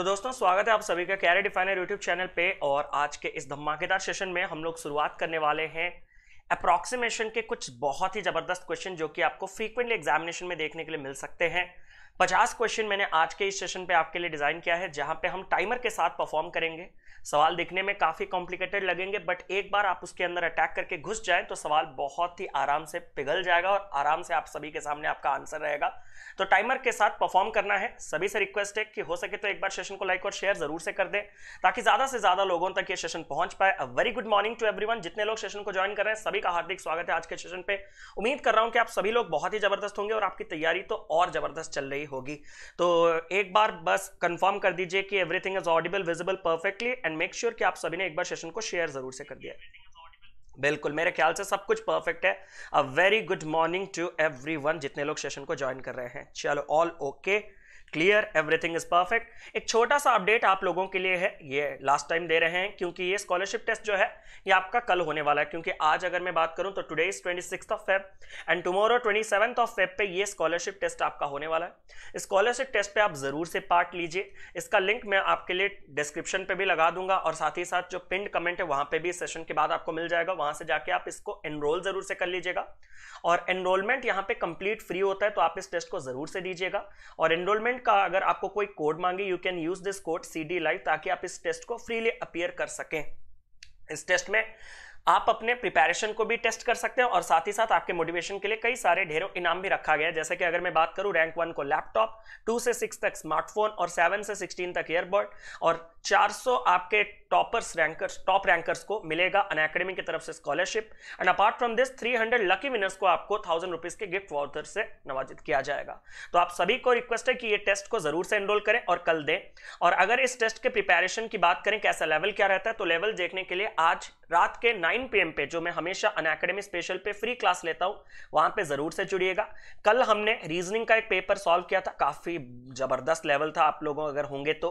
तो दोस्तों स्वागत है आप सभी का कैरे डिफाइनर यूट्यूब चैनल पे और आज के इस धमाकेदार सेशन में हम लोग शुरुआत करने वाले हैं अप्रॉक्सीमेशन के कुछ बहुत ही ज़बरदस्त क्वेश्चन जो कि आपको फ्रीक्वेंटली एग्जामिनेशन में देखने के लिए मिल सकते हैं पचास क्वेश्चन मैंने आज के इस सेशन पे आपके लिए डिज़ाइन किया है जहां पे हम टाइमर के साथ परफॉर्म करेंगे सवाल देखने में काफ़ी कॉम्प्लिकेटेड लगेंगे बट एक बार आप उसके अंदर अटैक करके घुस जाएं तो सवाल बहुत ही आराम से पिघल जाएगा और आराम से आप सभी के सामने आपका आंसर रहेगा तो टाइमर के साथ परफॉर्म करना है सभी से रिक्वेस्ट है कि हो सके तो एक बार सेशन को लाइक और शेयर जरूर से कर दें ताकि ज़्यादा से ज़्यादा लोगों तक ये सेशन पहुंच पाए a very good morning to every जितने लोग सेशन को ज्वाइन कर रहे हैं सभी का हार्दिक स्वागत है आज के सेशन पे उम्मीद कर रहा हूँ कि आप सभी लोग बहुत ही ज़बरदस्त होंगे और आपकी तैयारी तो और ज़बरदस्त चल रही होगी तो एक बार बस कंफर्म कर दीजिए कि everything is audible visible perfectly and make sure कि आप सभी ने एक बार सेशन को शेयर जरूर से कर दिया बिल्कुल मेरे ख्याल से सब कुछ परफेक्ट है a very good morning to everyone जितने लोग सेशन को ज्वाइन कर रहे हैं चलो all okay okay. Clear everything is perfect एक छोटा सा अपडेट आप लोगों के लिए है ये लास्ट टाइम दे रहे हैं क्योंकि ये स्कॉलरशिप टेस्ट जो है ये आपका कल होने वाला है क्योंकि आज अगर मैं बात करूं तो today is twenty six of Feb and tomorrow twenty seven of Feb पे ये स्कॉलरशिप टेस्ट आपका होने वाला है स्कॉलरशिप टेस्ट पे आप जरूर से पार्ट लीजिए इसका लिंक मैं आपके लिए डिस्क्रिप्शन पे भी लगा दूंगा और साथ ही साथ जो पिंड कमेंट है वहां पे भी सेशन के बाद आपको मिल जाएगा वहां से जाके आप इसको एनरोल जरूर से कर लीजिएगा और एनरोलमेंट यहाँ पे कंप्लीट फ्री होता है तो आप इस टेस्ट को जरूर से दीजिएगा और एनरोलमेंट गवर्नमेंट का अगर आपको कोई कोड मांगे you can use this code C D live ताकि आप इस टेस्ट को फ्रीली अपियर कर सकें इस टेस्ट में आप अपने प्रिपेरेशन को भी टेस्ट कर सकते हैं और साथ ही साथ आपके मोटिवेशन के लिए कई सारे ढेरों इनाम भी रखा गया है जैसे कि अगर मैं बात करूं रैंक वन को लैपटॉप टू से सिक्स तक स्मार्टफोन और सेवन से सिक्सटीन तक ईयरबड और 400 आपके टॉपर्स रैंकर्स टॉप रैंकर्स को मिलेगा अन अकेडमी की तरफ से scholarship and apart from this 300 lucky winners को आपको थाउजेंड रुपीज के गिफ्ट वाउचर से नवाजित किया जाएगा तो आप सभी को रिक्वेस्ट है कि ये टेस्ट को जरूर से एनरोल करें और कल दें और अगर इस टेस्ट के प्रिपेरेशन की बात करें कैसा लेवल क्या रहता है तो लेवल देखने के लिए आज रात के 9 पीएम पे जो मैं हमेशा अनएकेडमी स्पेशल पे फ्री क्लास लेता हूँ वहां पे ज़रूर से जुड़िएगा कल हमने रीजनिंग का एक पेपर सॉल्व किया था काफ़ी ज़बरदस्त लेवल था आप लोगों अगर होंगे तो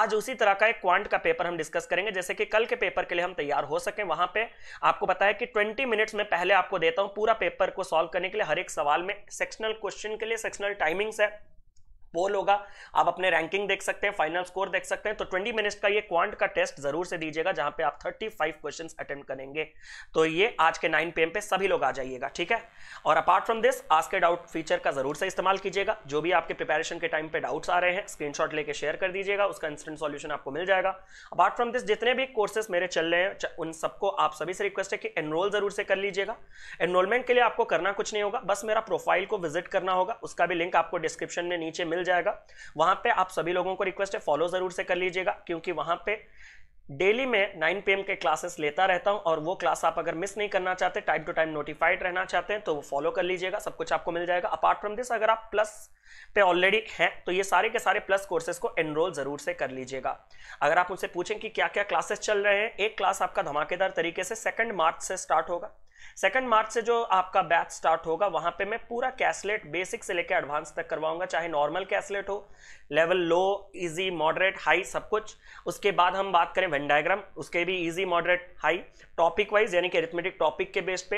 आज उसी तरह का एक क्वांट का पेपर हम डिस्कस करेंगे जैसे कि कल के पेपर के लिए हम तैयार हो सकें वहाँ पर आपको बताया कि ट्वेंटी मिनट्स में पहले आपको देता हूँ पूरा पेपर को सॉल्व करने के लिए हर एक सवाल में सेक्शनल क्वेश्चन के लिए सेक्शनल टाइमिंग्स है पोल होगा आप अपने रैंकिंग देख सकते हैं फाइनल स्कोर देख सकते हैं तो 20 मिनट्स का ये क्वांट का टेस्ट जरूर से दीजिएगा जहां पे आप 35 क्वेश्चंस अटेंड करेंगे तो ये आज के 9 पीएम पे सभी लोग आ जाइएगा ठीक है और apart from this ask a doubt feature का जरूर से इस्तेमाल कीजिएगा जो भी आपके प्रिपेरेशन के टाइम पे डाउट्स आ रहे हैं स्क्रीन लेके शेयर कर दीजिएगा उसका इंस्टेंट सोल्यूशन आपको मिल जाएगा अपार्ट फ्रॉम दिस जितने भी कोर्सेस मेरे चल रहे हैं उन सबको आप सभी से रिक्वेस्ट है कि एनरोल जरूर से कर लीजिएगा एनरोलमेंट के लिए आपको करना कुछ नहीं होगा बस मेरा प्रोफाइल को विजिट करना होगा उसका भी लिंक आपको डिस्क्रिप्शन में नीचे मिल मिल जाएगा वहां पे आप सभी लोगों को रिक्वेस्ट है फॉलो जरूर से कर लीजिएगा क्योंकि वहां पे डेली में नाइन पी के क्लासेस लेता रहता हूं और वो क्लास आप अगर मिस नहीं करना चाहते टाइम टू टाइम नोटिफाइड रहना चाहते हैं तो वो फॉलो कर लीजिएगा सब कुछ आपको मिल जाएगा अपार्ट फ्रॉम दिस अगर आप प्लस पे ऑलरेडी हैं तो ये सारे के सारे प्लस कोर्सेज को एनरोल जरूर से कर लीजिएगा अगर आप उनसे पूछें कि क्या क्या क्लासेस चल रहे हैं एक क्लास आपका धमाकेदार तरीके से सेकंड मार्च से स्टार्ट होगा सेकंड मार्च से जो आपका बैच स्टार्ट होगा वहां पे मैं पूरा कैसलेट बेसिक से लेकर एडवांस तक करवाऊंगा चाहे नॉर्मल कैसलेट हो level low easy moderate high सब कुछ उसके बाद हम बात करें वेन डायग्राम उसके भी easy moderate high topic wise यानी कि अरिथमेटिक टॉपिक के बेस पे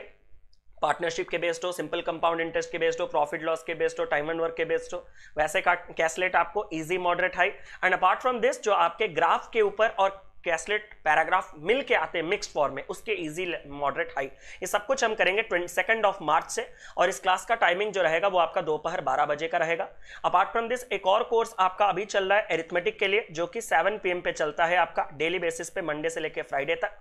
पार्टनरशिप के बेस्ड हो सिंपल कंपाउंड इंटरेस्ट के बेस्ड हो प्रॉफिट लॉस के बेस्ड हो टाइम एंड वर्क के बेस्ड हो वैसे कैसलेट आपको easy moderate high and apart from this जो आपके ग्राफ के ऊपर और कैसलेट पैराग्राफ मिल के आते हैं मिक्स फॉर्म में उसके इजी मॉडरेट हाई ये सब कुछ हम करेंगे ट्वेंटी सेकेंड ऑफ मार्च से और इस क्लास का टाइमिंग जो रहेगा वो आपका दोपहर बारह बजे का रहेगा अपार्ट फ्रॉम दिस एक और कोर्स आपका अभी चल रहा है एरिथमेटिक के लिए जो कि सेवन पी पे चलता है आपका डेली बेसिस पे मंडे से लेकर फ्राइडे तक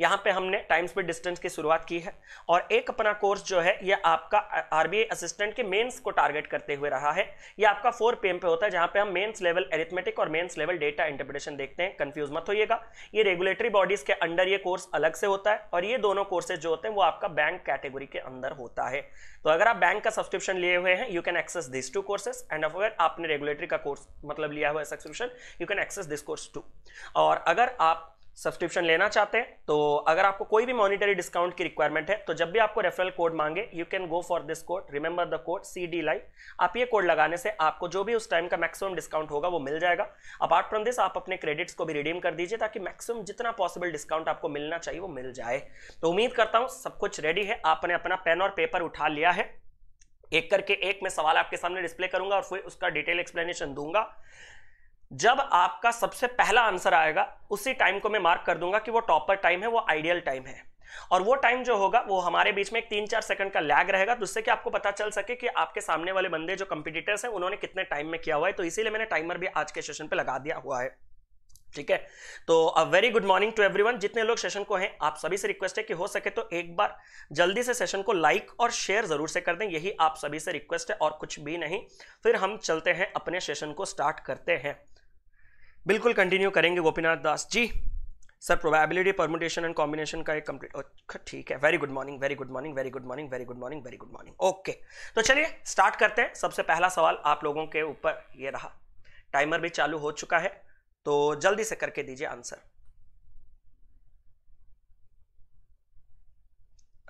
यहाँ पे हमने टाइम्स पे डिस्टेंस की शुरुआत की है और एक अपना कोर्स जो है ये आपका आरबीआई असिस्टेंट के मेंस को टारगेट करते हुए रहा है ये आपका फोर पीएम पे होता है जहाँ पे हम मेंस लेवल एरिथमेटिक और मेंस लेवल डेटा इंटरप्रिटेशन देखते हैं कंफ्यूज मत होइएगा ये रेगुलेटरी बॉडीज के अंडर ये कोर्स अलग से होता है और ये दोनों कोर्सेज जो होते हैं वो आपका बैंक कैटेगरी के अंदर होता है तो अगर आप बैंक का सब्सक्रिप्शन लिए हुए हैं you can access this two courses and अगर आपने रेगुलेटरी का कोर्स मतलब लिया हुआ है subscription you can access this course too और अगर आप सब्सक्रिप्शन लेना चाहते हैं तो अगर आपको कोई भी मॉनिटरी डिस्काउंट की रिक्वायरमेंट है तो जब भी आपको रेफरल कोड मांगे you can go for this code remember the code C D live आप ये कोड लगाने से आपको जो भी उस टाइम का मैक्सिमम डिस्काउंट होगा वो मिल जाएगा अपार्ट फ्रॉम दिस आप अपने क्रेडिट्स को भी रिडीम कर दीजिए ताकि मैक्सिमम जितना पॉसिबल डिस्काउंट आपको मिलना चाहिए वो मिल जाए तो उम्मीद करता हूँ सब कुछ रेडी है आपने अपना पेन और पेपर उठा लिया है एक करके एक मैं सवाल आपके सामने डिस्प्ले करूंगा और फिर उसका डिटेल एक्सप्लेनेशन दूंगा जब आपका सबसे पहला आंसर आएगा उसी टाइम को मैं मार्क कर दूंगा कि वो टॉपर टाइम है वो आइडियल टाइम है और वो टाइम जो होगा वो हमारे बीच में एक तीन चार सेकंड का लैग रहेगा जिससे कि आपको पता चल सके कि आपके सामने वाले बंदे जो कंपिटिटर्स हैं उन्होंने कितने टाइम में किया हुआ है तो इसीलिए मैंने टाइमर भी आज के सेशन पे लगा दिया हुआ है ठीक है तो a very good morning to everyone जितने लोग सेशन को हैं आप सभी से रिक्वेस्ट है कि हो सके तो एक बार जल्दी से सेशन को लाइक और शेयर जरूर से कर दें यही आप सभी से रिक्वेस्ट है और कुछ भी नहीं फिर हम चलते हैं अपने सेशन को स्टार्ट करते हैं बिल्कुल कंटिन्यू करेंगे Gopinath Das ji sir probability permutation and combination का एक कंप्लीट ठीक है very good morning very good morning very good morning very good morning very good morning okay तो चलिए स्टार्ट करते हैं सबसे पहला सवाल आप लोगों के ऊपर ये रहा टाइमर भी चालू हो चुका है तो जल्दी से करके दीजिए आंसर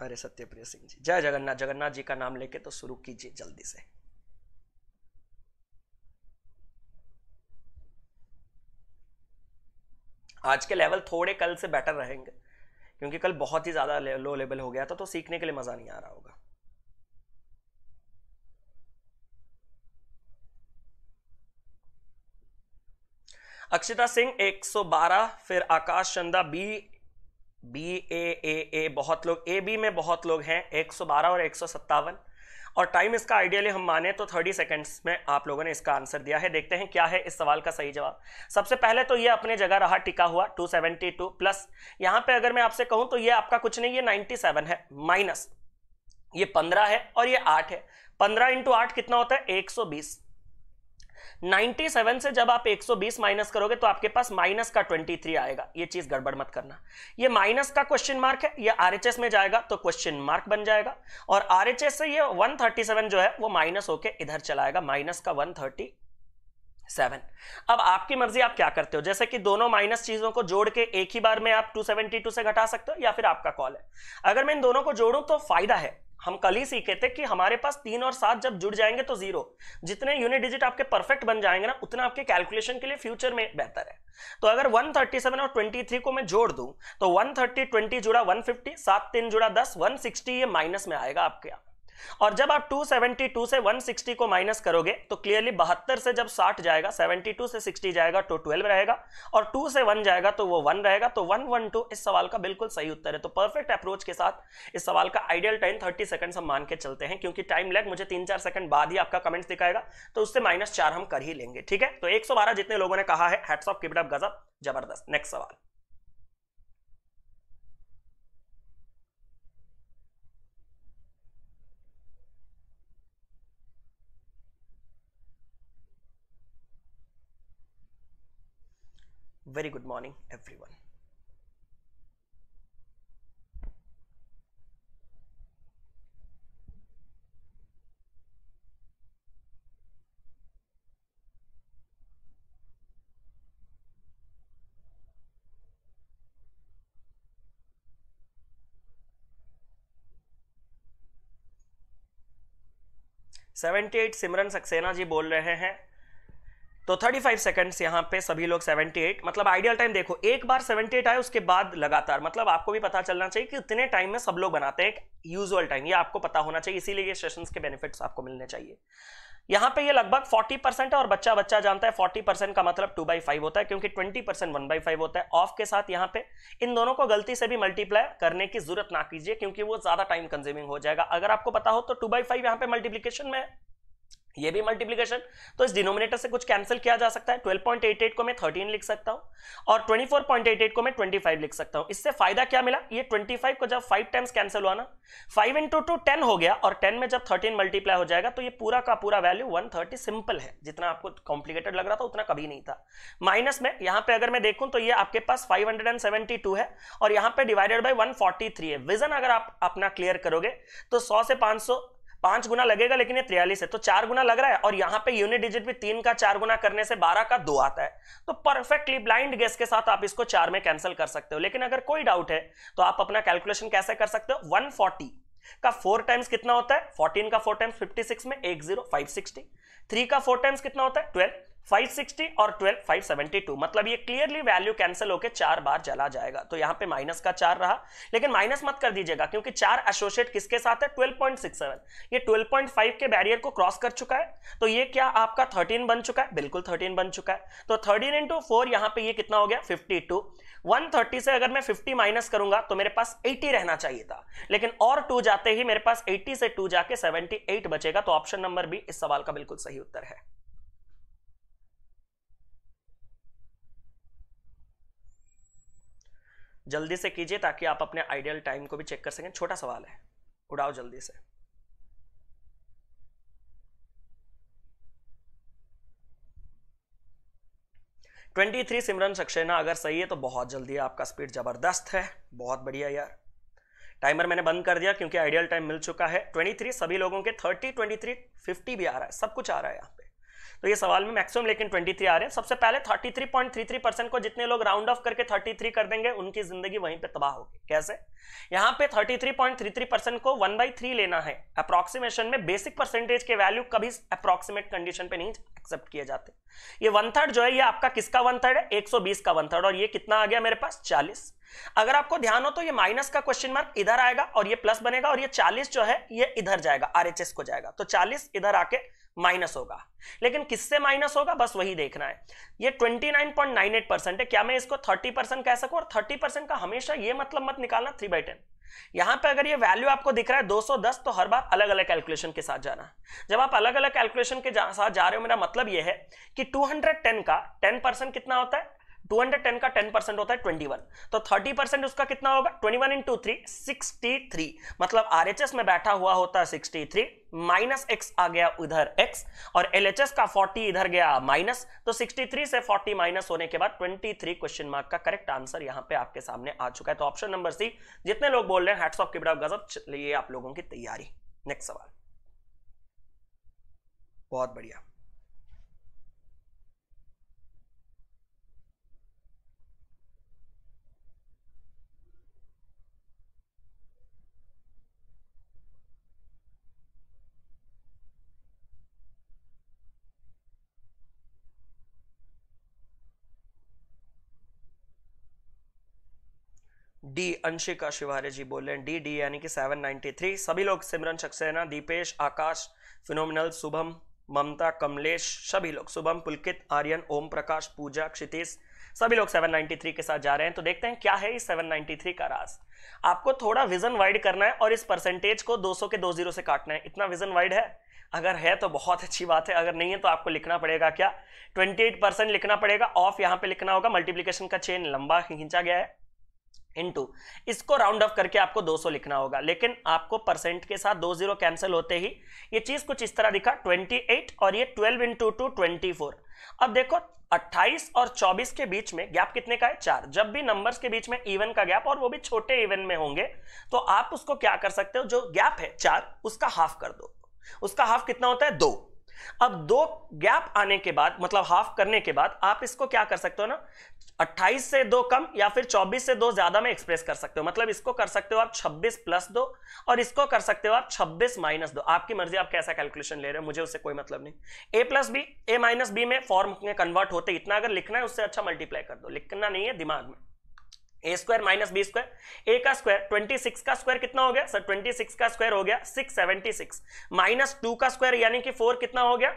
अरे सत्यप्रिय सिंह जी जय जगन्नाथ जगन्नाथ जी का नाम लेके तो शुरू कीजिए जल्दी से आज के लेवल थोड़े कल से बेटर रहेंगे क्योंकि कल बहुत ही ज़्यादा लो लेवल हो गया था तो सीखने के लिए मज़ा नहीं आ रहा होगा अक्षिता सिंह 112 फिर आकाश चंदा बी बी ए ए ए बहुत लोग ए बी में बहुत लोग हैं 112 और एक सौ सत्तावन और टाइम इसका आइडियली हम माने तो थर्टी सेकेंड्स में आप लोगों ने इसका आंसर दिया है देखते हैं क्या है इस सवाल का सही जवाब सबसे पहले तो ये अपने जगह रहा टिका हुआ 272 प्लस यहाँ पे अगर मैं आपसे कहूँ तो ये आपका कुछ नहीं ये 97 है माइनस ये 15 है और ये 8 है 15 इंटू आठ कितना होता है बीस 97 से जब आप 120 माइनस करोगे तो आपके पास माइनस का 23 आएगा ये चीज गड़बड़ मत करना ये माइनस का क्वेश्चन मार्क है ये आरएचएस में जाएगा तो क्वेश्चन मार्क बन जाएगा और आरएचएस से ये 137 जो है वो माइनस होके इधर चलाएगा माइनस का 137 अब आपकी मर्जी आप क्या करते हो जैसे कि दोनों माइनस चीजों को जोड़ के एक ही बार में आप टू से घटा सकते हो या फिर आपका कॉल है अगर मैं इन दोनों को जोड़ू तो फायदा है हम कल ही सीखे थे कि हमारे पास तीन और सात जब जुड़ जाएंगे तो जीरो जितने यूनिट डिजिट आपके परफेक्ट बन जाएंगे ना उतना आपके कैलकुलेशन के लिए फ्यूचर में बेहतर है तो अगर 137 और 23 को मैं जोड़ दूं तो 130 20 जुड़ा 150 सात तीन जुड़ा 10 160 ये माइनस में आएगा आपके यहाँ और जब आप 272 से 160 को माइनस करोगे तो क्लियरली बहत्तर से जब 60 जाएगा 72 से 60 जाएगा तो 12 रहेगा और 2 से 1 जाएगा तो वो 1 रहेगा तो 112 इस सवाल का बिल्कुल सही उत्तर है तो परफेक्ट अप्रोच के साथ इस सवाल का आइडियल टाइम 30 सेकंड हम मान के चलते हैं क्योंकि टाइम लैग मुझे तीन चार सेकंड बाद ही आपका कमेंट्स दिखाएगा तो उससे माइनस हम कर ही लेंगे ठीक है तो एक जितने लोगों ने कहा है ऑफ गजब जबरदस्त नेक्स्ट सवाल very good morning everyone seventy eight Simran Saxena ji बोल रहे हैं तो 35 सेकेंड्स यहाँ पे सभी लोग 78 मतलब आइडियल टाइम देखो एक बार 78 आए उसके बाद लगातार मतलब आपको भी पता चलना चाहिए कि इतने टाइम में सब लोग बनाते हैं एक यूजल टाइम ये आपको पता होना चाहिए इसीलिए ये सेशंस के बेनिफिट्स आपको मिलने चाहिए यहाँ पे ये लगभग 40 परसेंट है और बच्चा बच्चा जानता है 40 परसेंट का मतलब टू बाई फाइव होता है क्योंकि 20 परसेंट वन बाई फाइव होता है ऑफ के साथ यहाँ पे इन दोनों को गलती से भी मल्टीप्लाई करने की जरूरत ना कीजिए क्योंकि वो ज्यादा टाइम कंज्यूमिंग हो जाएगा अगर आपको पता हो तो टू बाई फाइव यहाँ पे मल्टीप्लीकेशन में ये भी मल्टीप्लीकेशन तो इस डिनोमिनेटर से कुछ कैंसिल किया जा सकता है 12.88 को मैं 13 लिख सकता हूं और 24.88 को मैं 25 लिख सकता हूं इससे फायदा क्या मिला ये 25 को जब 5 टाइम्स कैंसिल हुआ ना 5 इंटू टू टेन हो गया और 10 में जब 13 मल्टीप्लाई हो जाएगा तो ये पूरा का पूरा वैल्यू 130 सिंपल है जितना आपको कॉम्प्लिकेटेड लग रहा था उतना कभी नहीं था माइनस में यहां पे अगर मैं देखूं तो ये आपके पास फाइव है और यहां पे डिवाइडेड बाई वन है विजन अगर आप अपना क्लियर करोगे तो सौ से पांच पांच गुना लगेगा लेकिन ये त्रियालीस है तो चार गुना लग रहा है और यहाँ पे यूनिट डिजिट भी तीन का चार गुना करने से बारह का दो आता है तो परफेक्टली ब्लाइंड गेस के साथ आप इसको चार में कैंसिल कर सकते हो लेकिन अगर कोई डाउट है तो आप अपना कैलकुलेशन कैसे कर सकते हो वन का फोर टाइम्स कितना होता है फोर्टीन का फोर टाइम्स फिफ्टी में एक जीरो फाइव सिक्सटी थ्री का फोर टाइम्स कितना होता है ट्वेल्व 560 और 12 572 मतलब ये क्लियरली वैल्यू कैंसिल होकर चार बार चला जाएगा तो यहाँ पे माइनस का चार रहा लेकिन माइनस मत कर दीजिएगा क्योंकि चार एसोसिएट किसके साथ है 12.67 ये 12.5 के बैरियर को क्रॉस कर चुका है तो ये क्या आपका 13 बन चुका है बिल्कुल 13 बन चुका है तो 13 इंटू फोर यहाँ पे ये कितना हो गया 52 130 से अगर मैं 50 माइनस करूंगा तो मेरे पास 80 रहना चाहिए था लेकिन और टू जाते ही मेरे पास 80 से टू जाके 78 बचेगा तो ऑप्शन नंबर बी इस सवाल का बिल्कुल सही उत्तर है जल्दी से कीजिए ताकि आप अपने आइडियल टाइम को भी चेक कर सकें छोटा सवाल है उड़ाओ जल्दी से ट्वेंटी थ्री सिमरन सक्सेना अगर सही है तो बहुत जल्दी है आपका स्पीड ज़बरदस्त है बहुत बढ़िया यार टाइमर मैंने बंद कर दिया क्योंकि आइडियल टाइम मिल चुका है थ्री सभी लोगों के ट्वेंटी थ्री फिफ्टी भी आ रहा है सब कुछ आ रहा है यहाँ पे तो ये सवाल में मैक्सिमम लेकिन 23 आ रहे हैं सबसे पहले 33.33 परसेंट को जितने लोग राउंड ऑफ करके 33 कर देंगे उनकी जिंदगी वहीं पे तबाह होगी कैसे यहाँ पे 33.33 परसेंट को वन बाई थ्री लेना है अप्रोक्सीमेशन में बेसिक परसेंटेज के वैल्यू कभी अप्रोक्सीमेट कंडीशन पे नहीं एक्सेप्ट किए जाते ये वन थर्ड जो है ये आपका किसका वन थर्ड है एक का वन थर्ड और ये कितना आ गया मेरे पास चालीस अगर आपको ध्यान हो तो ये माइनस का क्वेश्चन मार्क इधर आएगा और ये प्लस बनेगा और ये 40 जो है ये इधर जाएगा आरएचएस को जाएगा तो 40 इधर आके माइनस होगा लेकिन किससे माइनस होगा बस वही देखना है ये 29.98 परसेंट है क्या मैं इसको 30 परसेंट कह सकूं और 30 परसेंट का हमेशा ये मतलब मत निकालना थ्री बाई टेन यहां पर अगर ये वैल्यू आपको दिख रहा है 210 तो हर बार अलग अलग कैलकुलेशन के साथ जाना जब आप अलग अलग कैलकुलेशन के साथ जा रहे हो मेरा मतलब ये है कि 210 का 10 परसेंट कितना होता है 210 का 10 परसेंट होता है 21 तो 30 परसेंट उसका कितना होगा 21 वन इंटू थ्री सिक्सटी मतलब आरएचएस में बैठा हुआ होता है सिक्सटी माइनस एक्स आ गया उधर एक्स और एलएचएस का 40 इधर गया माइनस तो 63 से 40 माइनस होने के बाद 23 क्वेश्चन मार्क का करेक्ट आंसर यहां पे आपके सामने आ चुका है तो ऑप्शन नंबर सी जितने लोग बोल रहे हैं हेड्स ऑफ किबड़ा गजब चलिए आप लोगों की तैयारी नेक्स्ट सवाल बहुत बढ़िया डी अंशिका शिवारे जी बोल रहे हैं डी डी यानी कि 793 सभी लोग सिमरन सक्सेना दीपेश आकाश फिनोमिनल शुभम ममता कमलेश सभी लोग शुभम पुलकित आर्यन ओम प्रकाश पूजा क्षितिश सभी लोग 793 के साथ जा रहे हैं तो देखते हैं क्या है इस 793 का राज आपको थोड़ा विजन वाइड करना है और इस परसेंटेज को 200 के 20 से काटना है इतना विजन वाइड है अगर है तो बहुत अच्छी बात है अगर नहीं है तो आपको लिखना पड़ेगा क्या 28 परसेंट लिखना पड़ेगा ऑफ यहाँ पे लिखना होगा मल्टीप्लीकेशन का चेन लंबा खींचा गया है इंटू इसको राउंड ऑफ करके आपको 200 लिखना होगा लेकिन आपको परसेंट के साथ दो जीरो कैंसिल होते ही ये चीज कुछ इस तरह दिखा 28 और ये 12 इंटू टू ट्वेंटी अब देखो 28 और 24 के बीच में गैप कितने का है चार जब भी नंबर्स के बीच में इवन का गैप और वो भी छोटे इवन में होंगे तो आप उसको क्या कर सकते हो जो गैप है चार उसका हाफ कर दो उसका हाफ कितना होता है दो अब दो गैप आने के बाद मतलब हाफ करने के बाद आप इसको क्या कर सकते हो ना 28 से दो कम या फिर 24 से दो ज्यादा में एक्सप्रेस कर सकते हो मतलब इसको कर सकते हो आप 26 प्लस दो और इसको कर सकते हो आप 26 माइनस दो आपकी मर्जी आप कैसा कैलकुलेशन ले रहे हो मुझे उससे कोई मतलब नहीं A plus B A minus B में फॉर्म में कन्वर्ट होते इतना अगर लिखना है उससे अच्छा मल्टीप्लाई कर दो लिखना नहीं है दिमाग में A square minus B square A का स्क्वायर ट्वेंटी सिक्स का स्क्वायर कितना हो गया सर ट्वेंटी सिक्स का स्क्वायर हो गया six seventy six minus two का स्क्वायर यानी कि फोर कितना हो गया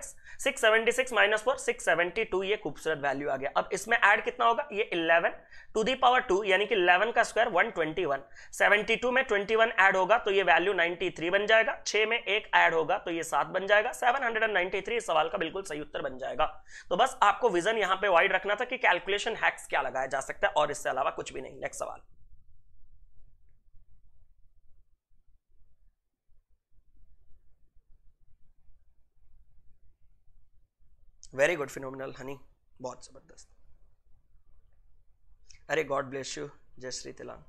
six seventy six minus four six seventy two ये खूबसूरत वैल्यू आ गया अब इसमें ऐड कितना होगा ये eleven to the power two यानी कि इलेवन का square one twenty one seventy two में ट्वेंटी वन ऐड होगा तो ये वैल्यू नाइनटी थ्री बन जाएगा छह में एक ऐड होगा तो ये सात बन जाएगा seven hundred and ninety three सवाल का बिल्कुल सही उत्तर बन जाएगा तो बस आपको विजन यहाँ पे वाइड रखना था कि कैलकुलेशन हैक्स क्या लगाया जा सकता है और इससे अलावा कुछ भी नहीं नेक्स्ट सवाल वेरी गुड फिनोमिनल हनी बहुत ज़बरदस्त अरे गॉड ब्लेस यू जय श्री तिलांग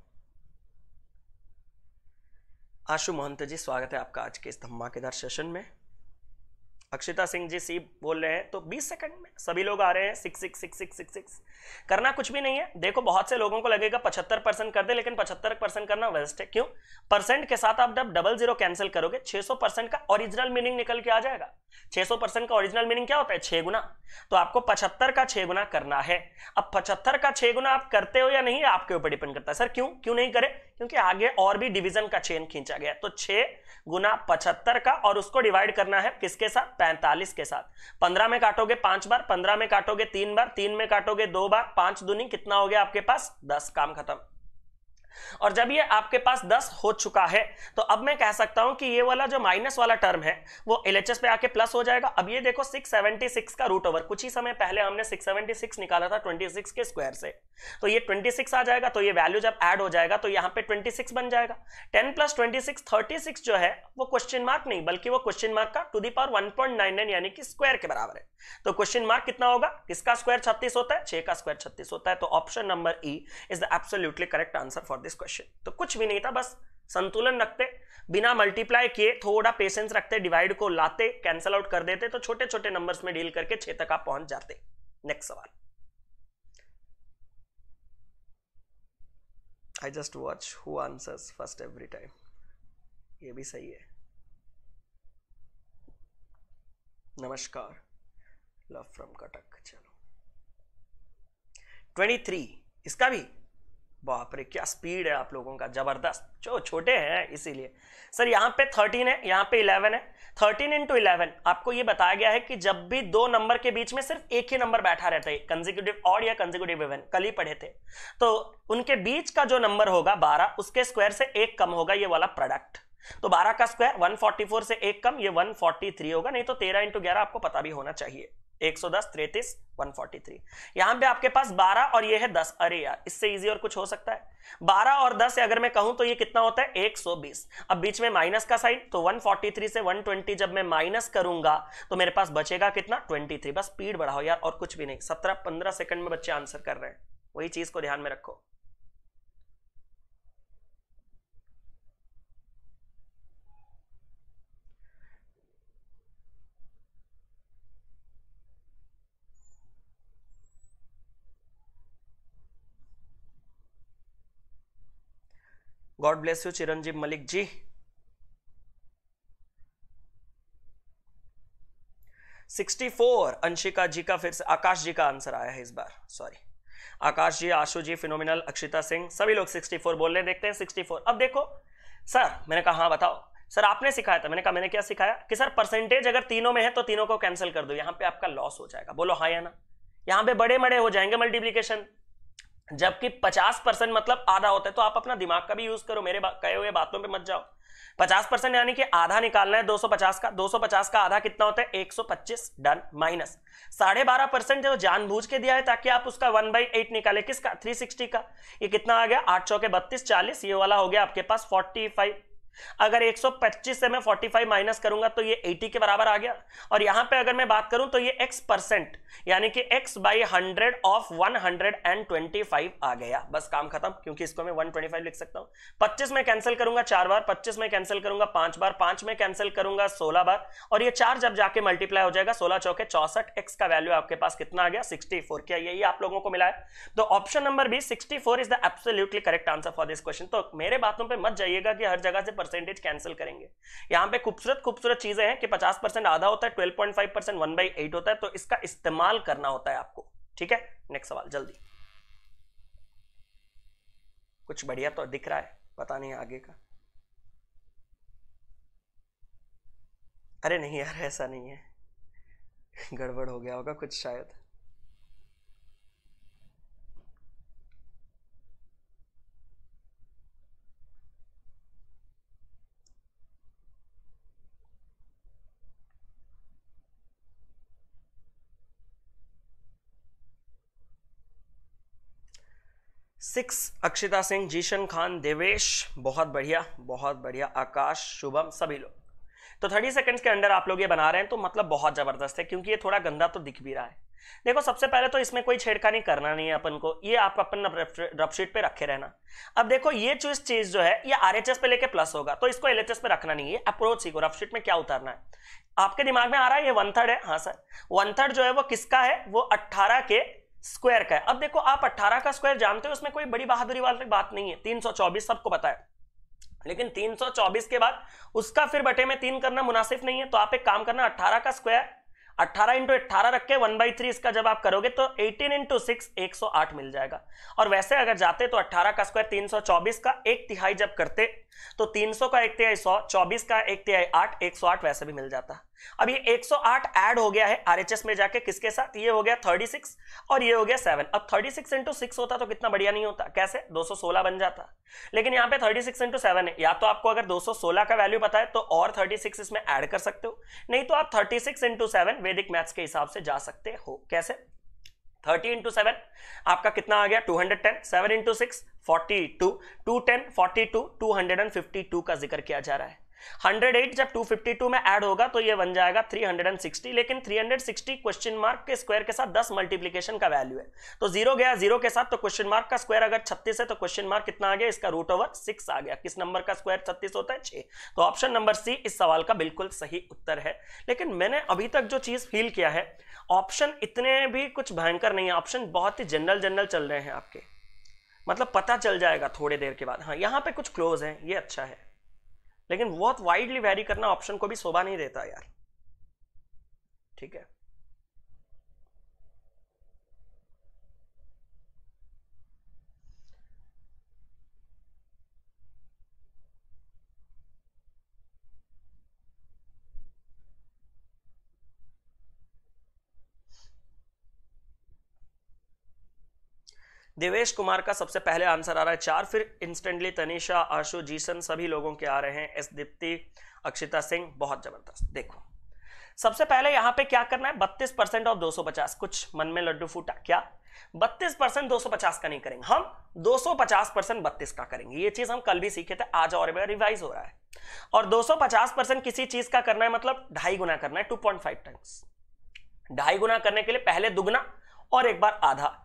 आशु मोहंत जी स्वागत है आपका आज के इस धमाकेदार सेशन में अक्षिता सिंह जी सी बोल रहे हैं तो 20 सेकंड में सभी लोग आ रहे हैं six six six six six six करना कुछ भी नहीं है देखो बहुत से लोगों को लगेगा पचहत्तर परसेंट कर दे लेकिन पचहत्तर परसेंट करना वेस्ट है क्यों परसेंट के साथ आप जब डबल जीरो कैंसिल करोगे 600 परसेंट का ओरिजिनल मीनिंग निकल के आ जाएगा 600 परसेंट का ओरिजिनल मीनिंग क्या होता है छह गुना तो आपको पचहत्तर का छह गुना करना है अब पचहत्तर का छह गुना आप करते हो या नहीं आपके ऊपर डिपेंड करता है सर क्यों क्यों नहीं करे क्योंकि आगे और भी डिविजन का चेन खींचा गया तो छह गुना पचहत्तर का और उसको डिवाइड करना है किसके साथ पैंतालीस के साथ पंद्रह में काटोगे पांच बार पंद्रह में काटोगे तीन बार तीन में काटोगे दो बार पांच दुनी कितना हो गया आपके पास दस काम खत्म और जब ये आपके पास 10 हो चुका है तो अब मैं कह सकता हूं कि ये वाला जो माइनस वाला टर्म है वो एल पे आके प्लस हो जाएगा अब ये देखो 676 का रूट ओवर कुछ ही समय पहले हमने 676 निकाला था 26 के स्क्वायर से तो ये 26 आ जाएगा तो ये वैल्यू जब ऐड हो जाएगा तो यहां पे 26 बन जाएगा 10 प्लस ट्वेंटी जो है वो क्वेश्चन मार्क नहीं बल्कि वो क्वेश्चन मार्क का टू दी पावर वन यानी कि स्क्वायर के बराबर है तो क्वेश्चन मार्क कितना होगा किसका स्क्वायर छत्तीस होता है 6 का स्क्वायर छत्तीस होता है तो option number E is the absolutely correct answer for of this question तो कुछ भी नहीं था बस संतुलन रखते बिना मल्टीप्लाई किए थोड़ा पेशेंस रखते डिवाइड को लाते कैंसल आउट कर देते तो छोटे छोटे नंबर्स में डील करके छे तक आप पहुंच जाते नेक्स्ट सवाल I just watch who answers first every time ये भी सही है नमस्कार लव फ्रॉम कटक चलो 23 इसका भी बाप रे क्या स्पीड है आप लोगों का जबरदस्त जो छोटे हैं इसीलिए सर यहाँ पे थर्टीन है यहाँ पे इलेवन है थर्टीन इंटू इलेवन आपको ये बताया गया है कि जब भी दो नंबर के बीच में सिर्फ एक ही नंबर बैठा रहता है कंजिक्यूटिव और या कंजिक्यूटिव इवन कल ही पढ़े थे तो उनके बीच का जो नंबर होगा बारह उसके स्क्वायर से एक कम होगा ये वाला प्रोडक्ट तो 12 का स्क्वायर 144 से एक कम ये 143 होगा नहीं तो 13 इंटू ग्यारह आपको पता भी होना चाहिए एक सौ दस तैतीस वन फोर्टी थ्री यहां पर आपके पास बारह और ये है दस अरे यार इससे इजी और कुछ हो सकता है बारह और दस अगर मैं कहूं तो ये कितना होता है एक सौ बीस अब बीच में माइनस का साइन तो वन फोर्टी थ्री से वन ट्वेंटी जब मैं माइनस करूंगा तो मेरे पास बचेगा कितना ट्वेंटी थ्री बस स्पीड बढ़ाओ यार और कुछ भी नहीं सत्रह पंद्रह सेकंड में बच्चे आंसर कर रहे हैं वही चीज को ध्यान में रखो God bless you Chiranjeev Malik ji sixty four Anshika ji का फिर से आकाश जी का आंसर आया है इस बार सॉरी आकाश जी आशु जी फिनोमिनल अक्षिता सिंह सभी लोग सिक्सटी फोर बोल रहे हैं देखते हैं सिक्सटी फोर अब देखो सर मैंने कहा हाँ बताओ सर आपने सिखाया था मैंने कहा मैंने क्या सिखाया कि सर परसेंटेज अगर तीनों में है तो तीनों को कैंसिल कर दो यहाँ पे आपका लॉस हो जाएगा बोलो हाँ या ना यहाँ पे बड़े मड़े हो जाएंगे मल्टीप्लीकेशन जबकि 50 परसेंट मतलब आधा होता है तो आप अपना दिमाग का भी यूज करो मेरे कहे हुए बातों पे मत जाओ 50 परसेंट यानी कि आधा निकालना है 250 का 250 का आधा कितना होता है 125 डन माइनस साढ़े बारह परसेंट जो जानबूझ के दिया है ताकि आप उसका वन बाई एट निकाले किसका 360 का ये कितना आ गया आठ सौ के बत्तीस चालीस ये वाला हो गया आपके पास 45 अगर 125 से मैं 45 माइनस करूंगा तो ये 80 के बराबर आ गया और यहां पे अगर मैं बात करूं तो ये x परसेंट यानी कि x बाई हंड्रेड ऑफ 125 आ गया बस काम खत्म क्योंकि इसको मैं 125 लिख सकता हूं 25 में कैंसिल करूंगा चार बार 25 में कैंसिल करूंगा पांच बार पांच में कैंसिल करूंगा सोलह बार और ये चार जब जाके मल्टीप्लाई हो जाएगा सोलह चौके चौसठ एक्स का वैल्यू आपके पास कितना आ गया सिक्सटी क्या यही आप लोगों को मिला है तो option number B sixty is the absolutely correct answer for this question तो मेरे बातों पर मत जाइएगा कि हर जगह से परसेंटेज कैंसिल करेंगे यहाँ पे खूबसूरत खूबसूरत चीजें हैं कि 50 परसेंट आधा होता है 12.5 point five percent one by eight होता है तो इसका इस्तेमाल करना होता है आपको ठीक है नेक्स्ट सवाल जल्दी कुछ बढ़िया तो दिख रहा है पता नहीं आगे का अरे नहीं यार ऐसा नहीं है गड़बड़ हो गया होगा कुछ शायद सिक्स अक्षिता सिंह जीशन खान देवेश बहुत बढ़िया बहुत बढ़िया आकाश शुभम सभी लोग तो थर्टी सेकेंड्स के अंडर आप लोग ये बना रहे हैं तो मतलब बहुत ज़बरदस्त है क्योंकि ये थोड़ा गंदा तो दिख भी रहा है देखो सबसे पहले तो इसमें कोई छेड़खानी करना नहीं है अपन को ये आप अपन रफशीट पे रखे रहना अब देखो ये चीज चीज जो है ये आरएचएस पे लेके प्लस होगा तो इसको एलएचएस पे रखना नहीं है अप्रोच सीखो रफशीट में क्या उतारना है आपके दिमाग में आ रहा है ये वन थर्ड है हाँ सर वन थर्ड जो है वो किसका है वो अट्ठारह के स्क्वायर का है अब देखो आप 18 का स्क्वायर जानते हो उसमें कोई बड़ी बहादुरी वाली बात नहीं है 324 सबको पता है लेकिन 324 के बाद उसका फिर बटे में तीन करना मुनासिब नहीं है तो आप एक काम करना 18 का स्क्वायर 18 इंटू अट्ठारह रख के वन बाई थ्री इसका जब आप करोगे तो 18 इंटू सिक्स एक मिल जाएगा और वैसे अगर जाते तो 18 का स्क्वायर 324 का एक तिहाई जब करते तो 300 का एक तिहाई 100 24 का एक तिहाई 8 108 वैसे भी मिल जाता अब ये 108 ऐड हो गया है आरएचएस में जाके किसके साथ ये हो गया 36 और ये हो गया 7 अब 36 सिक्स इंटू सिक्स होता तो कितना बढ़िया नहीं होता कैसे 216 बन जाता लेकिन यहाँ पे 36 सिक्स इंटू सेवन है या तो आपको अगर 216 का वैल्यू पता है तो और 36 इसमें ऐड कर सकते हो नहीं तो आप 36 सिक्स इंटू वैदिक मैथ्स के हिसाब से जा सकते हो कैसे थर्टी इंटू सेवन आपका कितना आ गया two hundred ten seven into six forty forty two two two two ten hundred and fifty two का जिक्र किया जा रहा है 108 जब 252 में ऐड होगा तो ये बन जाएगा 360 लेकिन 360 क्वेश्चन मार्क के स्क्वायर के साथ 10 मल्टीप्लीकेशन का वैल्यू है तो जीरो गया जीरो के साथ तो क्वेश्चन मार्क का स्क्वायर अगर 36 है तो क्वेश्चन मार्क कितना आ गया इसका रूट ओवर सिक्स आ गया किस नंबर का स्क्वायर छत्तीस होता है छह तो ऑप्शन नंबर सी इस सवाल का बिल्कुल सही उत्तर है लेकिन मैंने अभी तक जो चीज फील किया है ऑप्शन इतने भी कुछ भयंकर नहीं है ऑप्शन बहुत ही जनरल जनरल चल रहे हैं आपके मतलब पता चल जाएगा थोड़ी देर के बाद हाँ यहाँ पे कुछ क्लोज है ये अच्छा है लेकिन बहुत वाइडली वेरी करना ऑप्शन को भी शोभा नहीं देता यार ठीक है देवेश कुमार का सबसे पहले आंसर आ रहा है चार फिर इंस्टेंटली तनिषा आशु जीसन सभी लोगों के आ रहे हैं एस दीप्ति अक्षिता सिंह बहुत जबरदस्त देखो सबसे पहले यहां पे क्या करना है बत्तीस परसेंट ऑफ पचास कुछ मन में लड्डू फूटा क्या बत्तीस परसेंट दो सौ पचास का नहीं करेंगे हम दो सौ पचास परसेंट बत्तीस का करेंगे ये चीज हम कल भी सीखे थे आज और रिवाइज हो रहा है और दो सौ पचास परसेंट किसी चीज का करना है मतलब ढाई गुना करना है टू पॉइंट फाइव टाइम्स ढाई गुना करने के लिए पहले दुगना और एक बार आधा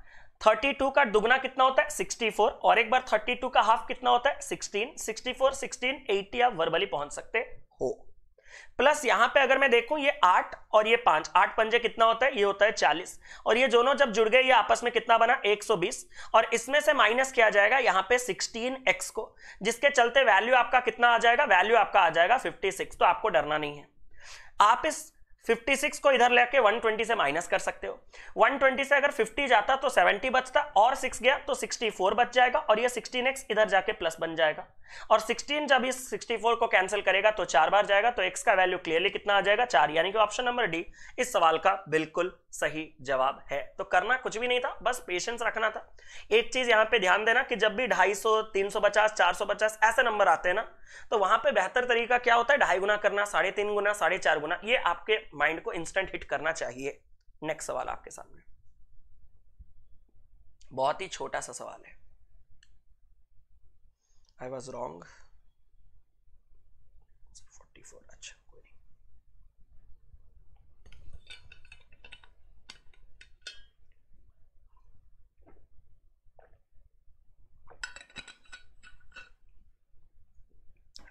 32 का दुगना कितना होता है 64 और एक बार 32 का हाफ कितना होता है 16 64 16 80 आप वर्बली पहुंच सकते हो प्लस यहां पे अगर मैं देखूं ये आठ और ये पांच आठ पंजे कितना होता है ये होता है चालीस और ये दोनों जब जुड़ गए ये आपस में कितना बना 120 और इसमें से माइनस किया जाएगा यहां पे 16x को जिसके चलते वैल्यू आपका कितना आ जाएगा वैल्यू आपका आ जाएगा 56 तो आपको डरना नहीं है आप इस 56 को इधर लेके 120 से माइनस कर सकते हो 120 से अगर 50 जाता तो 70 बचता और 6 गया तो 64 बच जाएगा और ये 16x इधर जाके प्लस बन जाएगा और 16 जब इस 64 को कैंसिल करेगा तो चार बार जाएगा तो x का वैल्यू क्लियरली कितना आ जाएगा चार यानी कि ऑप्शन नंबर डी इस सवाल का बिल्कुल सही जवाब है तो करना कुछ भी नहीं था बस पेशेंस रखना था एक चीज यहां पे ध्यान देना कि जब भी 250, 350, 450 ऐसे नंबर आते हैं ना तो वहां पे बेहतर तरीका क्या होता है ढाई गुना करना साढ़े तीन गुना साढ़े चार गुना ये आपके माइंड को इंस्टेंट हिट करना चाहिए नेक्स्ट सवाल आपके सामने बहुत ही छोटा सा सवाल है I was wrong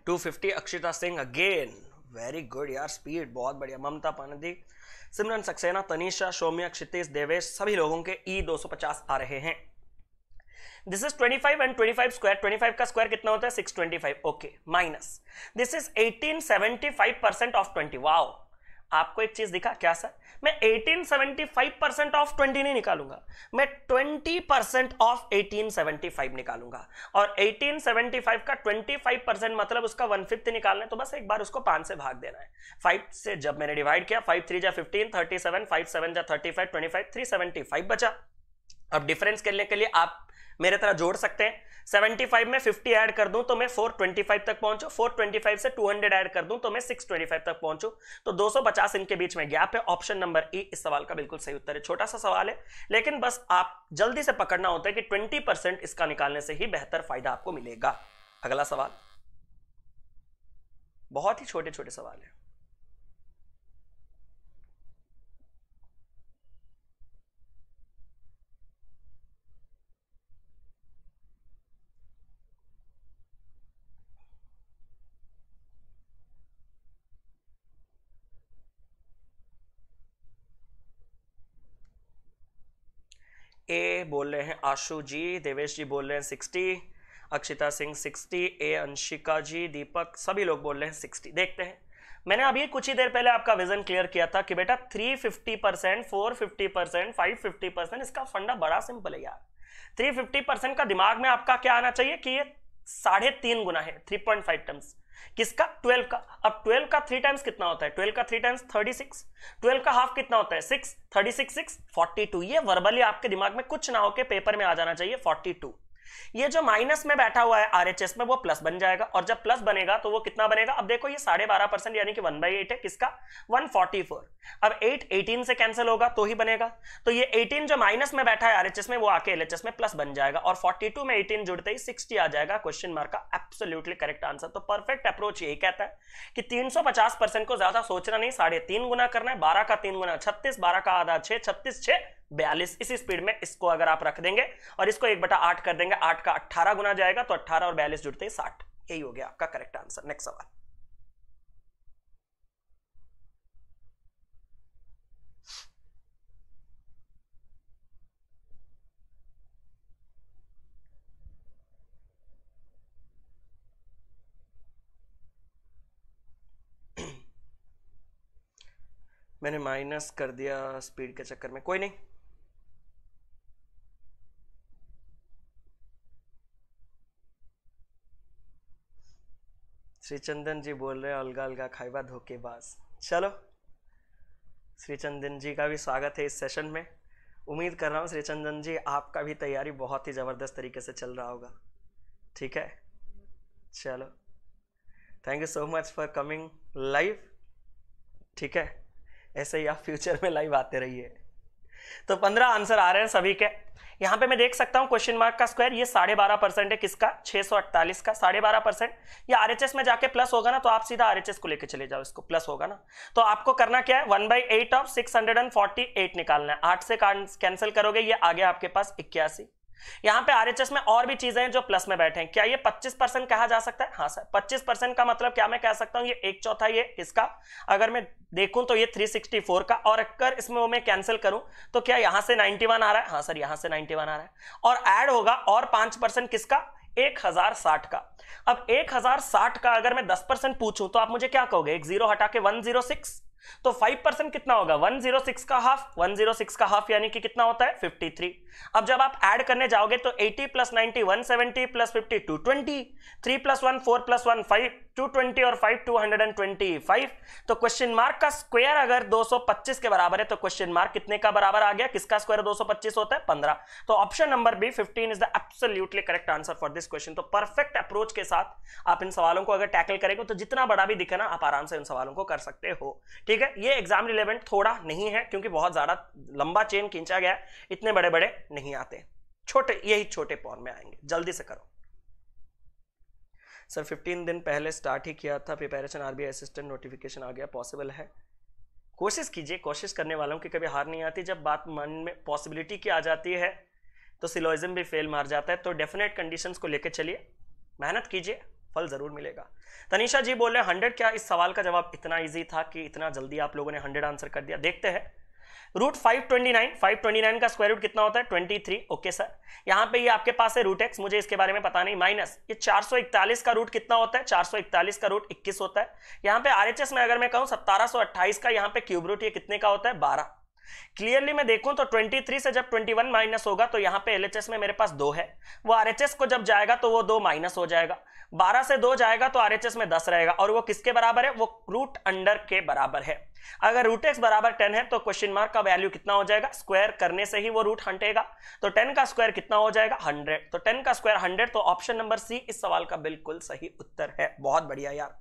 250 Akshita Singh again very good यार स्पीड बहुत बढ़िया ममता पानदी सिमरन सक्सेना तनिषा सौम्या क्षितिश देवेश सभी लोगों के ई e 250 आ रहे हैं दिस इज 25 एंड 25 स्क्वायर 25 का स्क्वायर कितना होता है 625 okay minus this is 1875 percent of 20 wow आपको एक चीज दिखा क्या सर मैं 1875 परसेंट ऑफ 20 नहीं निकालूंगा मैं 20 परसेंट ऑफ 1875 निकालूंगा और 1875 का 25 परसेंट मतलब उसका वन फिफ्थ निकालना है तो बस एक बार उसको पांच से भाग देना है फाइव से जब मैंने डिवाइड किया फाइव थ्री जा fifteen thirty seven five seven जा thirty five twenty five three seventy five बचा अब डिफरेंस करने के लिए आप मेरे तरह जोड़ सकते हैं 75 में 50 ऐड कर दूं तो मैं 425 तक पहुंचू 425 से 200 ऐड कर दूं तो मैं 625 तक पहुंचू तो 250 इनके बीच में गैप है ऑप्शन नंबर ई इस सवाल का बिल्कुल सही उत्तर है छोटा सा सवाल है लेकिन बस आप जल्दी से पकड़ना होता है कि 20 इसका निकालने से ही बेहतर फायदा आपको मिलेगा अगला सवाल बहुत ही छोटे छोटे सवाल है ए बोल रहे हैं आशु जी देवेश जी बोल रहे हैं sixty Akshita Singh sixty A Anshika ji Deepak सभी लोग बोल रहे हैं सिक्सटी देखते हैं मैंने अभी कुछ ही देर पहले आपका विजन क्लियर किया था कि बेटा three fifty percent four fifty percent five fifty percent इसका फंडा बड़ा सिंपल है यार थ्री फिफ्टी परसेंट का दिमाग में आपका क्या आना चाहिए कि ये साढ़े तीन गुना है थ्री पॉइंट फाइव टर्म्स किसका ट्वेल्व का अब ट्वेल्व का थ्री टाइम्स कितना होता है ट्वेल्व का three times thirty six twelve का हाफ कितना होता है six thirty six six forty two ये वर्बली आपके दिमाग में कुछ ना होकर पेपर में आ जाना चाहिए फोर्टी टू ये जो माइनस में बैठा हुआ है आरएचएस में वो प्लस बन जाएगा और जब प्लस बनेगा तो वो कितना बनेगा अब देखो ये साढ़े बारह परसेंट यानी कि वन बाई एट है किसका वन फोर्टी फोर अब एट एटीन से कैंसिल होगा तो ही बनेगा तो ये एटीन जो माइनस में बैठा है आरएचएस में वो आके एलएचएस में प्लस बन जाएगा और फोर्टी टू में एटीन जुड़ते ही सिक्सटी आ जाएगा क्वेश्चन मार्क का एब्सोल्यूटली करेक्ट आंसर तो परफेक्ट अप्रोच यही कहता है कि तीन सौ पचास परसेंट को ज्यादा सोचना नहीं साढ़े तीन गुना करना है बारह का तीन गुना छत्तीस बारह का आधा छह छत्तीस छह बयालीस इसी स्पीड में इसको अगर आप रख देंगे और इसको एक बटा आठ कर देंगे आठ का अट्ठारह गुना जाएगा तो अट्ठारह और बयालीस जुड़ते साठ यही हो गया आपका करेक्ट आंसर नेक्स्ट सवाल मैंने माइनस कर दिया स्पीड के चक्कर में कोई नहीं श्री चंदन जी बोल रहे हैं अलगा अलगा खाइबा धोखेबाज चलो श्री चंदन जी का भी स्वागत है इस सेशन में उम्मीद कर रहा हूँ श्री चंदन जी आपका भी तैयारी बहुत ही ज़बरदस्त तरीके से चल रहा होगा ठीक है चलो thank you so much for coming live ठीक है ऐसे ही आप फ्यूचर में लाइव आते रहिए तो पंद्रह आंसर आ रहे हैं सभी के यहाँ पे मैं देख सकता हूँ क्वेश्चन मार्क का स्क्वायर ये साढ़े बारह परसेंट है किसका छह सौ अड़तालीस का साढ़े बारह परसेंट या आरएचएस में जाके प्लस होगा ना तो आप सीधा आरएचएस को लेके चले जाओ इसको प्लस होगा ना तो आपको करना क्या है one by eight of six hundred and forty eight निकालना है आठ से कैंसिल करोगे ये आगे आपके पास इक्यासी यहां पे आरएचएस में और भी चीजें हैं जो प्लस में बैठे हैं क्या ये 25 परसेंट कहा जा सकता है हाँ सर 25 परसेंट का मतलब क्या मैं कह सकता हूं ये एक चौथा ये इसका अगर मैं देखूं तो ये 364 का और अगर इसमें वो मैं कैंसिल करूं तो क्या यहां से 91 आ रहा है हाँ सर यहां से 91 आ रहा है और एड होगा और पांच किसका एक हजार साठ का अब एक हजार साठ का अगर मैं दस परसेंट पूछूं तो आप मुझे क्या कहोगे एक जीरो हटा के वन जीरो सिक्स तो 5 कितना होगा 106 का हाफ 106 का हाफ यानी कि कितना होता है 53 अब जब आप ऐड करने जाओगे तो 80 प्लस 90 170 प्लस 50 220 3 प्लस 1 4 प्लस 1 5 220 और 5 225 तो क्वेश्चन मार्क का स्क्वायर अगर 225 के बराबर है तो क्वेश्चन मार्क कितने का बराबर आ गया किसका स्क्वायर 225 होता है 15 तो option number B 15 is the absolutely correct answer for this question तो परफेक्ट अप्रोच के साथ आप इन सवालों को अगर टैकल करेंगे तो जितना बड़ा भी दिखे ना आप आराम से इन सवालों को कर सकते हो ठीक है ये एग्जाम रिलेवेंट थोड़ा नहीं है क्योंकि बहुत ज्यादा लंबा चेन खींचा गया इतने बड़े बड़े नहीं आते छोटे यही छोटे पॉन में आएंगे जल्दी से करो सर 15 दिन पहले स्टार्ट ही किया था प्रिपेरेशन आरबीआई असिस्टेंट नोटिफिकेशन आ गया पॉसिबल है कोशिश कीजिए कोशिश करने वालों की कभी हार नहीं आती जब बात मन में पॉसिबिलिटी की आ जाती है तो सिलोइम भी फेल मार जाता है तो डेफिनेट कंडीशंस को लेकर चलिए मेहनत कीजिए फल जरूर मिलेगा तनिषा जी बोल रहे हंड्रेड क्या इस सवाल का जवाब इतना ईजी था कि इतना जल्दी आप लोगों ने हंड्रेड आंसर कर दिया देखते हैं root five twenty nine five twenty nine का स्क्वायर रूट कितना होता है ट्वेंटी थ्री ओके सर यहाँ पे ये आपके पास है रूट एक्स मुझे इसके बारे में पता नहीं माइनस ये चार सौ इकतालीस का रूट कितना होता है चार सौ इकतालीस का रूट इक्कीस होता है यहाँ पे एस में अगर मैं कहूँ सत्तारह सौ अट्ठाईस का यहाँ पे क्यूब रूट ये कितने का होता है बारह क्लियरली मैं देखूं तो 23 से जब 21 माइनस होगा तो यहाँ पे एलएचएस में मेरे पास दो है वो आरएचएस को जब जाएगा तो वो दो माइनस हो जाएगा 12 से 2 जाएगा तो आरएचएस में 10 रहेगा और वो किसके बराबर है वो रूट अंडर के बराबर है अगर रूट एक्स बराबर टेन है तो क्वेश्चन मार्क का वैल्यू कितना हो जाएगा स्क्वायर करने से ही वो रूट हंटेगा तो टेन का स्क्वायर कितना हो जाएगा हंड्रेड तो टेन का स्क्वायर हंड्रेड तो ऑप्शन नंबर सी इस सवाल का बिल्कुल सही उत्तर है बहुत बढ़िया यार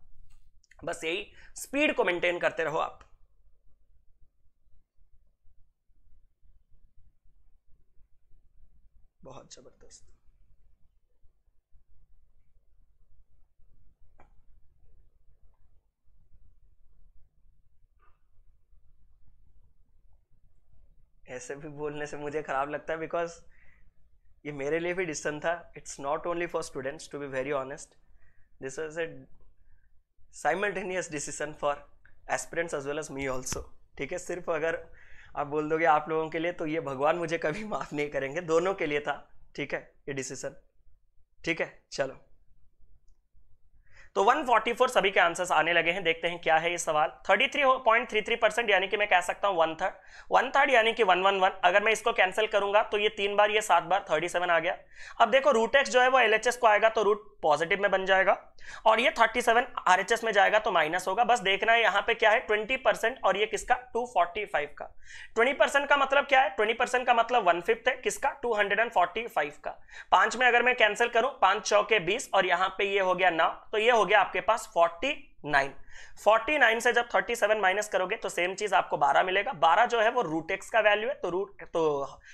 बस यही स्पीड को मेंटेन करते रहो आप बहुत जबरदस्त ऐसे भी बोलने से मुझे ख़राब लगता है बिकॉज ये मेरे लिए भी डिसीजन था it's not only for students to be very honest this was a simultaneous decision for aspirants as well as me also ठीक है सिर्फ अगर आप बोल दोगे आप लोगों के लिए तो ये भगवान मुझे कभी माफ़ नहीं करेंगे दोनों के लिए था ठीक है ये डिसीजन ठीक है चलो तो 144 सभी के आंसर्स आने लगे हैं देखते हैं क्या है ये सवाल 33.33 परसेंट यानी कि मैं कह सकता हूं वन थर्ड वन थर्ड यानी कि 111 अगर मैं इसको कैंसिल करूंगा तो ये तीन बार ये सात बार 37 आ गया अब देखो रूट एक्स जो है वो एल को आएगा तो रूट पॉजिटिव में बन जाएगा और ये 37 सेवन में जाएगा तो माइनस होगा बस देखना है यहां पे क्या है 20 परसेंट और ये किसका 245 का 20 परसेंट का मतलब क्या है 20 परसेंट का मतलब वन फिफ्थ है किसका 245 का पांच में अगर मैं कैंसिल करूं पांच चौके बीस और यहां पे ये हो गया नौ तो ये हो गया आपके पास 40 नाइन फोर्टी नाइन से जब थर्टी सेवन माइनस करोगे तो सेम चीज आपको बारह मिलेगा बारह जो है वो रूट एक्स का वैल्यू है तो रूट तो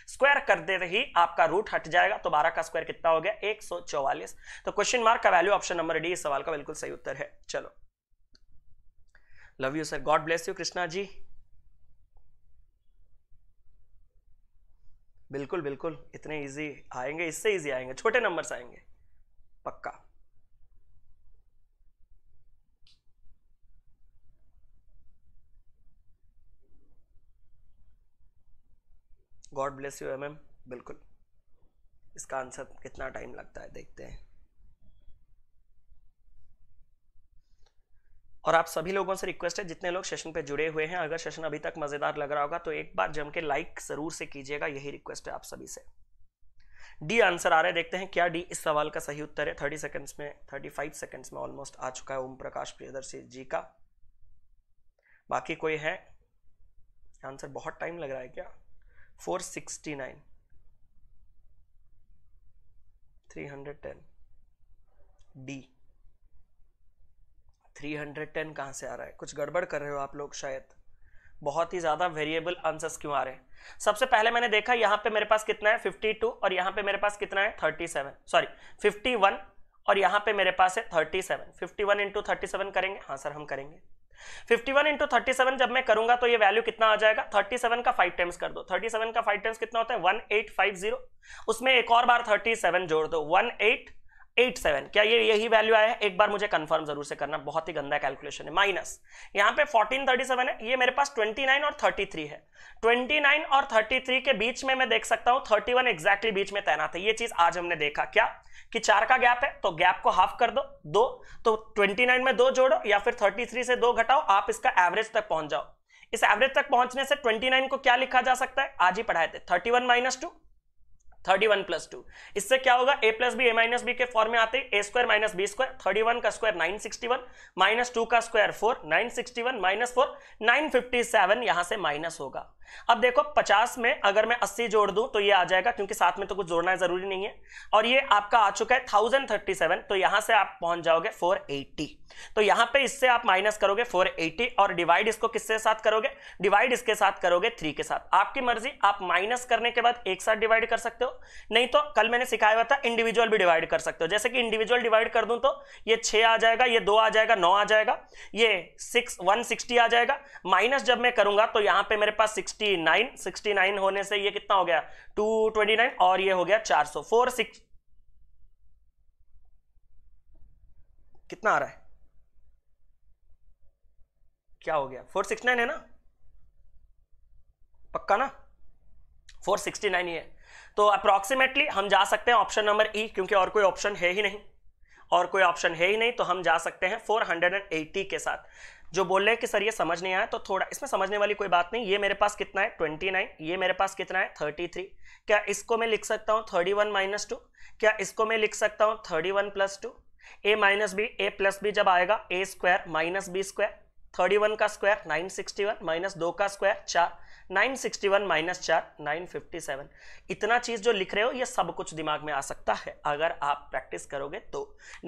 स्क्वायर कर दे ही आपका रूट हट जाएगा तो बारह का स्क्वायर कितना हो गया एक सौ चौवालीस तो क्वेश्चन मार्क का वैल्यू ऑप्शन नंबर डी इस सवाल का बिल्कुल सही उत्तर है चलो love you sir God bless you Krishna ji बिल्कुल बिल्कुल इतने इजी आएंगे इससे इजी आएंगे छोटे नंबर्स आएंगे पक्का God bless you M M बिल्कुल इसका आंसर कितना टाइम लगता है देखते हैं और आप सभी लोगों से रिक्वेस्ट है जितने लोग सेशन पे जुड़े हुए हैं अगर सेशन अभी तक मज़ेदार लग रहा होगा तो एक बार जम के लाइक ज़रूर से कीजिएगा यही रिक्वेस्ट है आप सभी से डी आंसर आ रहा है देखते हैं क्या डी इस सवाल का सही उत्तर है थर्टी सेकेंड्स में थर्टी फाइव सेकेंड्स में ऑलमोस्ट आ चुका है ओम प्रकाश प्रियदर्शी जी का बाकी कोई है आंसर बहुत टाइम लग रहा है क्या four sixty nine three hundred ten D three hundred ten कहाँ से आ रहा है कुछ गड़बड़ कर रहे हो आप लोग शायद बहुत ही ज़्यादा वेरिएबल आंसर्स क्यों आ रहे हैं सबसे पहले मैंने देखा यहाँ पे मेरे पास कितना है 52 और यहाँ पे मेरे पास कितना है 37 सॉरी 51 और यहाँ पे मेरे पास है 37 51 इंटू थर्टी करेंगे हाँ सर हम करेंगे fifty one into thirty seven जब मैं करूंगा तो ये वैल्यू कितना आ जाएगा थर्टी सेवन का फाइव टाइम्स कर दो थर्टी सेवन का फाइव टाइम्स कितना होता है वन एट फाइव जीरो उसमें एक और बार थर्टी सेवन जोड़ दो वन एट एट सेवन क्या ये यही वैल्यू आया है एक बार मुझे कंफर्म जरूर से करना बहुत ही गंदा कैलकुलेशन है माइनस यहाँ पे फोर्टीन थर्टी सेवन है ये मेरे पास ट्वेंटी नाइन और थर्टी थ्री है ट्वेंटी नाइन और थर्टी थ्री के बीच में मैं देख सकता हूँ थर्टी वन एक्जैक्टली बीच में तैनात है ये चीज आज हमने देखा क्या कि चार का गैप है तो गैप को हाफ कर दो दो तो 29 में दो जोड़ो या फिर 33 से दो घटाओ आप इसका एवरेज तक पहुंच जाओ इस एवरेज तक पहुंचने से 29 को क्या लिखा जा सकता है आज ही पढ़ाए थे 31 one minus two thirty one plus two इससे क्या होगा A plus B A minus B के फॉर्म में आते A square minus B square thirty one का square nine sixty one minus two का square four nine sixty one minus four nine fifty seven यहां से माइनस होगा अब देखो 50 में अगर मैं 80 जोड़ दूं तो ये आ जाएगा क्योंकि साथ में तो कुछ जोड़ना है जरूरी नहीं है और ये आपका आ चुका है थाउजेंड थर्टी सेवन तो यहां से आप पहुंच जाओगे 480 तो यहां पे इससे आप माइनस करोगे 480 और डिवाइड इसको किससे साथ करोगे डिवाइड इसके साथ करोगे थ्री के साथ आपकी मर्जी आप माइनस करने के बाद एक साथ डिवाइड कर सकते हो नहीं तो कल मैंने सिखाया हुआ था इंडिविजुअल भी डिवाइड कर सकते हो जैसे कि इंडिविजुअल डिवाइड कर दूं तो ये छह आ जाएगा ये दो आ जाएगा नौ आ जाएगा ये सिक्स वन आ जाएगा माइनस जब मैं करूंगा तो यहां पर मेरे पास सिक्स 69 69 होने से ये कितना हो गया 229 और ये हो गया 400 फोर सिक्स कितना आ रहा है क्या हो गया 469 है ना पक्का ना 469 ही है तो अप्रोक्सीमेटली हम जा सकते हैं ऑप्शन नंबर ई क्योंकि और कोई ऑप्शन है ही नहीं और कोई ऑप्शन है ही नहीं तो हम जा सकते हैं 480 के साथ जो बोल रहे हैं कि सर ये समझ नहीं आया तो थोड़ा इसमें समझने वाली कोई बात नहीं ये मेरे पास कितना है ट्वेंटी नाइन ये मेरे पास कितना है थर्टी थ्री क्या इसको मैं लिख सकता हूँ थर्टी वन माइनस टू क्या इसको मैं लिख सकता हूँ thirty one plus two A minus B A plus B जब आएगा A square minus B square thirty one का square nine sixty one minus दो का स्क्वायर चार 961 माइनस चार नाइन इतना चीज जो लिख रहे हो ये सब कुछ दिमाग में आ सकता है अगर आप प्रैक्टिस करोगे तो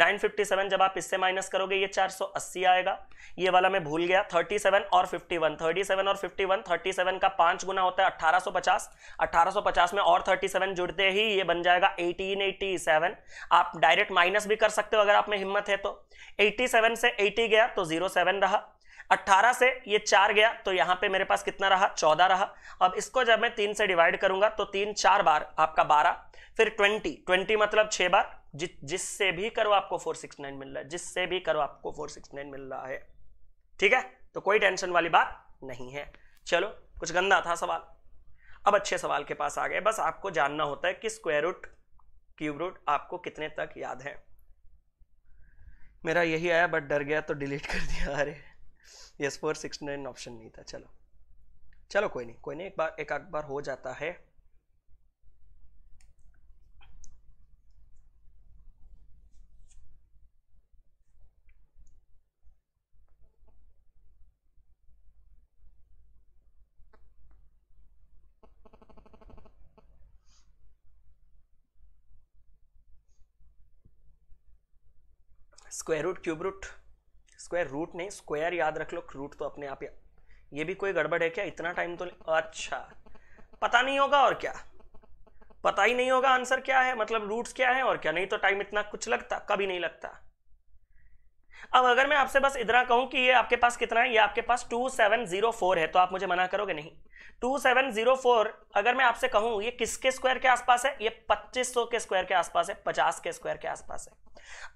957 जब आप इससे माइनस करोगे ये 480 आएगा ये वाला मैं भूल गया 37 और 51 37 और 51 37 का पांच गुना होता है 1850 1850 में और 37 जुड़ते ही ये बन जाएगा 1887 आप डायरेक्ट माइनस भी कर सकते हो अगर आप में हिम्मत है तो 87 से 80 गया तो 07 रहा 18 से ये चार गया तो यहाँ पे मेरे पास कितना रहा 14 रहा अब इसको जब मैं तीन से डिवाइड करूंगा तो तीन चार बार आपका 12 फिर 20 20 मतलब छह बार जि, जिससे भी करो आपको 469 मिल रहा है जिससे भी करो आपको 469 मिल रहा है ठीक है तो कोई टेंशन वाली बात नहीं है चलो कुछ गंदा था सवाल अब अच्छे सवाल के पास आ गए बस आपको जानना होता है कि स्क्वायर रूट क्यूब रूट आपको कितने तक याद है मेरा यही आया बट डर गया तो डिलीट कर दिया अरे yes four six nine option नहीं था चलो चलो कोई नहीं कोई नहीं एक बार एक आध बार हो जाता है square root cube root square root नहीं स्क्वायर याद रख लो रूट तो अपने आप ये भी कोई गड़बड़ है क्या इतना टाइम तो अच्छा पता नहीं होगा और क्या पता ही नहीं होगा आंसर क्या है मतलब रूट्स क्या है और क्या नहीं तो टाइम इतना कुछ लगता कभी नहीं लगता अब अगर मैं आपसे बस इतना कहूं कि ये आपके पास कितना है ये आपके पास 2704 है तो आप मुझे मना करोगे नहीं 2704 अगर मैं आपसे कहूं ये किसके स्क्वायर के आसपास है ये 2500 के स्क्वायर के आसपास है 50 के स्क्वायर के आसपास है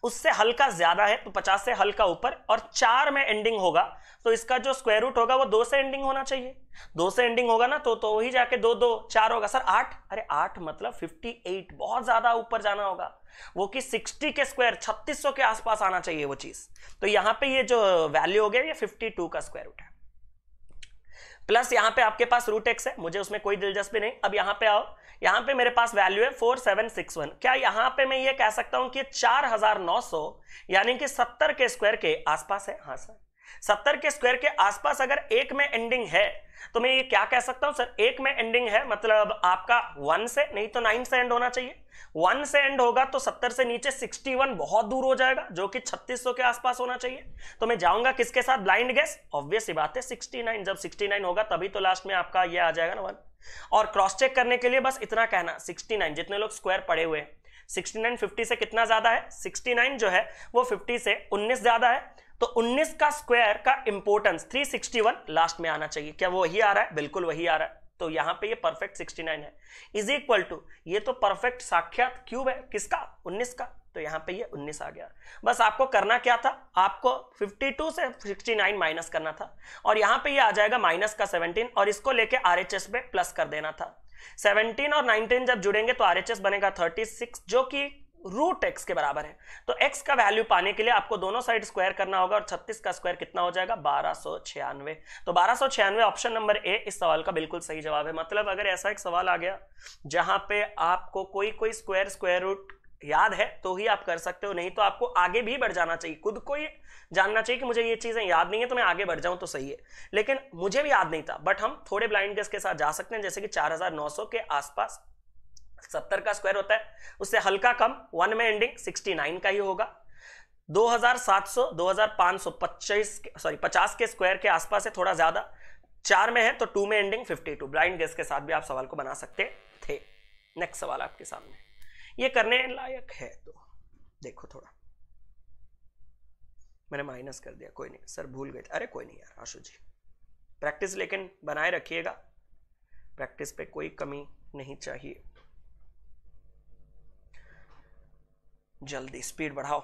उससे हल्का ज्यादा है तो 50 से हल्का ऊपर और चार में एंडिंग होगा तो इसका जो स्क्वायर रूट होगा वो दो से एंडिंग होना चाहिए दो से एंडिंग होगा ना तो तो ही जाके दो दो चार होगा सर आठ अरे आठ मतलब 58 बहुत ज्यादा ऊपर जाना होगा वो कि 60 के स्क्वायर 3600 के आसपास आना चाहिए वो चीज तो यहां पे ये जो वैल्यू हो गया ये 52 का स्क्वायर रूट है प्लस यहां पे आपके पास रूट एक्स है मुझे उसमें कोई दिलचस्पी नहीं अब यहां पे आओ यहां पे मेरे पास वैल्यू है फोर सेवन सिक्स वन क्या यहां पे मैं ये कह सकता हूं कि चार हजार नौ सौ यानी कि सत्तर के स्क्वायर के आसपास है हाँ सर सत्तर के स्क्वायर के आसपास अगर एक में एंडिंग है तो मैं ये क्या कह सकता हूं सर एक में एंडिंग है मतलब आपका वन से नहीं तो नाइन से एंड होना चाहिए वन से एंड होगा तो सत्तर से नीचे सिक्सटी वन बहुत दूर हो जाएगा जो कि छत्तीस सौ के आसपास होना चाहिए तो मैं जाऊंगा किसके साथ ब्लाइंड गैस ऑब्वियस बात है सिक्सटी नाइन जब सिक्सटी नाइन होगा तभी तो लास्ट में आपका ये आ जाएगा ना वन और क्रॉस चेक करने के लिए बस इतना कहना सिक्सटी नाइन जितने लोग स्क्वायर पड़े हुए सिक्सटी नाइन फिफ्टी से कितना ज्यादा है सिक्सटी नाइन जो है वो फिफ्टी से उन्नीस ज्यादा है तो 19 का स्क्वायर का इंपोर्टेंस 361 लास्ट में आना चाहिए क्या वो वही आ रहा है बिल्कुल वही आ रहा है तो यहां पे ये परफेक्ट 69 है इज इक्वल टू ये तो परफेक्ट साक्षात क्यूब है किसका 19 का तो यहाँ पे ये 19 आ गया बस आपको करना क्या था आपको 52 से 69 माइनस करना था और यहाँ पे ये आ जाएगा माइनस का 17 और इसको लेके आरएचएस पे प्लस कर देना था 17 और 19 जब जुड़ेंगे तो आरएचएस बनेगा 36 जो कि रूट एक्स के बराबर है तो एक्स का वैल्यू पाने के लिए आपको दोनों साइड स्क्वायर करना होगा और 36 का स्क्वायर कितना हो जाएगा बारह तो बारह ऑप्शन नंबर ए इस सवाल का बिल्कुल सही जवाब है मतलब अगर ऐसा एक सवाल आ गया जहां पे आपको कोई कोई स्क्वायर स्क्वायर रूट याद है तो ही आप कर सकते हो नहीं तो आपको आगे भी बढ़ जाना चाहिए खुद को ये जानना चाहिए कि मुझे ये चीज़ें याद नहीं है तो मैं आगे बढ़ जाऊं तो सही है लेकिन मुझे भी याद नहीं था बट हम थोड़े ब्लाइंड गेस के साथ जा सकते हैं जैसे कि 4900 के आसपास सत्तर का स्क्वायर होता है उससे हल्का कम वन में एंडिंग सिक्सटी नाइन का ही होगा 2700 2525 सॉरी 50 के स्क्वायर के आसपास है थोड़ा ज्यादा चार में है तो टू में एंडिंग 52 ब्लाइंड गेस के साथ भी आप सवाल को बना सकते थे नेक्स्ट सवाल आपके सामने ये करने लायक है तो देखो थोड़ा मैंने माइनस कर दिया कोई नहीं सर भूल गए थे अरे कोई नहीं यार आशु जी प्रैक्टिस लेकिन बनाए रखिएगा प्रैक्टिस पे कोई कमी नहीं चाहिए जल्दी स्पीड बढ़ाओ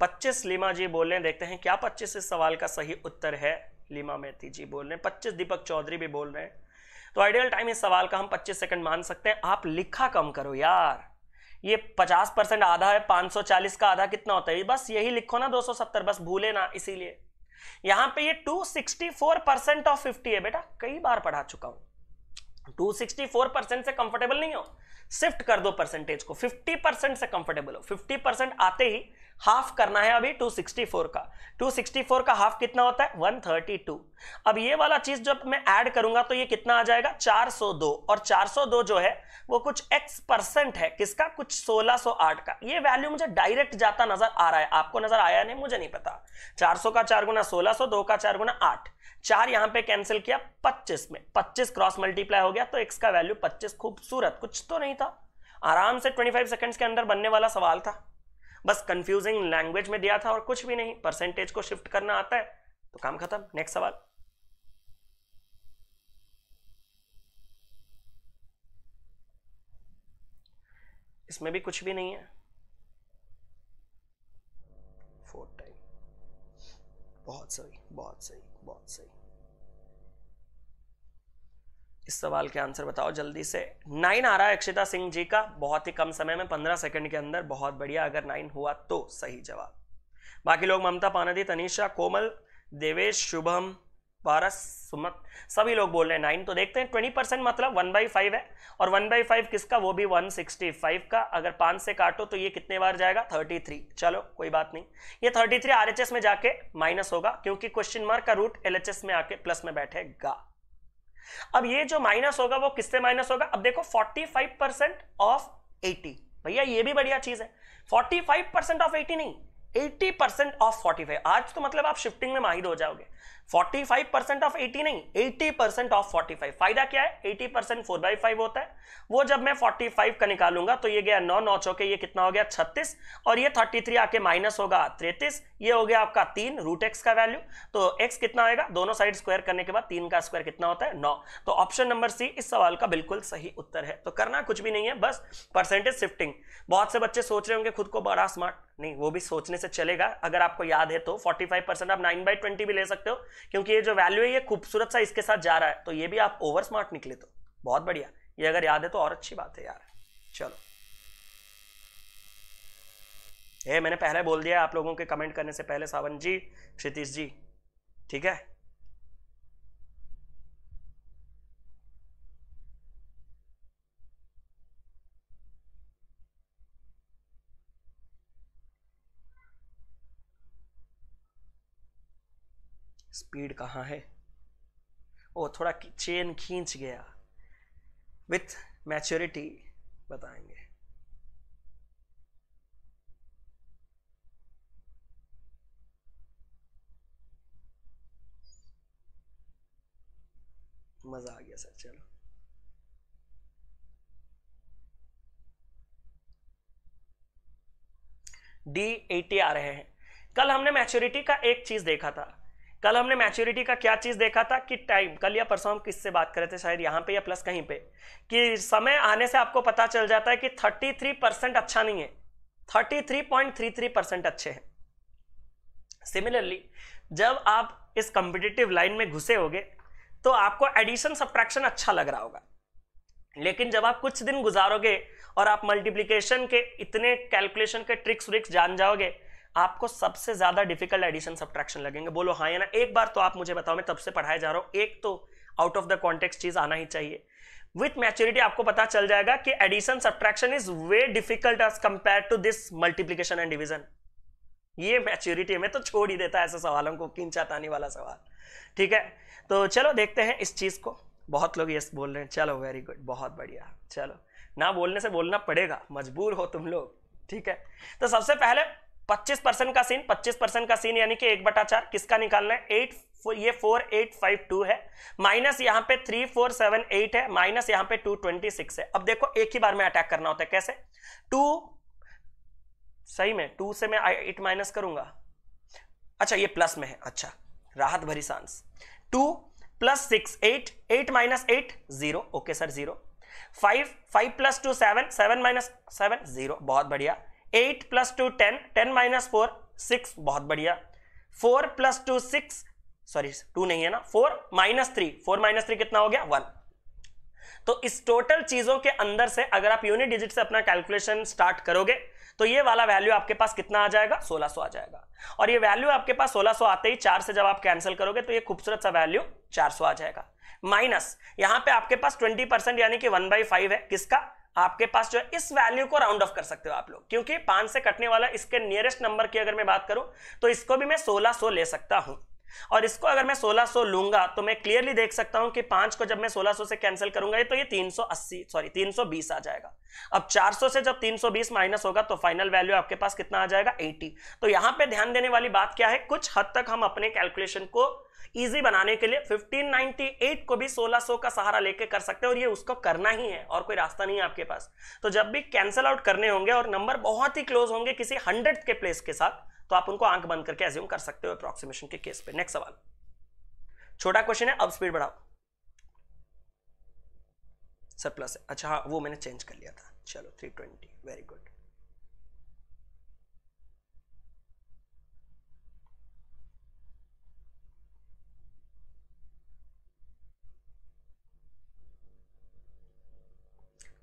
पच्चीस लीमा जी बोल रहे हैं देखते हैं क्या पच्चीस इस सवाल का सही उत्तर है लीमा मेहती जी बोल रहे हैं पच्चीस दीपक चौधरी भी बोल रहे हैं तो आइडियल टाइम इस सवाल का हम 25 सेकंड मान सकते हैं आप लिखा कम करो यार ये 50 परसेंट आधा है 540 का आधा कितना होता है बस यही लिखो ना 270 बस भूले ना इसीलिए यहां पे ये 264 परसेंट ऑफ 50 है बेटा कई बार पढ़ा चुका हूं 264 परसेंट से कंफर्टेबल नहीं हो शिफ्ट कर दो परसेंटेज को 50 परसेंट से कंफर्टेबल हो 50 परसेंट आते ही हाफ करना है अभी 264 का 264 का हाफ कितना होता है 132 अब ये वाला चीज जब मैं ऐड करूंगा तो ये कितना आ जाएगा 402 और 402 जो है वो कुछ x परसेंट है किसका कुछ 1608 का ये वैल्यू मुझे डायरेक्ट जाता नजर आ रहा है आपको नजर आया नहीं मुझे नहीं पता 400 का चार गुना सोलह दो का चार गुना आठ चार यहां पे कैंसिल किया 25 में 25 क्रॉस मल्टीप्लाई हो गया तो एक्स का वैल्यू 25 खूबसूरत कुछ तो नहीं था आराम से 25 सेकेंड्स के अंदर बनने वाला सवाल था बस कंफ्यूजिंग लैंग्वेज में दिया था और कुछ भी नहीं परसेंटेज को शिफ्ट करना आता है तो काम खत्म नेक्स्ट सवाल इसमें भी कुछ भी नहीं है फोर्थ टाइम बहुत सही बहुत सही बहुत सही इस सवाल के आंसर बताओ जल्दी से नाइन आ रहा है अक्षिता सिंह जी का बहुत ही कम समय में पंद्रह सेकंड के अंदर बहुत बढ़िया अगर नाइन हुआ तो सही जवाब बाकी लोग ममता पानदी तनिषा कोमल देवेश शुभम पारस सुमत सभी लोग बोल रहे हैं नाइन तो देखते हैं ट्वेंटी परसेंट मतलब वन बाई फाइव है और वन बाई फाइव किसका वो भी वन सिक्सटी फाइव का अगर पांच से काटो तो ये कितने बार जाएगा थर्टी थ्री चलो कोई बात नहीं ये थर्टी थ्री आरएचएस में जाके माइनस होगा क्योंकि क्वेश्चन मार्क का रूट एस में आके प्लस में बैठेगा अब ये जो माइनस होगा वो किससे माइनस होगा अब देखो 45 परसेंट ऑफ 80 भैया ये भी बढ़िया चीज है 45 परसेंट ऑफ 80 नहीं 80 परसेंट ऑफ 45 आज तो मतलब आप शिफ्टिंग में माहिर हो जाओगे फोर्टी ऑफ एटी नहीं eighty percent of forty five फायदा क्या है eighty percent four by five होता है वो जब मैं फोर्टी फाइव का निकालूंगा तो ये गया नौ नौ चौके ये कितना हो गया छत्तीस और ये थर्टी थ्री आके माइनस होगा तैतीस ये हो गया आपका तीन रूट एक्स का वैल्यू तो एक्स कितना आएगा दोनों साइड स्क्वायर करने के बाद तीन का स्क्वायर कितना होता है नौ तो ऑप्शन नंबर सी इस सवाल का बिल्कुल सही उत्तर है तो करना कुछ भी नहीं है बस परसेंटेज शिफ्टिंग बहुत से बच्चे सोच रहे होंगे खुद को बड़ा स्मार्ट नहीं वो भी सोचने से चलेगा अगर आपको याद है तो 45 परसेंट आप 9 बाई ट्वेंटी भी ले सकते हो क्योंकि ये जो वैल्यू है ये खूबसूरत सा इसके साथ जा रहा है तो ये भी आप ओवर स्मार्ट निकले तो बहुत बढ़िया ये अगर याद है तो और अच्छी बात है यार चलो ये मैंने पहले बोल दिया आप लोगों के कमेंट करने से पहले सावन जी क्षितिश जी ठीक है स्पीड कहाँ है ओ थोड़ा चेन खींच गया विथ मैच्योरिटी बताएंगे मज़ा आ गया सर चलो डी एटी आ रहे हैं कल हमने मैच्योरिटी का एक चीज़ देखा था कल हमने मैच्योरिटी का क्या चीज देखा था कि टाइम कल या परसों हम किससे बात कर रहे थे शायद यहां पे या प्लस कहीं पे कि समय आने से आपको पता चल जाता है कि 33 परसेंट अच्छा नहीं है 33.33 परसेंट अच्छे हैं सिमिलरली जब आप इस कॉम्पिटिटिव लाइन में घुसे होगे तो आपको एडिशन सब्ट्रैक्शन अच्छा लग रहा होगा लेकिन जब आप कुछ दिन गुजारोगे और आप मल्टीप्लीकेशन के इतने कैलकुलेशन के ट्रिक्स व्रिक्स जान जाओगे आपको सबसे ज्यादा डिफिकल्ट एडिशन सब्ट्रैक्शन लगेंगे बोलो हाँ या ना एक बार तो आप मुझे बताओ मैं तब से पढ़ाया जा रहा हूँ एक तो आउट ऑफ द कॉन्टेक्स चीज आना ही चाहिए विथ मैच्योरिटी आपको पता चल जाएगा कि addition subtraction is way difficult as compare to this multiplication and division ये मैच्योरिटी हमें तो छोड़ ही देता है ऐसे सवालों को किंचा वाला सवाल ठीक है तो चलो देखते हैं इस चीज को बहुत लोग यस बोल रहे हैं चलो वेरी गुड बहुत बढ़िया चलो ना बोलने से बोलना पड़ेगा मजबूर हो तुम लोग ठीक है तो सबसे पहले पच्चीस परसेंट का सीन पच्चीस परसेंट का सीन यानी कि एक बटा चार किसका निकालना है एट ये फोर एट फाइव टू है माइनस यहां पे थ्री फोर सेवन एट है माइनस यहां पे टू ट्वेंटी सिक्स है अब देखो एक ही बार में अटैक करना होता है कैसे टू सही में टू से मैं एट माइनस करूंगा अच्छा ये प्लस में है अच्छा राहत भरी सांस two plus six eight eight minus eight zero okay sir zero five five plus two seven seven minus seven zero बहुत बढ़िया eight plus two ten ten minus four six बहुत बढ़िया four plus two six sorry two नहीं है ना four minus three four minus three कितना हो गया वन तो इस टोटल चीजों के अंदर से अगर आप यूनिट डिजिट से अपना कैलकुलेशन स्टार्ट करोगे तो ये वाला वैल्यू आपके पास कितना आ जाएगा 1600 आ जाएगा और ये वैल्यू आपके पास 1600 आते ही चार से जब आप कैंसिल करोगे तो ये खूबसूरत सा वैल्यू 400 आ जाएगा माइनस यहां पे आपके पास 20 परसेंट यानी कि वन बाई फाइव है किसका आपके पास जो है इस वैल्यू को राउंड ऑफ कर सकते हो आप लोग क्योंकि पांच से कटने वाला इसके नियरेस्ट नंबर की अगर मैं बात करूं तो इसको भी मैं सोलह सो ले सकता हूं और इसको अगर मैं सोलह सो लूंगा तो मैं क्लियरली देख सकता हूं कि पांच को जब मैं सोलह सो से कैंसिल करूंगा तो ये तीन अस्सी सॉरी तीन बीस आ जाएगा अब चार 400 से जब तीन बीस माइनस होगा तो फाइनल वैल्यू आपके पास कितना आ जाएगा एटी तो यहां पर ध्यान देने वाली बात क्या है कुछ हद तक हम अपने कैलकुलेशन को इजी बनाने के लिए 1598 को भी 1600 का सहारा लेके कर सकते हैं और ये उसको करना ही है और कोई रास्ता नहीं है आपके पास तो जब भी कैंसिल आउट करने होंगे और नंबर बहुत ही क्लोज होंगे किसी हंड्रेड के प्लेस के साथ तो आप उनको आंख बंद करके एज्यूम कर सकते हो अप्रोक्सीमेशन के केस पे नेक्स्ट सवाल छोटा क्वेश्चन है अब स्पीड बढ़ाओ सर प्लस अच्छा हाँ वो मैंने चेंज कर लिया था चलो थ्री वेरी गुड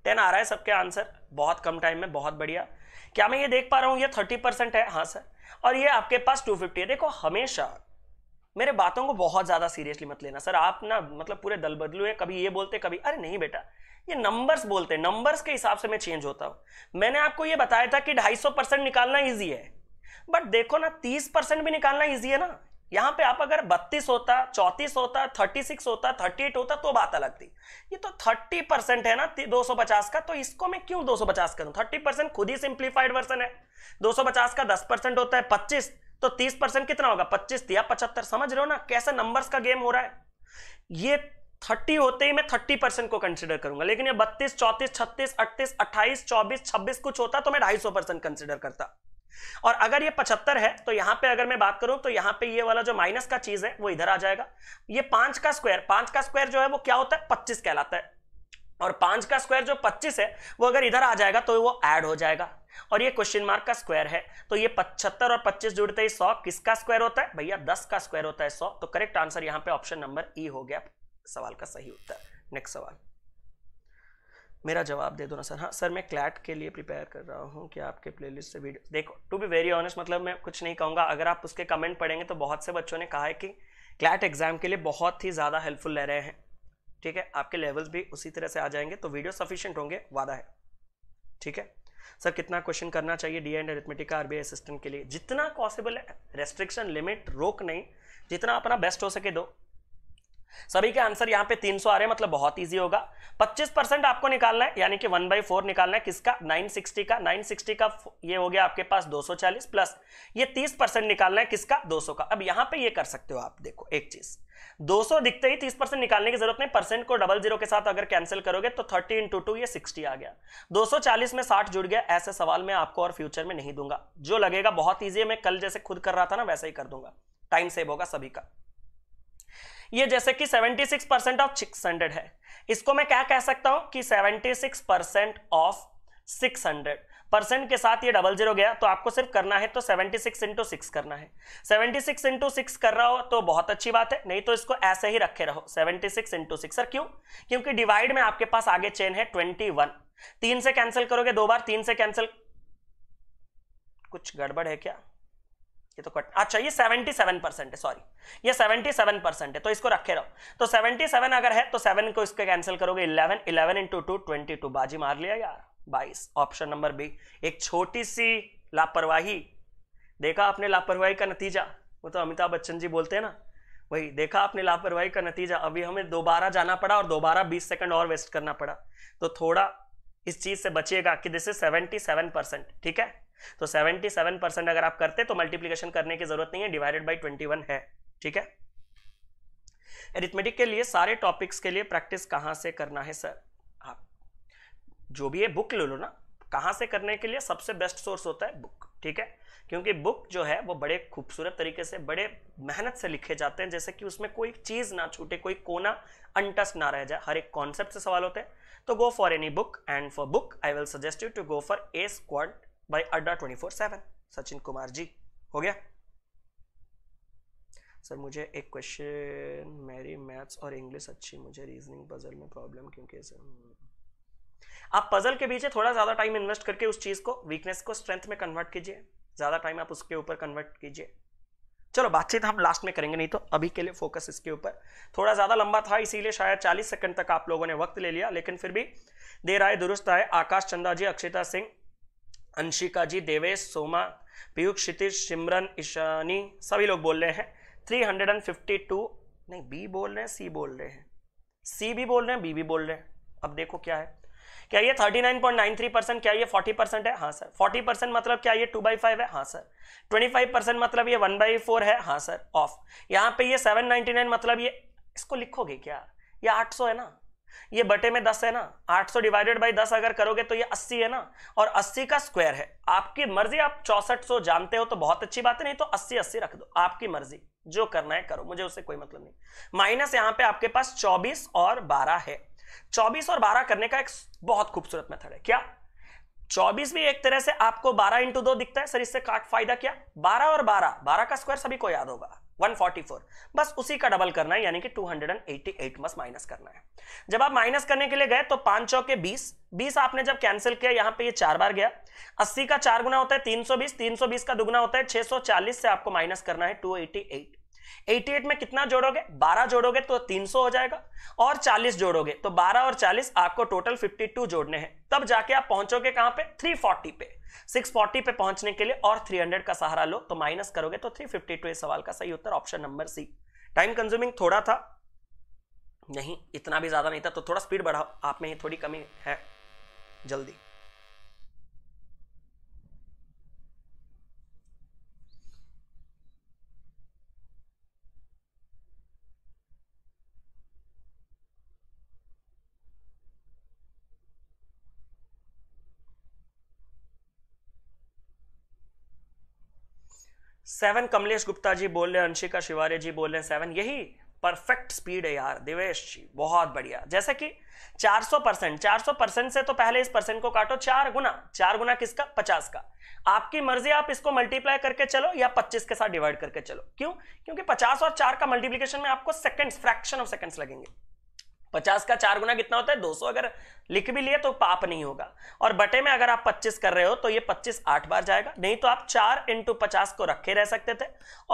टेन आ रहा है सबके आंसर बहुत कम टाइम में बहुत बढ़िया क्या मैं ये देख पा रहा हूँ ये थर्टी परसेंट है हाँ सर और ये आपके पास टू फिफ्टी है देखो हमेशा मेरे बातों को बहुत ज़्यादा सीरियसली मत लेना सर आप ना मतलब पूरे दल बदलू है कभी ये बोलते कभी अरे नहीं बेटा ये नंबर्स बोलते हैं नंबर्स के हिसाब से मैं चेंज होता हूँ मैंने आपको ये बताया था कि ढाई परसेंट निकालना ईजी है बट देखो ना तीस परसेंट भी निकालना ईजी है ना यहां पे आप अगर 32 होता 34 होता 36 होता 38 होता तो बात अलग थी ये तो 30 परसेंट है ना 250 का तो इसको मैं क्यों 250 करूं 30 परसेंट खुद ही सिंप्लीफाइड वर्जन है 250 का 10 परसेंट होता है 25 तो 30 परसेंट कितना होगा 25 दिया पचहत्तर समझ रहे हो ना कैसे नंबर्स का गेम हो रहा है ये 30 होते ही मैं थर्टी को कंसिडर करूंगा लेकिन ये बत्तीस चौतीस छत्तीस 38, 28, 24, 26 कुछ होता तो मैं ढाई परसेंट कंसिडर करता और अगर ये पचहत्तर है तो यहां पे अगर मैं बात करूं तो यहां पे ये वाला जो माइनस का चीज है वो इधर आ जाएगा ये पांच का स्क्वायर पांच का स्क्वायर जो है वो क्या होता है पच्चीस कहलाता है और पांच का स्क्वायर जो पच्चीस है वो अगर इधर आ जाएगा तो वो एड हो जाएगा और ये क्वेश्चन मार्क का स्क्वायर है तो ये पचहत्तर और पच्चीस जुड़ते ही सौ किसका स्क्वायर होता है भैया दस का स्क्वायर होता है सौ तो करेक्ट आंसर यहां पे ऑप्शन नंबर ई हो गया सवाल का सही उत्तर नेक्स्ट सवाल मेरा जवाब दे दो ना सर हाँ सर मैं क्लैट के लिए प्रिपेयर कर रहा हूँ कि आपके प्लेलिस्ट से वीडियो देखो टू बी वेरी ऑनेस्ट मतलब मैं कुछ नहीं कहूँगा अगर आप उसके कमेंट पढ़ेंगे तो बहुत से बच्चों ने कहा है कि क्लैट एग्जाम के लिए बहुत ही ज़्यादा हेल्पफुल ले रहे हैं ठीक है आपके लेवल्स भी उसी तरह से आ जाएंगे तो वीडियो सफिशियंट होंगे वादा है ठीक है सर कितना क्वेश्चन करना चाहिए डी एंड एरिथमेटिका आर असिस्टेंट के लिए जितना पॉसिबल है रेस्ट्रिक्शन लिमिट रोक नहीं जितना अपना बेस्ट हो सके दो सभी के आंसर यहाँ पे 300 आ रहे हैं मतलब बहुत इजी होगा 25 परसेंट आपको निकालना है यानी कि 1 बाई फोर निकालना है किसका 960 का 960 का ये हो गया आपके पास 240 प्लस ये 30 परसेंट निकालना है किसका 200 का अब यहाँ पे ये कर सकते हो आप देखो एक चीज 200 दिखते ही 30 परसेंट निकालने की जरूरत नहीं परसेंट को डबल जीरो के साथ अगर कैंसिल करोगे तो थर्टी इंटू टू ये सिक्सटी आ गया दो में साठ जुड़ गया ऐसे सवाल मैं आपको और फ्यूचर में नहीं दूंगा जो लगेगा बहुत ईजी है मैं कल जैसे खुद कर रहा था ना वैसा ही कर दूंगा टाइम सेव होगा सभी का ये जैसे कि 76 परसेंट ऑफ 600 है इसको मैं क्या कह सकता हूं कि 76 परसेंट ऑफ 600 परसेंट के साथ ये डबल जीरो गया तो आपको सिर्फ करना है तो 76 सिक्स इंटू सिक्स करना है 76 सिक्स इंटू सिक्स कर रहा हो तो बहुत अच्छी बात है नहीं तो इसको ऐसे ही रखे रहो 76 सिक्स इंटू सिक्स सर क्यों क्योंकि डिवाइड में आपके पास आगे चेन है 21 तीन से कैंसिल करोगे दो बार तीन से कैंसिल कुछ गड़बड़ है क्या ये तो कट अच्छा ये 77 परसेंट है सॉरी ये 77 परसेंट है तो इसको रखे रहो तो 77 अगर है तो 7 को इसके कैंसिल करोगे 11 11 इंटू टू ट्वेंटी टू बाजी मार लिया यार 22 ऑप्शन नंबर बी एक छोटी सी लापरवाही देखा आपने लापरवाही का नतीजा वो तो अमिताभ बच्चन जी बोलते हैं ना वही देखा आपने लापरवाही का नतीजा अभी हमें दोबारा जाना पड़ा और दोबारा बीस सेकंड और वेस्ट करना पड़ा तो थोड़ा इस चीज से बचिएगा कि दिस इज 77 सेवन परसेंट ठीक है तो 77 परसेंट अगर आप करते तो मल्टीप्लीकेशन करने की जरूरत नहीं है डिवाइडेड बाई 21 है ठीक है एरिथमेटिक के लिए सारे टॉपिक्स के लिए प्रैक्टिस कहां से करना है सर आप जो भी ये बुक ले लो ना कहां से करने के लिए सबसे बेस्ट सोर्स होता है बुक ठीक है क्योंकि बुक जो है वो बड़े खूबसूरत तरीके से बड़े मेहनत से लिखे जाते हैं जैसे कि उसमें कोई चीज़ ना छूटे कोई कोना अनटस्ट ना रह जाए हर एक कॉन्सेप्ट से सवाल होते हैं तो go for any book and for book I will suggest you to go for a squad by Adda twenty four seven Sachin Kumar ji हो गया सर मुझे एक क्वेश्चन मेरी मैथ्स और इंग्लिश अच्छी मुझे रीजनिंग पजल में प्रॉब्लम क्योंकि सर हम्म। आप पजल के पीछे थोड़ा ज़्यादा टाइम इन्वेस्ट करके उस चीज़ को वीकनेस को स्ट्रेंथ में कन्वर्ट कीजिए ज़्यादा टाइम आप उसके ऊपर कन्वर्ट कीजिए चलो बातचीत हम लास्ट में करेंगे नहीं तो अभी के लिए फोकस इसके ऊपर थोड़ा ज़्यादा लंबा था इसीलिए शायद 40 सेकंड तक आप लोगों ने वक्त ले लिया लेकिन फिर भी देर आए दुरुस्त आए आकाश चंदा जी अक्षिता सिंह अंशिका जी देवेश सोमा पीयू क्षितिज सिमरन ईशानी सभी लोग बोल रहे हैं 352 नहीं बी बोल रहे हैं सी बोल रहे हैं सी भी बोल रहे हैं बी भी बोल रहे हैं अब देखो क्या है क्या ये 39.93 परसेंट क्या ये 40 परसेंट है हाँ सर 40 परसेंट मतलब क्या ये 2 बाई फाइव है हाँ सर 25 परसेंट मतलब ये 1 बाई फोर है हाँ सर ऑफ यहाँ पे ये 799 मतलब ये इसको लिखोगे क्या ये 800 है ना ये बटे में दस है ना 800 डिवाइडेड बाई दस अगर करोगे तो ये 80 है ना और 80 का स्क्वायर है आपकी मर्जी आप चौसठ सौ जानते हो तो बहुत अच्छी बात है नहीं तो 80 80 रख दो आपकी मर्जी जो करना है करो मुझे उससे कोई मतलब नहीं माइनस यहाँ पे आपके पास 24 और 12 है 24 और 12 करने का एक बहुत खूबसूरत मेथड है क्या चौबीस भी एक तरह से आपको बारह इंटू दो दिखता है सर इससे काट फायदा क्या बारह और बारह बारह का स्क्वायर सभी को याद होगा 144 बस उसी का डबल करना है यानी कि 288 बस माइनस करना है जब आप माइनस करने के लिए गए तो पांच चौके 20 20 आपने जब कैंसिल किया यहां पे ये चार बार गया 80 का चार गुना होता है 320 320 का दुगुना होता है 640 से आपको माइनस करना है 288 88 में कितना जोड़ोगे 12 जोड़ोगे तो 300 हो जाएगा और 40 जोड़ोगे तो 12 और 40 आपको टोटल 52 जोड़ने हैं तब जाके आप पहुंचोगे कहां पे 340 पे 640 पे पहुंचने के लिए और 300 का सहारा लो तो माइनस करोगे तो 352 फिफ्टी सवाल का सही उत्तर option number C time consuming थोड़ा था नहीं इतना भी ज्यादा नहीं था तो थोड़ा स्पीड बढ़ाओ आप में थोड़ी कमी है जल्दी सेवन कमलेश गुप्ता जी बोल रहे हैं अंशिका शिवारे जी बोल रहे हैं सेवन यही परफेक्ट स्पीड है यार देवेश जी बहुत बढ़िया जैसे कि 400 परसेंट चार परसेंट से तो पहले इस परसेंट को काटो चार गुना चार गुना किसका पचास का आपकी मर्जी आप इसको मल्टीप्लाई करके चलो या पच्चीस के साथ डिवाइड करके चलो क्यों क्योंकि पचास और चार का मल्टीप्लीकेशन में आपको सेकेंड फ्रैक्शन ऑफ सेकेंड्स लगेंगे पचास का चार गुना कितना होता है दो अगर लिख भी लिए तो पाप नहीं होगा और बटे में अगर आप 25 कर रहे हो तो ये 25 आठ बार जाएगा नहीं तो आप चार इंटू पचास को रखे रह सकते थे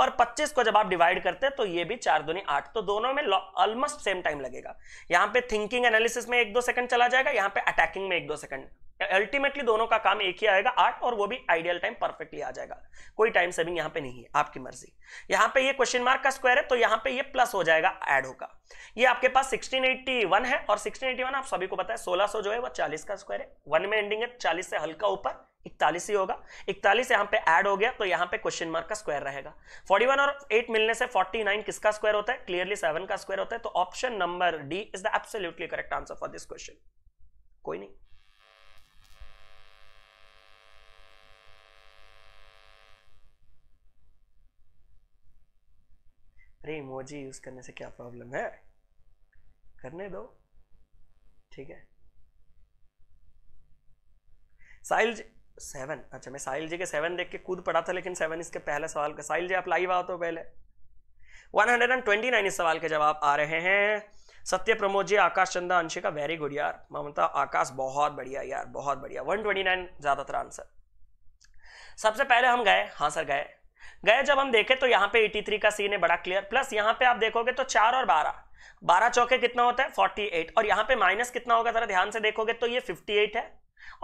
और 25 को जब आप डिवाइड करते तो ये भी चार दुनी आठ तो दोनों में ऑलमोस्ट सेम टाइम लगेगा यहां पे थिंकिंग एनालिसिस में एक दो सेकंड चला जाएगा यहाँ पे अटैकिंग में एक दो सेकंड अल्टीमेटली दोनों का काम एक ही आएगा आठ और वो भी आइडियल टाइम परफेक्टली आ जाएगा कोई टाइम सेविंग यहाँ पे नहीं है आपकी मर्जी यहां पे ये क्वेश्चन मार्क का स्क्वायर है तो यहाँ पे ये प्लस हो जाएगा एड होगा ये आपके पास 1681 है और 1681 आप सभी को पता है सोलह सौ जो है वो चालीस का स्क्वायर है वन में एंडिंग है चालीस से हल्का ऊपर इकतालीस ही होगा इकतालीस यहाँ पे ऐड हो गया तो यहाँ पे क्वेश्चन मार्क का स्क्वायर रहेगा 41 और 8 मिलने से 49 किसका स्क्वायर होता है क्लियरली 7 का स्क्वायर होता है तो option number D is the absolutely correct answer for this question कोई नहीं इमोजी यूज करने से क्या प्रॉब्लम है करने दो ठीक है साहिल जी सेवन अच्छा मैं साहिल जी के सेवन देख के खुद पढ़ा था लेकिन सेवन इसके पहले सवाल का साहिल जी आप लाइव आओ तो पहले 129 इस सवाल के जवाब आ रहे हैं सत्य प्रमोद जी आकाश चंदा अंशिका वेरी गुड यार ममता आकाश बहुत बढ़िया यार बहुत बढ़िया 129 ज्यादातर आंसर सबसे पहले हम गए हाँ सर गए गए जब हम देखें तो यहाँ पे 83 का सीन है बड़ा क्लियर प्लस यहाँ पे आप देखोगे तो चार और बारह बारह चौके कितना होता है 48 और यहाँ पे माइनस कितना होगा जरा ध्यान से देखोगे तो ये 58 है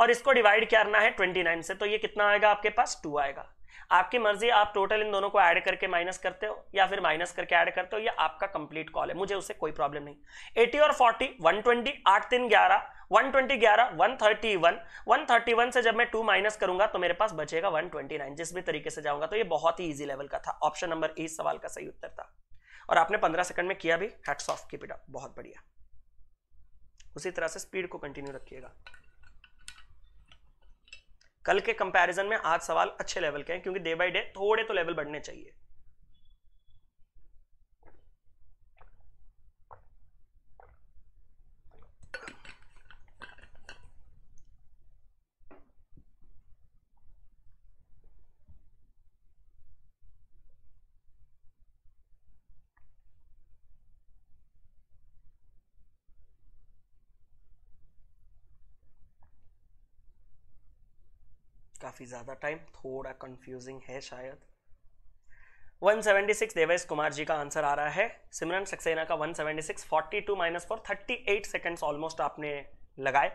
और इसको डिवाइड करना है 29 से तो ये कितना आएगा आपके पास टू आएगा आपकी मर्जी आप टोटल इन दोनों को ऐड करके माइनस करते हो या फिर माइनस करके ऐड करते हो या आपका कंप्लीट कॉल है मुझे उसे कोई प्रॉब्लम नहीं 80 और 40 120 आठ तीन ग्यारह वन ट्वेंटी ग्यारह one thirty one one thirty one से जब मैं टू माइनस करूंगा तो मेरे पास बचेगा वन ट्वेंटी नाइन जिस भी तरीके से जाऊंगा तो ये बहुत ही ईजी लेवल का था ऑप्शन नंबर ए सवाल का सही उत्तर था और आपने पंद्रह सेकंड में किया भी हेट्स ऑफ की पिटअप बहुत बढ़िया उसी तरह से स्पीड को कंटिन्यू रखिएगा कल के कंपैरिजन में आज सवाल अच्छे लेवल के हैं क्योंकि डे बाय डे थोड़े तो लेवल बढ़ने चाहिए काफ़ी ज़्यादा टाइम थोड़ा कंफ्यूजिंग है शायद 176 देवेश कुमार जी का आंसर आ रहा है सिमरन सक्सेना का 176 42 six forty two minus four thirty eight seconds almost आपने लगाए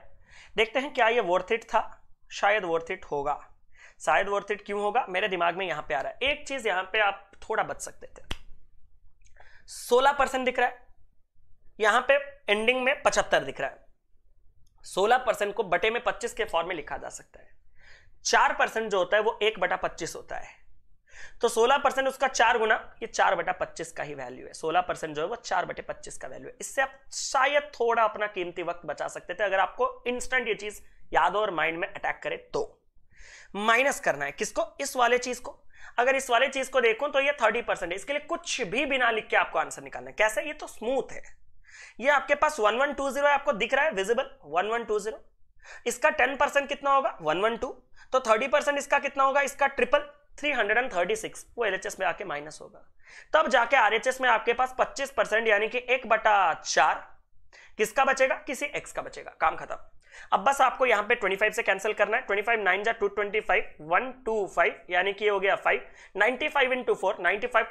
देखते हैं क्या ये वर्थ इट था शायद वर्थ इट होगा शायद वर्थ इट क्यों होगा मेरे दिमाग में यहाँ पे आ रहा है एक चीज़ यहाँ पे आप थोड़ा बच सकते थे 16 परसेंट दिख रहा है यहाँ पे एंडिंग में 75 दिख रहा है 16 परसेंट को बटे में 25 के फॉर्म में लिखा जा सकता है चार परसेंट जो होता है वो एक बटा पच्चीस होता है तो सोलह परसेंट उसका चार गुना ये चार बटा पच्चीस का ही वैल्यू है सोलह परसेंट जो है वो चार बटे पच्चीस का वैल्यू है इससे आप शायद थोड़ा अपना कीमती वक्त बचा सकते थे अगर आपको इंस्टेंट ये चीज याद हो और माइंड में अटैक करे तो माइनस करना है किसको इस वाले चीज को अगर इस वाले चीज को देखो तो ये थर्टी परसेंट है इसके लिए कुछ भी बिना लिख के आपको आंसर निकालना है कैसे ये तो स्मूथ है ये आपके पास वन वन टू जीरो आपको दिख रहा है visible one one two zero इसका टेन परसेंट कितना होगा वन वन टू तो थर्टी परसेंट इसका कितना होगा इसका ट्रिपल 336 वो एलएचएस में आके माइनस होगा तब जाके आरएचएस में आपके पास 25 परसेंट यानी कि एक बटा चार किसका बचेगा किसी एक्स का बचेगा काम खत्म अब बस आपको यहाँ पे 25 से कैंसिल करना है 25 फाइव नाइन जा टू ट्वेंटी यानी कि ये हो गया 5 95 फाइव इंटू फोर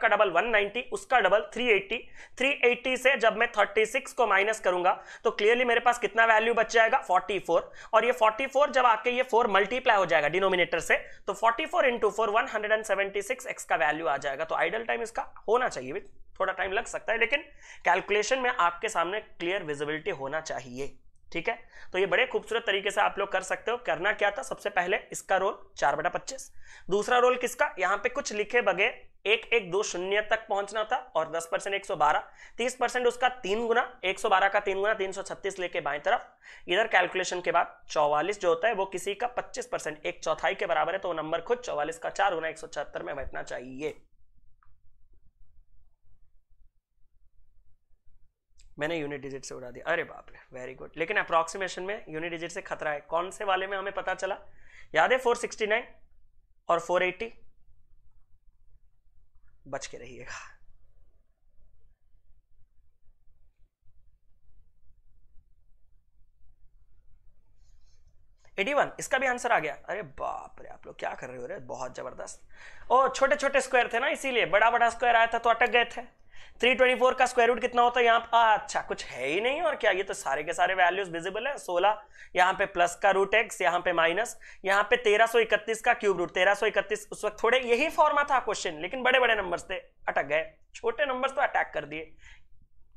का डबल 190 उसका डबल 380 380 से जब मैं 36 को माइनस करूंगा तो क्लियरली मेरे पास कितना वैल्यू बच जाएगा 44 और ये 44 जब आके ये 4 मल्टीप्लाई हो जाएगा डिनोमिनेटर से तो 44 फोर इंटू फोर का वैल्यू आ जाएगा तो आइडल टाइम इसका होना चाहिए थोड़ा टाइम लग सकता है लेकिन कैलकुलेशन में आपके सामने क्लियर विजिबिलिटी होना चाहिए ठीक है तो ये बड़े खूबसूरत तरीके से आप लोग कर सकते हो करना क्या था सबसे पहले इसका रोल चार बटा पच्चीस दूसरा रोल किसका यहाँ पे कुछ लिखे बगैर एक एक दो शून्य तक पहुंचना था और 10 परसेंट एक सौ बारह तीस परसेंट उसका तीन गुना 112 का तीन गुना 336 लेके बाएं तरफ इधर कैलकुलेशन के बाद 44 जो होता है वो किसी का 25 परसेंट एक चौथाई के बराबर है तो नंबर खुद 44 का चार गुना एक में बैठना चाहिए मैंने यूनिट डिजिट से उड़ा दिया अरे बाप रे वेरी गुड लेकिन अप्रॉक्सीमेशन में यूनिट डिजिट से खतरा है कौन से वाले में हमें पता चला याद है फोर सिक्सटी नाइन और फोर एट्टी बच के रहिएगा एटी वन इसका भी आंसर आ गया अरे बाप रे आप लोग क्या कर रहे हो रे बहुत जबरदस्त ओ छोटे छोटे स्क्वायर थे ना इसीलिए बड़ा बड़ा स्क्वायर आया था तो अटक गए थे 324 का स्क्वायर रूट कितना होता है यहाँ पर अच्छा कुछ है ही नहीं और क्या ये तो सारे के सारे वैल्यूज विजिबल है 16 यहाँ पे प्लस का रूट एक्स यहाँ पे माइनस यहाँ पे 1331 का क्यूब रूट 1331 उस वक्त थोड़े यही फॉर्मा था क्वेश्चन लेकिन बड़े बड़े नंबर्स थे अटक गए छोटे नंबर्स तो अटैक कर दिए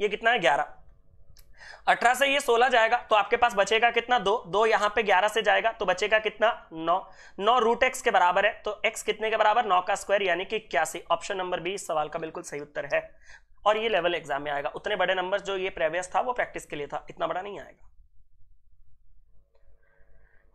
ये कितना है ग्यारह अठारह से ये सोलह जाएगा तो आपके पास बचेगा कितना दो दो यहां पे ग्यारह से जाएगा तो बचेगा कितना नौ नौ रूट एक्स के बराबर है तो एक्स कितने के बराबर नौ का स्क्वायर यानी कि इक्यासी ऑप्शन नंबर बी इस सवाल का बिल्कुल सही उत्तर है और ये लेवल एग्जाम में आएगा उतने बड़े नंबर जो ये प्रेवियस था वो प्रैक्टिस के लिए था इतना बड़ा नहीं आएगा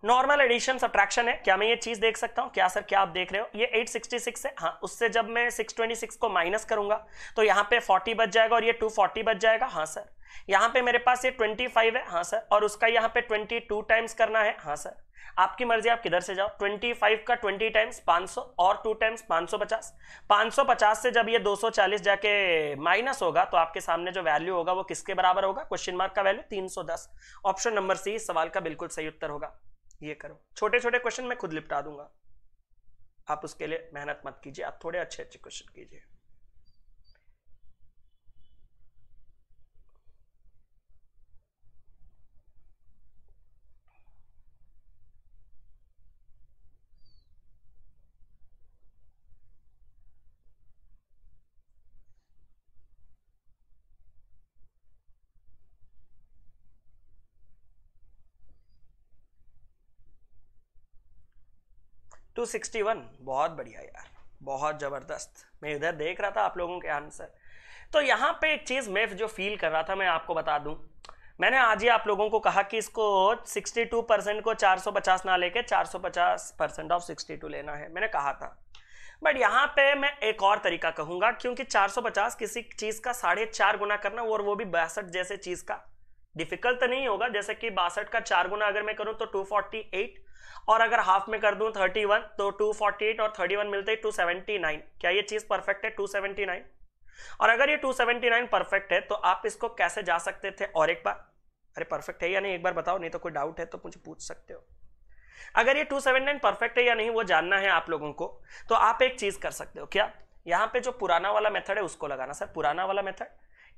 नॉर्मल एडिशन सब्ट्रैक्शन है क्या मैं ये चीज देख सकता हूँ क्या सर क्या आप देख रहे हो ये 866 है हाँ उससे जब मैं 626 को माइनस करूंगा तो यहाँ पे 40 बच जाएगा और ये 240 बच जाएगा हाँ सर यहाँ पे मेरे पास ये 25 है हाँ सर और उसका यहाँ पे 22 टाइम्स करना है हाँ सर आपकी मर्जी आप किधर से जाओ 25 का 20 टाइम्स 500 और 2 टाइम्स 550 550 से जब ये 240 जाके माइनस होगा तो आपके सामने जो वैल्यू होगा वो किसके बराबर होगा क्वेश्चन मार्क का वैल्यू 310 ऑप्शन नंबर सी इस सवाल का बिल्कुल सही उत्तर होगा ये करो छोटे छोटे क्वेश्चन मैं खुद निपटा दूंगा आप उसके लिए मेहनत मत कीजिए आप थोड़े अच्छे अच्छे क्वेश्चन कीजिए 261 बहुत बढ़िया यार बहुत ज़बरदस्त मैं इधर देख रहा था आप लोगों के आंसर तो यहाँ पे एक चीज़ मैं जो फील कर रहा था मैं आपको बता दूँ मैंने आज ही आप लोगों को कहा कि इसको 62 परसेंट को 450 ना लेके 450 परसेंट ऑफ 62 लेना है मैंने कहा था बट यहाँ पे मैं एक और तरीका कहूँगा क्योंकि 450 किसी चीज़ का साढ़े चार गुना करना और वो भी बासठ जैसे चीज़ का डिफिकल्ट तो नहीं होगा जैसे कि बासठ का चार गुना अगर मैं करूँ तो टू और अगर हाफ में कर दूं 31 तो 248 और 31 मिलते ही 279 क्या ये चीज परफेक्ट है 279 और अगर ये 279 परफेक्ट है तो आप इसको कैसे जा सकते थे और एक बार अरे परफेक्ट है या नहीं एक बार बताओ नहीं तो कोई डाउट है तो मुझे पूछ सकते हो अगर ये 279 परफेक्ट है या नहीं वो जानना है आप लोगों को तो आप एक चीज कर सकते हो क्या यहाँ पे जो पुराना वाला मेथड है उसको लगाना सर पुराना वाला मेथड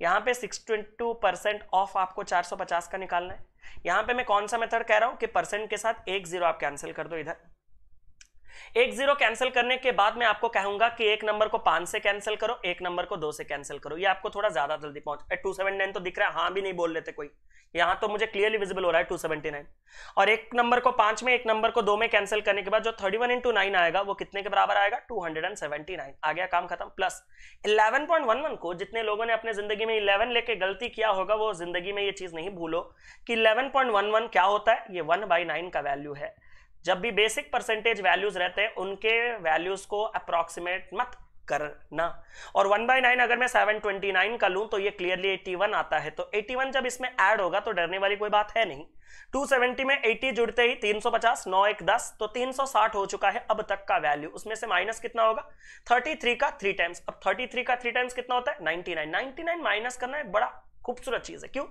यहाँ पे 622 परसेंट ऑफ आपको 450 का निकालना है यहाँ पे मैं कौन सा मेथड कह रहा हूं कि परसेंट के साथ एक जीरो आप कैंसिल कर दो इधर एक जीरो कैंसिल करने के बाद मैं आपको कहूंगा कि एक नंबर को पांच से कैंसिल करो एक नंबर को दो से कैंसिल करो ये आपको थोड़ा ज्यादा जल्दी पहुंच टू सेवन नाइन तो दिख रहा है हाँ भी नहीं बोल लेते कोई यहां तो मुझे क्लियरली विजिबल हो रहा है टू सेवेंटी नाइन और एक नंबर को पांच में एक नंबर को दो में कैंसिल करने के बाद जो थर्टी वन इंटू नाइन आएगा वो कितने के बराबर आएगा two hundred and seventy nine आ गया काम खत्म plus eleven point one one को जितने लोगों ने अपने जिंदगी में इलेवन लेके गलती किया होगा वो जिंदगी में ये चीज नहीं भूलो कि इलेवन पॉइंट वन वन क्या होता है ये वन बाई नाइन का वैल्यू है जब भी बेसिक परसेंटेज वैल्यूज रहते हैं उनके वैल्यूज को अप्रोक्सीमेट मत करना और वन बाई नाइन अगर मैं सेवन ट्वेंटी नाइन का लूँ तो ये क्लियरली एटी वन आता है तो एटी वन जब इसमें ऐड होगा तो डरने वाली कोई बात है नहीं टू सेवेंटी में एटी जुड़ते ही तीन सौ पचास नौ एक दस तो तीन सौ साठ हो चुका है अब तक का वैल्यू उसमें से माइनस कितना होगा थर्टी थ्री का थ्री टाइम्स अब थर्टी थ्री का थ्री टाइम्स कितना होता है ninety nine ninety nine minus करना है बड़ा खूबसूरत चीज है क्यों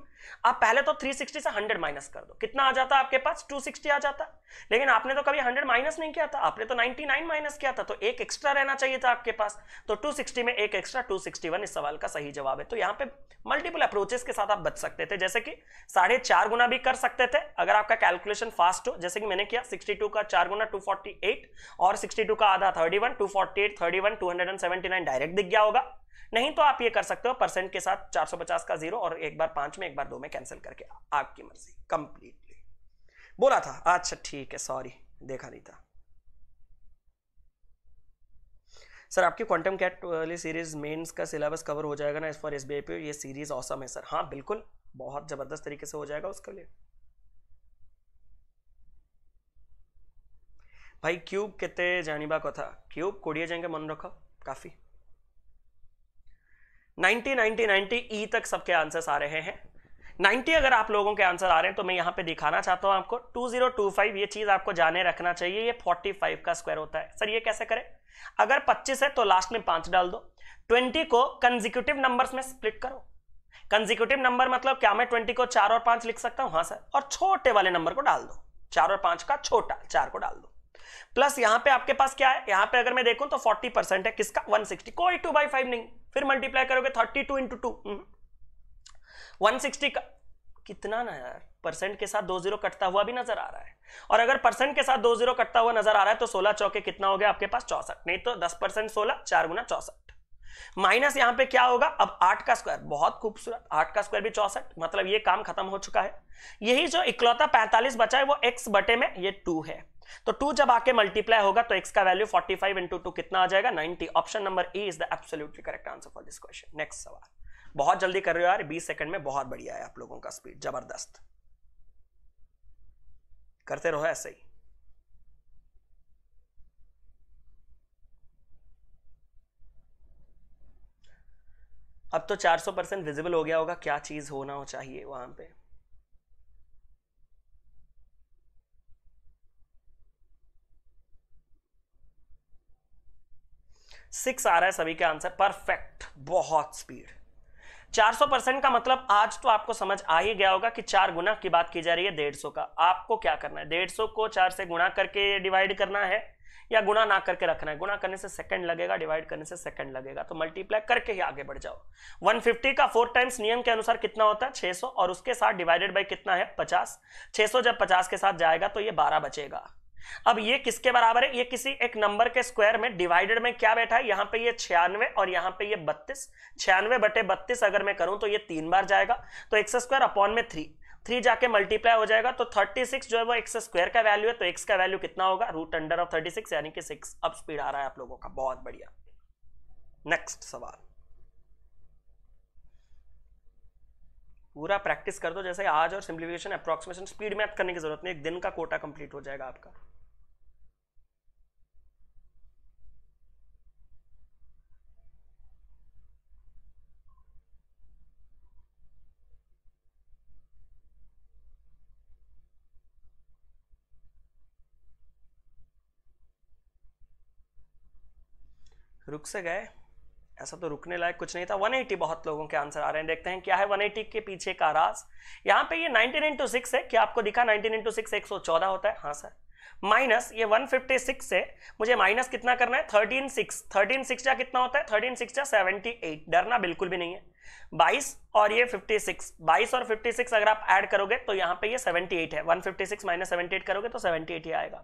आप पहले तो 360 से 100 माइनस कर दो कितना आ जाता आपके पास 260 आ जाता लेकिन आपने तो कभी 100 माइनस नहीं किया था आपने तो 99 माइनस किया था तो एक एक्स्ट्रा रहना चाहिए था आपके पास तो 260 में एक एक्स्ट्रा 261 इस सवाल का सही जवाब है तो यहाँ पे मल्टीपल अप्रोचेस के साथ आप बच सकते थे जैसे कि साढ़े चार गुना भी कर सकते थे अगर आपका कैलकुलेशन फास्ट हो जैसे कि मैंने किया टू का चार गुना एट और टू का आधा थर्टी 31 248 31 नाइन डायरेक्ट दिख गया होगा नहीं तो आप ये कर सकते हो परसेंट के साथ 450 का जीरो और एक बार पांच में एक बार दो में कैंसिल करके आपकी मर्जी कंप्लीटली बोला था अच्छा ठीक है सॉरी देखा नहीं था सर आपकी क्वांटम कैट वाली सीरीज मेंस का सिलेबस कवर हो जाएगा ना इस फॉर एस बी पे ये सीरीज औसम है सर हाँ बिल्कुल बहुत ज़बरदस्त तरीके से हो जाएगा उसके लिए भाई क्यूब कितने जानी कथा क्यूब कोड़िए जाएंगे मन रखा काफ़ी नाइनटी ई e तक सबके आंसर्स आ रहे हैं 90 अगर आप लोगों के आंसर आ रहे हैं तो मैं यहाँ पे दिखाना चाहता हूँ आपको 2025 ये चीज़ आपको जाने रखना चाहिए ये 45 का स्क्वायर होता है सर ये कैसे करें अगर 25 है तो लास्ट में पांच डाल दो 20 को कंजिक्यूटिव नंबर्स में स्प्लिट करो कंजिक्यूटिव नंबर मतलब क्या मैं 20 को चार और पांच लिख सकता हूँ हाँ सर और छोटे वाले नंबर को डाल दो चार और पांच का छोटा चार को डाल दो प्लस यहाँ पे आपके पास क्या है यहाँ पे अगर मैं देखूं तो 40 परसेंट है किसका 160 कोई टू बाई फाइव नहीं फिर मल्टीप्लाई करोगे thirty two into two one sixty का कितना ना यार परसेंट के साथ दो जीरो कटता हुआ भी नजर आ रहा है और अगर परसेंट के साथ दो जीरो कटता हुआ नजर आ रहा है तो सोलह चौके कितना हो गया आपके पास चौसठ नहीं तो दस परसेंट सोलह चार गुना चौसठ माइनस यहां पे क्या होगा अब आठ का स्क्वायर बहुत खूबसूरत आठ का स्क्वायर भी चौसठ मतलब ये काम खत्म हो चुका है यही जो इकलौता पैंतालीस बचा है वो एक्स बटे में ये टू है तो टू जब आके मल्टीप्लाई होगा तो एक्स का value forty five into two कितना आ जाएगा ninety option number A is the absolutely correct answer for this question next सवाल बहुत जल्दी कर रहे हो यार बीस सेकंड में बहुत बढ़िया है आप लोगों का स्पीड जबरदस्त करते रहो ऐसे ही अब तो 400 परसेंट विजिबल हो गया होगा क्या चीज होना हो चाहिए वहां पे सिक्स आ रहा है सभी का आंसर परफेक्ट बहुत स्पीड 400 परसेंट का मतलब आज तो आपको समझ आ ही गया होगा कि चार गुना की बात की जा रही है डेढ़ सौ का आपको क्या करना है डेढ़ सौ को चार से गुणा करके डिवाइड करना है या गुणा ना करके रखना है गुणा करने से सेकंड लगेगा डिवाइड करने से सेकंड लगेगा तो मल्टीप्लाई करके ही आगे बढ़ जाओ 150 का फोर टाइम्स नियम के अनुसार कितना होता है 600 और उसके साथ डिवाइडेड बाई कितना है 50 600 जब 50 के साथ जाएगा तो ये 12 बचेगा अब ये किसके बराबर है ये किसी एक नंबर के स्क्वायर में डिवाइडेड में क्या बैठा है यहां पे ये छियानवे और यहां पे ये बत्तीस छियानवे बटे बत्तीस अगर मैं करूं तो ये तीन बार जाएगा तो एक्स स्क्वायर अपॉन में थ्री थ्री जाके मल्टीप्लाई हो जाएगा तो थर्टी सिक्स जो है वो एक्स स्क्वायर का वैल्यू है तो एक्स का वैल्यू कितना होगा रूट अंडर ऑफ 36 यानी कि सिक्स अब स्पीड आ रहा है आप लोगों का बहुत बढ़िया नेक्स्ट सवाल पूरा प्रैक्टिस कर दो जैसे आज और सिंप्लीफिकेशन अप्रोक्सीमेशन स्पीड मैथ करने की जरूरत नहीं एक दिन का कोटा कंप्लीट हो जाएगा आपका रुक से गए ऐसा तो रुकने लायक कुछ नहीं था 180 बहुत लोगों के आंसर आ रहे हैं देखते हैं क्या है 180 के पीछे का राज यहाँ पे ये 19 इंटू सिक्स है क्या आपको दिखा 19 इंटू सिक्स एक होता है हाँ सर माइनस ये 156 है मुझे माइनस कितना करना है 13 सिक्स थर्टीन सिक्स जा कितना होता है थर्टीन सिक्स जा 78 डरना बिल्कुल भी नहीं है 22 और ये 56 22 और 56 अगर आप ऐड करोगे तो यहाँ पे ये 78 है 156 माइनस 78 करोगे तो 78 ही आएगा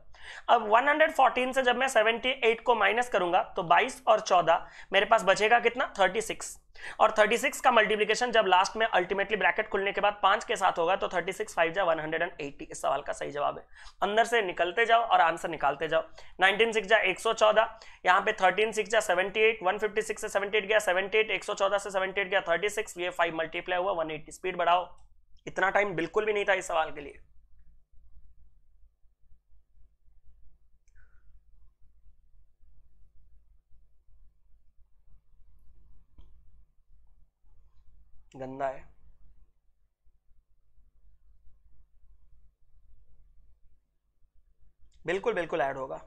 अब 114 से जब मैं 78 को माइनस करूंगा तो 22 और 14 मेरे पास बचेगा कितना 36 और 36 का मल्टीप्लीकेशन जब लास्ट में अल्टीमेटली ब्रैकेट खुलने के बाद पांच के साथ होगा तो 36 सिक्स फाइव जा वन इस सवाल का सही जवाब है अंदर से निकलते जाओ और आंसर निकालते जाओ नाइनटीन सिक्स जा एक सौ चौदह यहाँ पे थर्टीन सिक्स जा 78 156 से 78 गया 78 114 से 78 गया थर्टी सिक्स वी फाइव मल्टीप्लाई हुआ वन एट्टी स्पीड बढ़ाओ इतना टाइम बिल्कुल भी नहीं था इस सवाल के लिए गंदा है बिल्कुल बिल्कुल ऐड होगा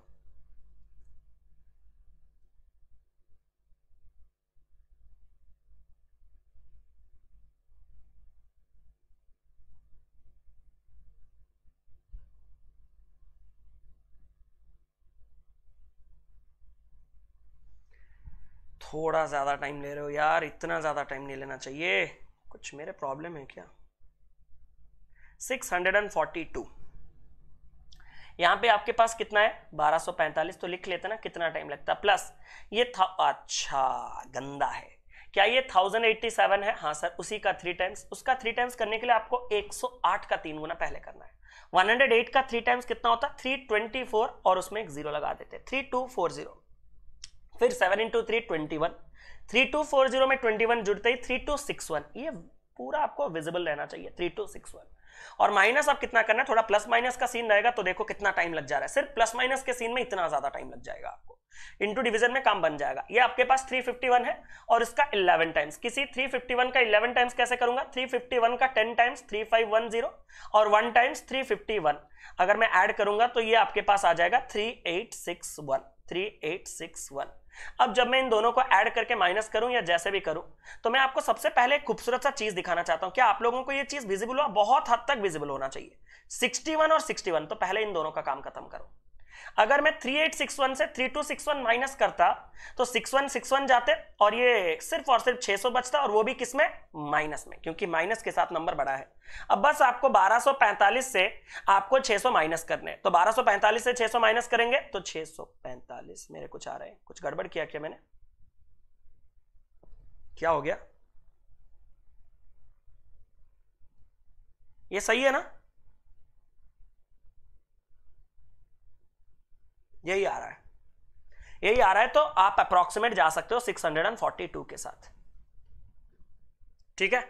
थोड़ा ज़्यादा टाइम ले रहे हो यार इतना ज़्यादा टाइम नहीं लेना चाहिए कुछ मेरे प्रॉब्लम है क्या टू यहाँ पे आपके पास कितना है पैंतालीस तो लिख लेते ना कितना टाइम लगता है प्लस ये था अच्छा गंदा है क्या ये सेवन है हाँ सर उसी का थ्री टाइम्स उसका थ्री टाइम्स करने के लिए आपको एक सौ आठ का तीन गुना पहले करना है वन हंड्रेड एट का थ्री टाइम्स कितना होता है फोर और उसमें एक जीरो लगा देते थ्री टू फोर जीरो फिर seven into three twenty one three two four zero में ट्वेंटी वन जुड़ते ही थ्री टू सिक्स वन ये पूरा आपको विजिबल रहना चाहिए थ्री टू सिक्स वन और माइनस आप कितना करना है थोड़ा प्लस माइनस का सीन रहेगा तो देखो कितना टाइम लग जा रहा है सिर्फ प्लस माइनस के सीन में इतना ज्यादा टाइम लग जाएगा आपको इनटू डिवीजन में काम बन जाएगा ये आपके पास 351 है और इसका 11 टाइम्स किसी 351 का 11 टाइम्स कैसे करूंगा 351 का 10 टाइम्स 3510 और 1 टाइम्स 351 अगर मैं ऐड करूंगा तो ये आपके पास आ जाएगा 3861 3861 अब जब मैं इन दोनों को ऐड करके माइनस करूं या जैसे भी करूं तो मैं आपको सबसे पहले खूबसूरत सा चीज दिखाना चाहता हूं क्या आप लोगों को यह चीज विजिबल हो बहुत हद तक विजिबल होना चाहिए 61 और 61 तो पहले इन दोनों का काम खत्म करो अगर मैं 3861 से 3261 माइनस करता तो 6161 जाते और ये सिर्फ और सिर्फ 600 बचता और वो भी किस में माइनस में क्योंकि माइनस के साथ नंबर बड़ा है अब बस आपको 1245 से आपको 600 माइनस करने तो 1245 से 600 माइनस करेंगे तो 645 मेरे कुछ आ रहे हैं कुछ गड़बड़ किया क्या मैंने क्या हो गया ये सही है ना यही आ रहा है यही आ रहा है तो आप अप्रोक्सीमेट जा सकते हो 642 के साथ ठीक है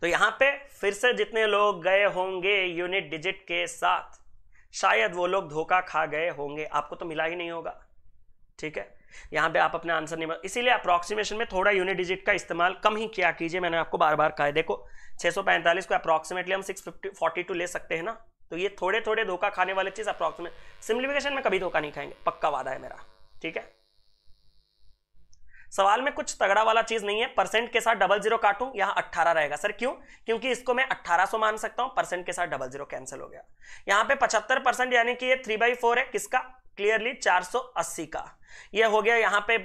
तो यहां पे फिर से जितने लोग गए होंगे यूनिट डिजिट के साथ शायद वो लोग धोखा खा गए होंगे आपको तो मिला ही नहीं होगा ठीक है यहां पे आप अपने आंसर नहीं इसीलिए अप्रोक्सीमेशन में थोड़ा यूनिट डिजिट का इस्तेमाल कम ही किया कीजिए मैंने आपको बार बार कहा छह देखो 645 को अप्रोक्सीमेटली हम फोर्टी टू ले सकते हैं ना तो ये थोड़े थोड़े धोखा खाने वाले चीज अप्रॉक्सीमेट सिंप्लीफिकेशन में कभी धोखा नहीं खाएंगे पक्का वादा है मेरा ठीक है सवाल में कुछ तगड़ा वाला चीज नहीं है परसेंट के साथ डबल जीरो काटूं यहां अट्ठारह रहेगा सर क्यों क्योंकि इसको मैं अट्ठारह सौ मान सकता हूं परसेंट के साथ डबल जीरो कैंसिल हो गया यहां पे पचहत्तर परसेंट यानी कि ये थ्री बाई फोर है किसका क्लियरली 480 का यह हो गया यहां पे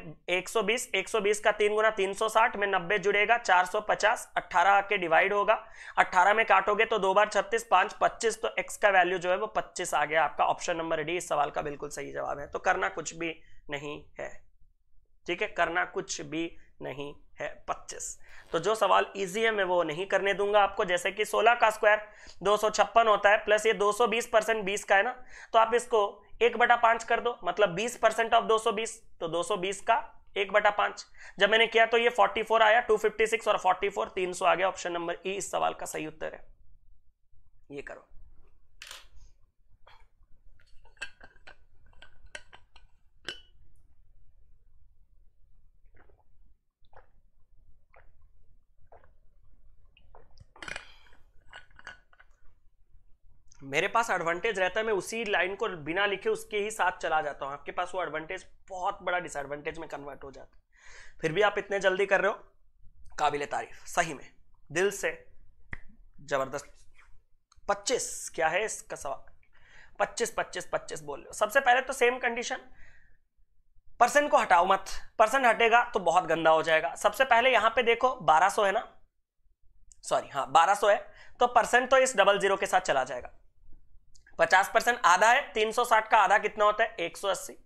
120 120 का तीन गुना 360 में 90 जुड़ेगा 450 18 आके डिवाइड होगा 18 में काटोगे तो दो बार 36 पांच 25 तो x का वैल्यू जो है वो 25 आ गया आपका ऑप्शन नंबर डी इस सवाल का बिल्कुल सही जवाब है तो करना कुछ भी नहीं है ठीक है करना कुछ भी नहीं है 25 तो जो सवाल इजी है मैं वो नहीं करने दूंगा आपको जैसे कि 16 का स्क्वायर दो होता है प्लस ये 220 परसेंट बीस का है ना तो आप इसको एक बटा पांच कर दो मतलब बीस परसेंट ऑफ दो सौ बीस तो दो सौ बीस का एक बटा पांच जब मैंने किया तो ये फोर्टी फोर आया टू फिफ्टी सिक्स और फोर्टी फोर तीन सौ आ गया ऑप्शन नंबर ई इस सवाल का सही उत्तर है ये करो मेरे पास एडवांटेज रहता है मैं उसी लाइन को बिना लिखे उसके ही साथ चला जाता हूँ आपके पास वो एडवांटेज बहुत बड़ा डिसएडवांटेज में कन्वर्ट हो जाता है फिर भी आप इतने जल्दी कर रहे हो काबिल तारीफ सही में दिल से जबरदस्त पच्चीस क्या है इसका सवाल पच्चीस पच्चीस पच्चीस बोल रहे हो सबसे पहले तो सेम कंडीशन परसेंट को हटाओ मत परसेंट हटेगा तो बहुत गंदा हो जाएगा सबसे पहले यहां पे देखो 1200 है ना सॉरी हाँ 1200 है तो परसेंट तो इस डबल जीरो के साथ चला जाएगा पचास परसेंट आधा है तीन सौ साठ का आधा कितना होता है एक सौ अस्सी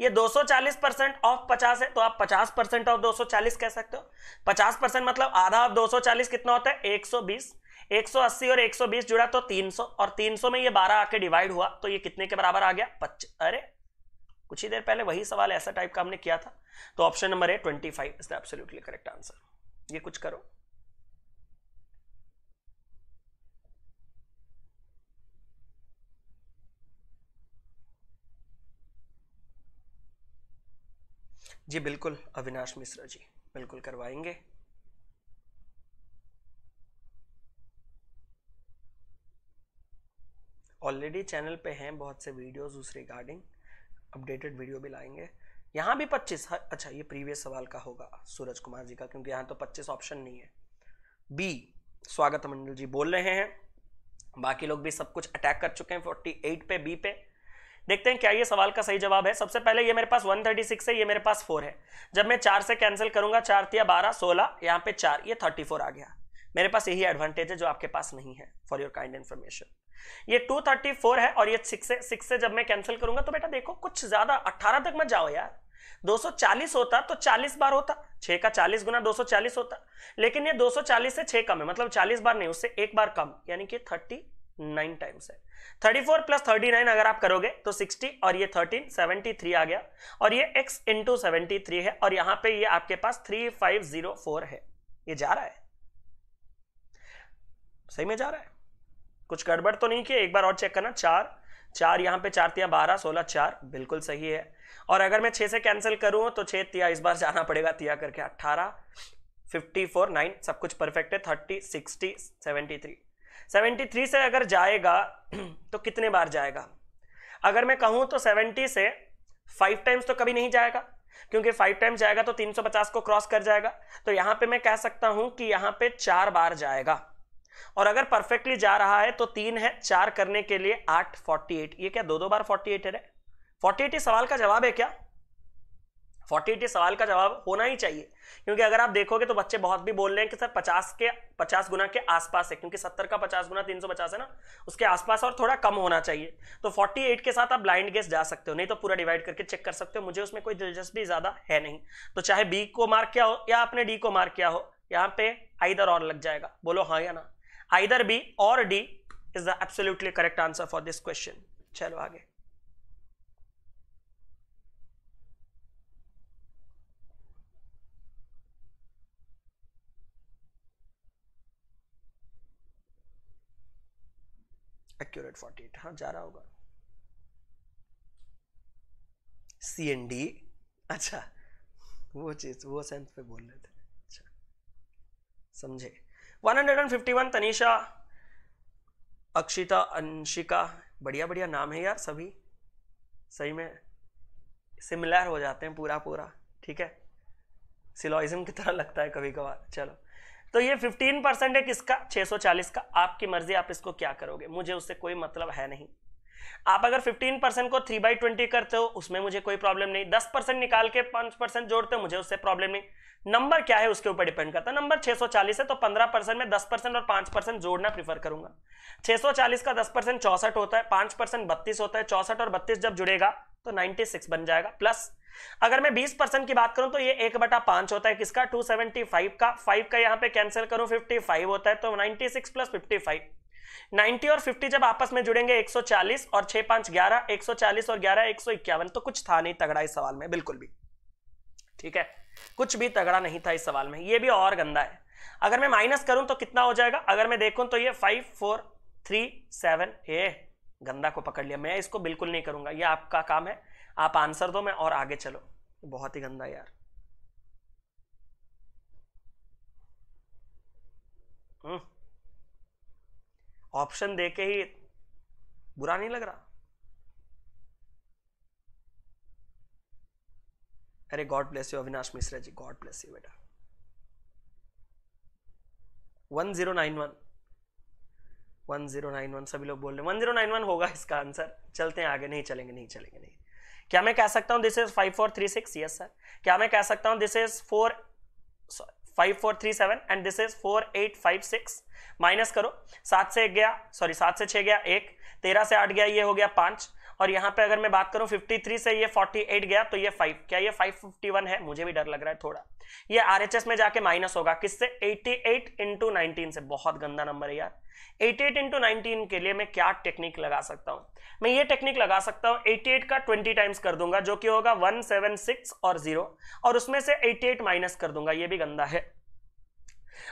ये 240 परसेंट ऑफ 50 है तो आप 50 परसेंट ऑफ 240 कह सकते हो 50 परसेंट मतलब आधा ऑफ 240 कितना होता है 120 180 और 120 जुड़ा तो 300 और 300 में ये 12 आके डिवाइड हुआ तो ये कितने के बराबर आ गया पच्च अरे कुछ ही देर पहले वही सवाल ऐसा टाइप का हमने किया था तो ऑप्शन नंबर है ट्वेंटी फाइव इसका एब्सोल्यूटली करेक्ट आंसर ये कुछ करो जी बिल्कुल अविनाश मिश्रा जी बिल्कुल करवाएंगे ऑलरेडी चैनल पे हैं बहुत से वीडियोस उस रिगार्डिंग अपडेटेड वीडियो भी लाएंगे यहाँ भी 25 हाँ, अच्छा ये प्रीवियस सवाल का होगा सूरज कुमार जी का क्योंकि यहाँ तो 25 ऑप्शन नहीं है बी स्वागत मंडल जी बोल रहे हैं बाकी लोग भी सब कुछ अटैक कर चुके हैं 48 पे बी पे देखते हैं क्या ये सवाल का सही जवाब है सबसे पहले ये मेरे पास 136 है ये मेरे पास 4 है जब मैं चार से कैंसिल करूंगा चार तिया बारह सोलह यहाँ पे चार ये 34 आ गया मेरे पास यही एडवांटेज है जो आपके पास नहीं है फॉर योर काइंड इन्फॉर्मेशन ये 234 है और ये सिक्स से सिक्स से जब मैं कैंसिल करूंगा तो बेटा देखो कुछ ज्यादा अट्ठारह तक मत जाओ यार 240 होता तो 40 बार होता 6 का 40 गुना 240 होता लेकिन ये 240 से 6 कम है मतलब 40 बार नहीं उससे एक बार कम यानी कि नाइन टाइम्स है thirty four plus thirty nine अगर आप करोगे तो सिक्सटी और ये थर्टीन सेवेंटी थ्री आ गया और ये एक्स इंटू सेवेंटी थ्री है और यहां पे ये आपके पास थ्री फाइव जीरो फोर है ये जा रहा है सही में जा रहा है कुछ गड़बड़ तो नहीं किया एक बार और चेक करना चार चार यहां पे चार तिया बारह सोलह चार बिल्कुल सही है और अगर मैं छह से कैंसिल करूँ तो छह तिया इस बार जाना पड़ेगा तिया करके अट्ठारह फिफ्टी फोर नाइन सब कुछ परफेक्ट है थर्टी सिक्सटी सेवेंटी थ्री 73 से अगर जाएगा तो कितने बार जाएगा अगर मैं कहूं तो 70 से फाइव टाइम्स तो कभी नहीं जाएगा क्योंकि फाइव टाइम्स जाएगा तो 350 को क्रॉस कर जाएगा तो यहां पे मैं कह सकता हूं कि यहां पे चार बार जाएगा और अगर परफेक्टली जा रहा है तो तीन है चार करने के लिए आठ फोर्टी एट ये क्या दो दो बार फोर्टी एट है फोर्टी एट सवाल का जवाब है क्या फोर्टी एट सवाल का जवाब होना ही चाहिए क्योंकि अगर आप देखोगे तो बच्चे बहुत भी बोल रहे हैं कि सर पचास के पचास गुना के आसपास है क्योंकि सत्तर का पचास गुना तीन सौ पचास है ना उसके आसपास और थोड़ा कम होना चाहिए तो फोर्टी एट के साथ आप ब्लाइंड गेस जा सकते हो नहीं तो पूरा डिवाइड करके चेक कर सकते हो मुझे उसमें कोई दिलचस्पी ज्यादा है नहीं तो चाहे बी को मार्क किया हो या आपने डी को मार्क किया हो यहाँ पे आइदर और लग जाएगा बोलो हाँ या ना आइदर बी और D is the absolutely correct answer for this question चलो आगे एक्यूरेट फोर्टी एट हाँ जा रहा होगा सी एन डी अच्छा वो चीज वो सेंस पे बोल रहे थे अच्छा समझे 151 तनिषा अक्षिता अंशिका बढ़िया बढ़िया नाम है यार सभी सही में सिमिलर हो जाते हैं पूरा पूरा ठीक है सिलॉइज्म की तरह लगता है कभी कभार चलो तो ये 15 परसेंट है किसका 640 का आपकी मर्जी आप इसको क्या करोगे मुझे उससे कोई मतलब है नहीं आप अगर 15 परसेंट को 3 बाई ट्वेंटी करते हो उसमें मुझे कोई प्रॉब्लम नहीं 10 परसेंट निकाल के 5 परसेंट जोड़ते हो मुझे उससे प्रॉब्लम नहीं नंबर क्या है उसके ऊपर डिपेंड करता है नंबर 640 है तो 15 परसेंट में 10 परसेंट और 5 परसेंट जोड़ना प्रीफर करूंगा 640 का 10 परसेंट चौसठ होता है 5 परसेंट बत्तीस होता है चौसठ और बत्तीस जब जुड़ेगा तो 96 बन जाएगा प्लस अगर मैं बीस परसेंट की बात करूं तो ये एक बटा पांच होता है किसका फाइव का फाइव का यहां पे कैंसिल करूं फाइव होता है तो सिक्स प्लस फाइव नाइनटी और फिफ्टी जब आपस में जुड़ेंगे चालीस और छह पांच ग्यारह चालीस और ग्यारह एक तो कुछ था नहीं तगड़ा इस सवाल में बिल्कुल भी ठीक है कुछ भी तगड़ा नहीं था इस सवाल में यह भी और गंदा है अगर मैं माइनस करूं तो कितना हो जाएगा अगर मैं देखूं तो ये फाइव फोर थ्री सेवन ए गंदा को पकड़ लिया मैं इसको बिल्कुल नहीं करूंगा ये आपका काम है आप आंसर दो मैं और आगे चलो बहुत ही गंदा यार हम्म। ऑप्शन दे के ही बुरा नहीं लग रहा अरे god bless you Avinash Mishra ji god bless you बेटा one zero nine one one zero nine one सभी लोग बोल रहे वन जीरो नाइन वन होगा इसका आंसर चलते हैं आगे नहीं चलेंगे नहीं चलेंगे नहीं क्या मैं कह सकता हूं this is five four three six yes sir क्या मैं कह सकता हूं this is four five four three seven and this is four eight five six minus करो सात से एक गया सॉरी सात से छह गया एक तेरह से आठ गया ये हो गया पांच और यहाँ पे अगर मैं बात करूं 53 से ये 48 गया तो ये 5 क्या ये 551 है मुझे भी डर लग रहा है थोड़ा ये आरएचएस में जाके माइनस होगा किससे 88 एट इंटू नाइनटीन से बहुत गंदा नंबर है यार एटी एट इंटू नाइनटीन के लिए मैं क्या टेक्निक लगा सकता हूँ मैं ये टेक्निक लगा सकता हूँ 88 का 20 टाइम्स कर दूंगा जो कि होगा 176 और 0 और उसमें से 88 माइनस कर दूंगा ये भी गंदा है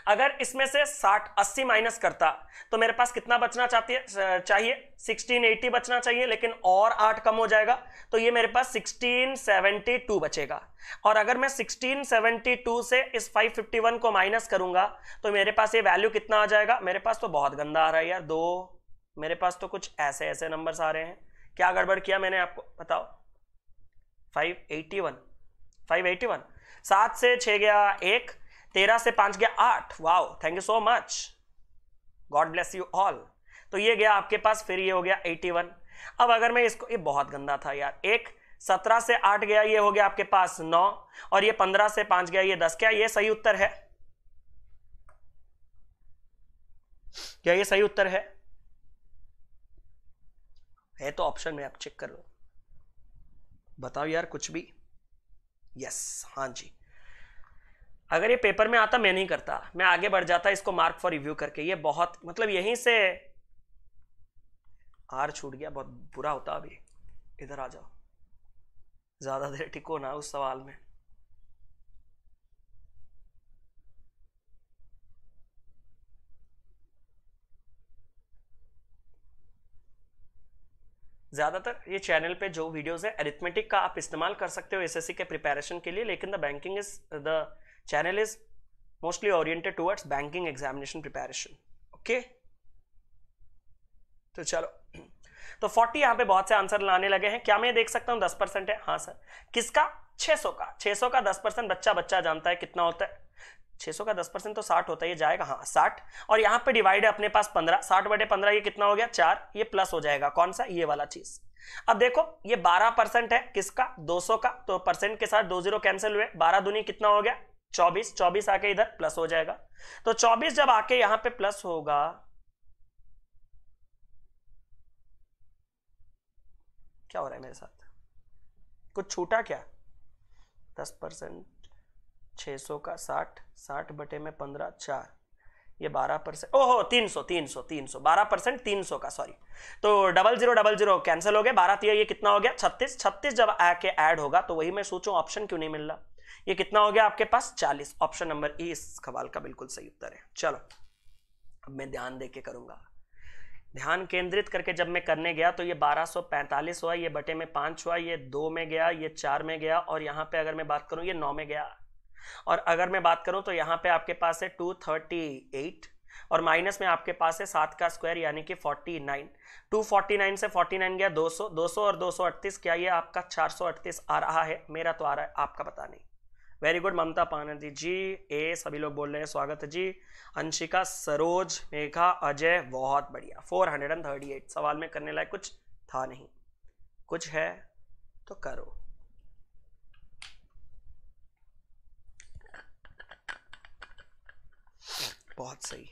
अगर इसमें से 60 80 माइनस करता तो मेरे पास कितना बचना चाहती है चाहिए 16 80 बचना चाहिए लेकिन और 8 कम हो जाएगा तो ये मेरे पास 16 72 बचेगा और अगर मैं 16 72 से इस 551 को माइनस करूंगा तो मेरे पास ये वैल्यू कितना आ जाएगा मेरे पास तो बहुत गंदा आ रहा है यार दो मेरे पास तो कुछ ऐसे ऐसे नंबर आ रहे हैं क्या गड़बड़ किया मैंने आपको बताओ फाइव एटी 581 सात से छः गया एक तेरह से पांच गया आठ wow thank you so much god bless you all तो ये गया आपके पास फिर ये हो गया एटी वन अब अगर मैं इसको ये बहुत गंदा था यार एक सत्रह से आठ गया ये हो गया आपके पास नौ और ये पंद्रह से पांच गया ये दस क्या ये सही उत्तर है क्या ये सही उत्तर है है तो ऑप्शन में आप चेक कर लो बताओ यार कुछ भी यस हाँ जी अगर ये पेपर में आता मैं नहीं करता मैं आगे बढ़ जाता इसको मार्क फॉर रिव्यू करके ये बहुत मतलब यहीं से आर छूट गया बहुत बुरा होता अभी इधर आ जाओ ज़्यादा देर टिको ना उस सवाल में ज़्यादातर ये चैनल पे जो वीडियोस है अरिथमेटिक का आप इस्तेमाल कर सकते हो एसएससी के प्रिपरेशन के लिए लेकिन the banking is the channel is mostly oriented towards banking examination preparation okay तो चलो तो 40 यहां पे बहुत से आंसर लाने लगे हैं क्या मैं देख सकता हूं 10 परसेंट है हाँ सर किसका 600 का 600 का 10 परसेंट बच्चा बच्चा जानता है कितना होता है 600 का 10 परसेंट तो 60 होता है ये जाएगा हाँ 60 और यहाँ पे डिवाइड है अपने पास 15 60 बटे 15 ये कितना हो गया चार ये प्लस हो जाएगा कौन सा ये वाला चीज अब देखो ये 12 परसेंट है किसका 200 का तो परसेंट के साथ दो जीरो कैंसिल हुए 12 दुनी कितना हो गया चौबीस चौबीस आके इधर प्लस हो जाएगा तो चौबीस जब आके यहां पे प्लस होगा क्या हो रहा है मेरे साथ कुछ छूटा क्या दस परसेंट छ सौ का साठ साठ बटे में पंद्रह चार ये बारह परसेंट ओहो तीन सौ तीन सौ तीन सौ बारह परसेंट तीन सौ का सॉरी तो double zero double zero cancel हो गया बारह ये कितना हो गया छत्तीस छत्तीस जब आके ऐड होगा तो वही मैं सोचूं ऑप्शन क्यों नहीं मिल रहा ये कितना हो गया आपके पास चालीस ऑप्शन नंबर ए इस सवाल का बिल्कुल सही उत्तर है चलो अब मैं ध्यान दे के करूंगा ध्यान केंद्रित करके जब मैं करने गया तो ये 1245 हुआ ये बटे में पांच हुआ ये दो में गया ये चार में गया और यहाँ पे अगर मैं बात करूं ये नौ में गया और अगर मैं बात करूं तो यहाँ पे आपके पास है 238 और माइनस में आपके पास है सात का स्क्वायर यानी कि 49 249 से 49 गया 200 200 और दो क्या ये आपका 438 आ रहा है मेरा तो आ रहा है आपका पता नहीं वेरी गुड ममता पानर्जी जी ए सभी लोग बोल रहे हैं स्वागत है जी अंशिका सरोज मेघा अजय बहुत बढ़िया 438 सवाल में करने लायक कुछ था नहीं कुछ है तो करो बहुत सही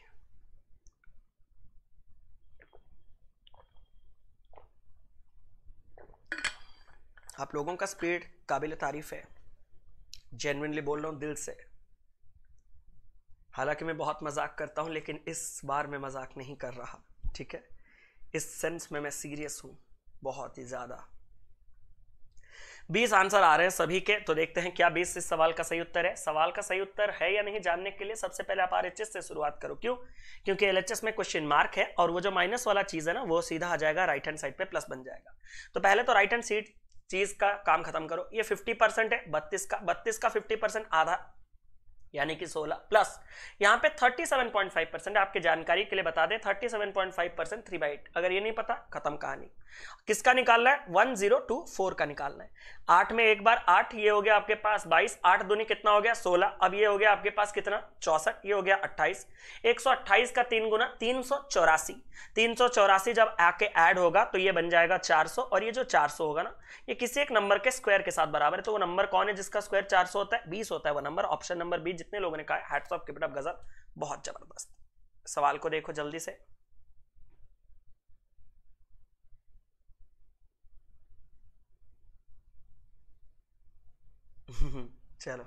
आप लोगों का स्पीड काबिल तारीफ है जेनविनली बोल रहा हूँ दिल से हालांकि मैं बहुत मजाक करता हूँ लेकिन इस बार मैं मजाक नहीं कर रहा ठीक है इस सेंस में मैं सीरियस हूँ बहुत ही ज़्यादा बीस आंसर आ रहे हैं सभी के तो देखते हैं क्या बीस इस सवाल का सही उत्तर है सवाल का सही उत्तर है या नहीं जानने के लिए सबसे पहले आप आर से शुरुआत करो क्यों क्योंकि एल में क्वेश्चन मार्क है और वो जो माइनस वाला चीज है ना वो सीधा आ जाएगा राइट हैंड साइड पे प्लस बन जाएगा तो पहले तो राइट हैंड सीट चीज का काम खत्म करो ये फिफ्टी परसेंट है बत्तीस का बत्तीस का फिफ्टी परसेंट आधा यानी कि 16 प्लस यहाँ पे 37.5 परसेंट आपके जानकारी के लिए बता दें 37.5 परसेंट थ्री बाई एट अगर ये नहीं पता खत्म कहानी किसका निकालना है 1024 का निकालना है आठ में एक बार आठ ये हो गया आपके पास 22 आठ दूनी कितना हो गया 16 अब ये हो गया आपके पास कितना चौसठ ये हो गया 28 128 का तीन गुना तीन सौ जब आके ऐड होगा तो ये बन जाएगा चार और ये जो चार होगा ना ये किसी एक नंबर के स्क्वायर के साथ बराबर है तो वो नंबर कौन है जिसका स्क्वायर चार होता है बीस होता है वो नंबर ऑप्शन नंबर बीस जितने लोगों ने कहा हैट्स ऑफ किपट अप गजल बहुत जबरदस्त सवाल को देखो जल्दी से चलो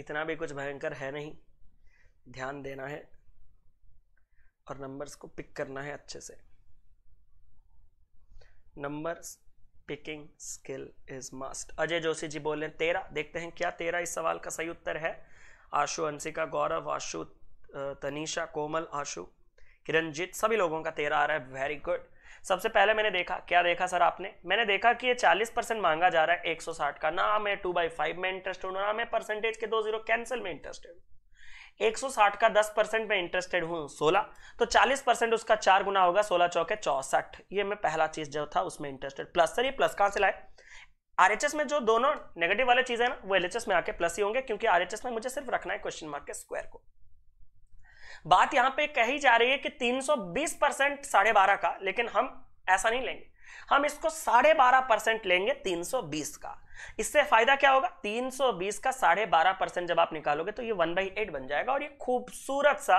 इतना भी कुछ भयंकर है नहीं ध्यान देना है और नंबर्स को पिक करना है अच्छे से numbers picking skill is must Ajay Joshi ji बोल रहे हैं तेरह देखते हैं क्या तेरह इस सवाल का सही उत्तर है आशु अंशिका गौरव आशु तनीषा कोमल आशु किरणजीत सभी लोगों का तेरह आ रहा है वेरी गुड सबसे पहले मैंने देखा क्या देखा सर आपने मैंने देखा कि ये 40 परसेंट मांगा जा रहा है 160 का ना मैं टू बाई फाइव में इंटरेस्ट हूँ ना मैं परसेंटेज के दो जीरो कैंसिल में इंटरेस्ट हूँ 160 का 10 परसेंट मैं इंटरेस्टेड हूँ 16 तो 40 परसेंट उसका चार गुना होगा 16 चौके चौसठ ये मैं पहला चीज जो था उसमें इंटरेस्टेड प्लस सर ये प्लस कहाँ से लाए आरएचएस में जो दोनों नेगेटिव वाले चीजें ना वो एल में आके प्लस ही होंगे क्योंकि आर में मुझे सिर्फ रखना है क्वेश्चन मार्क के स्क्वायर को बात यहां पे कही जा रही है कि तीन परसेंट साढ़े बारह का लेकिन हम ऐसा नहीं लेंगे हम इसको साढ़े बारह परसेंट लेंगे तीन सौ बीस का इससे फायदा क्या होगा तीन सौ बीस का साढ़े बारह परसेंट जब आप निकालोगे तो ये वन बाई एट बन जाएगा और ये खूबसूरत सा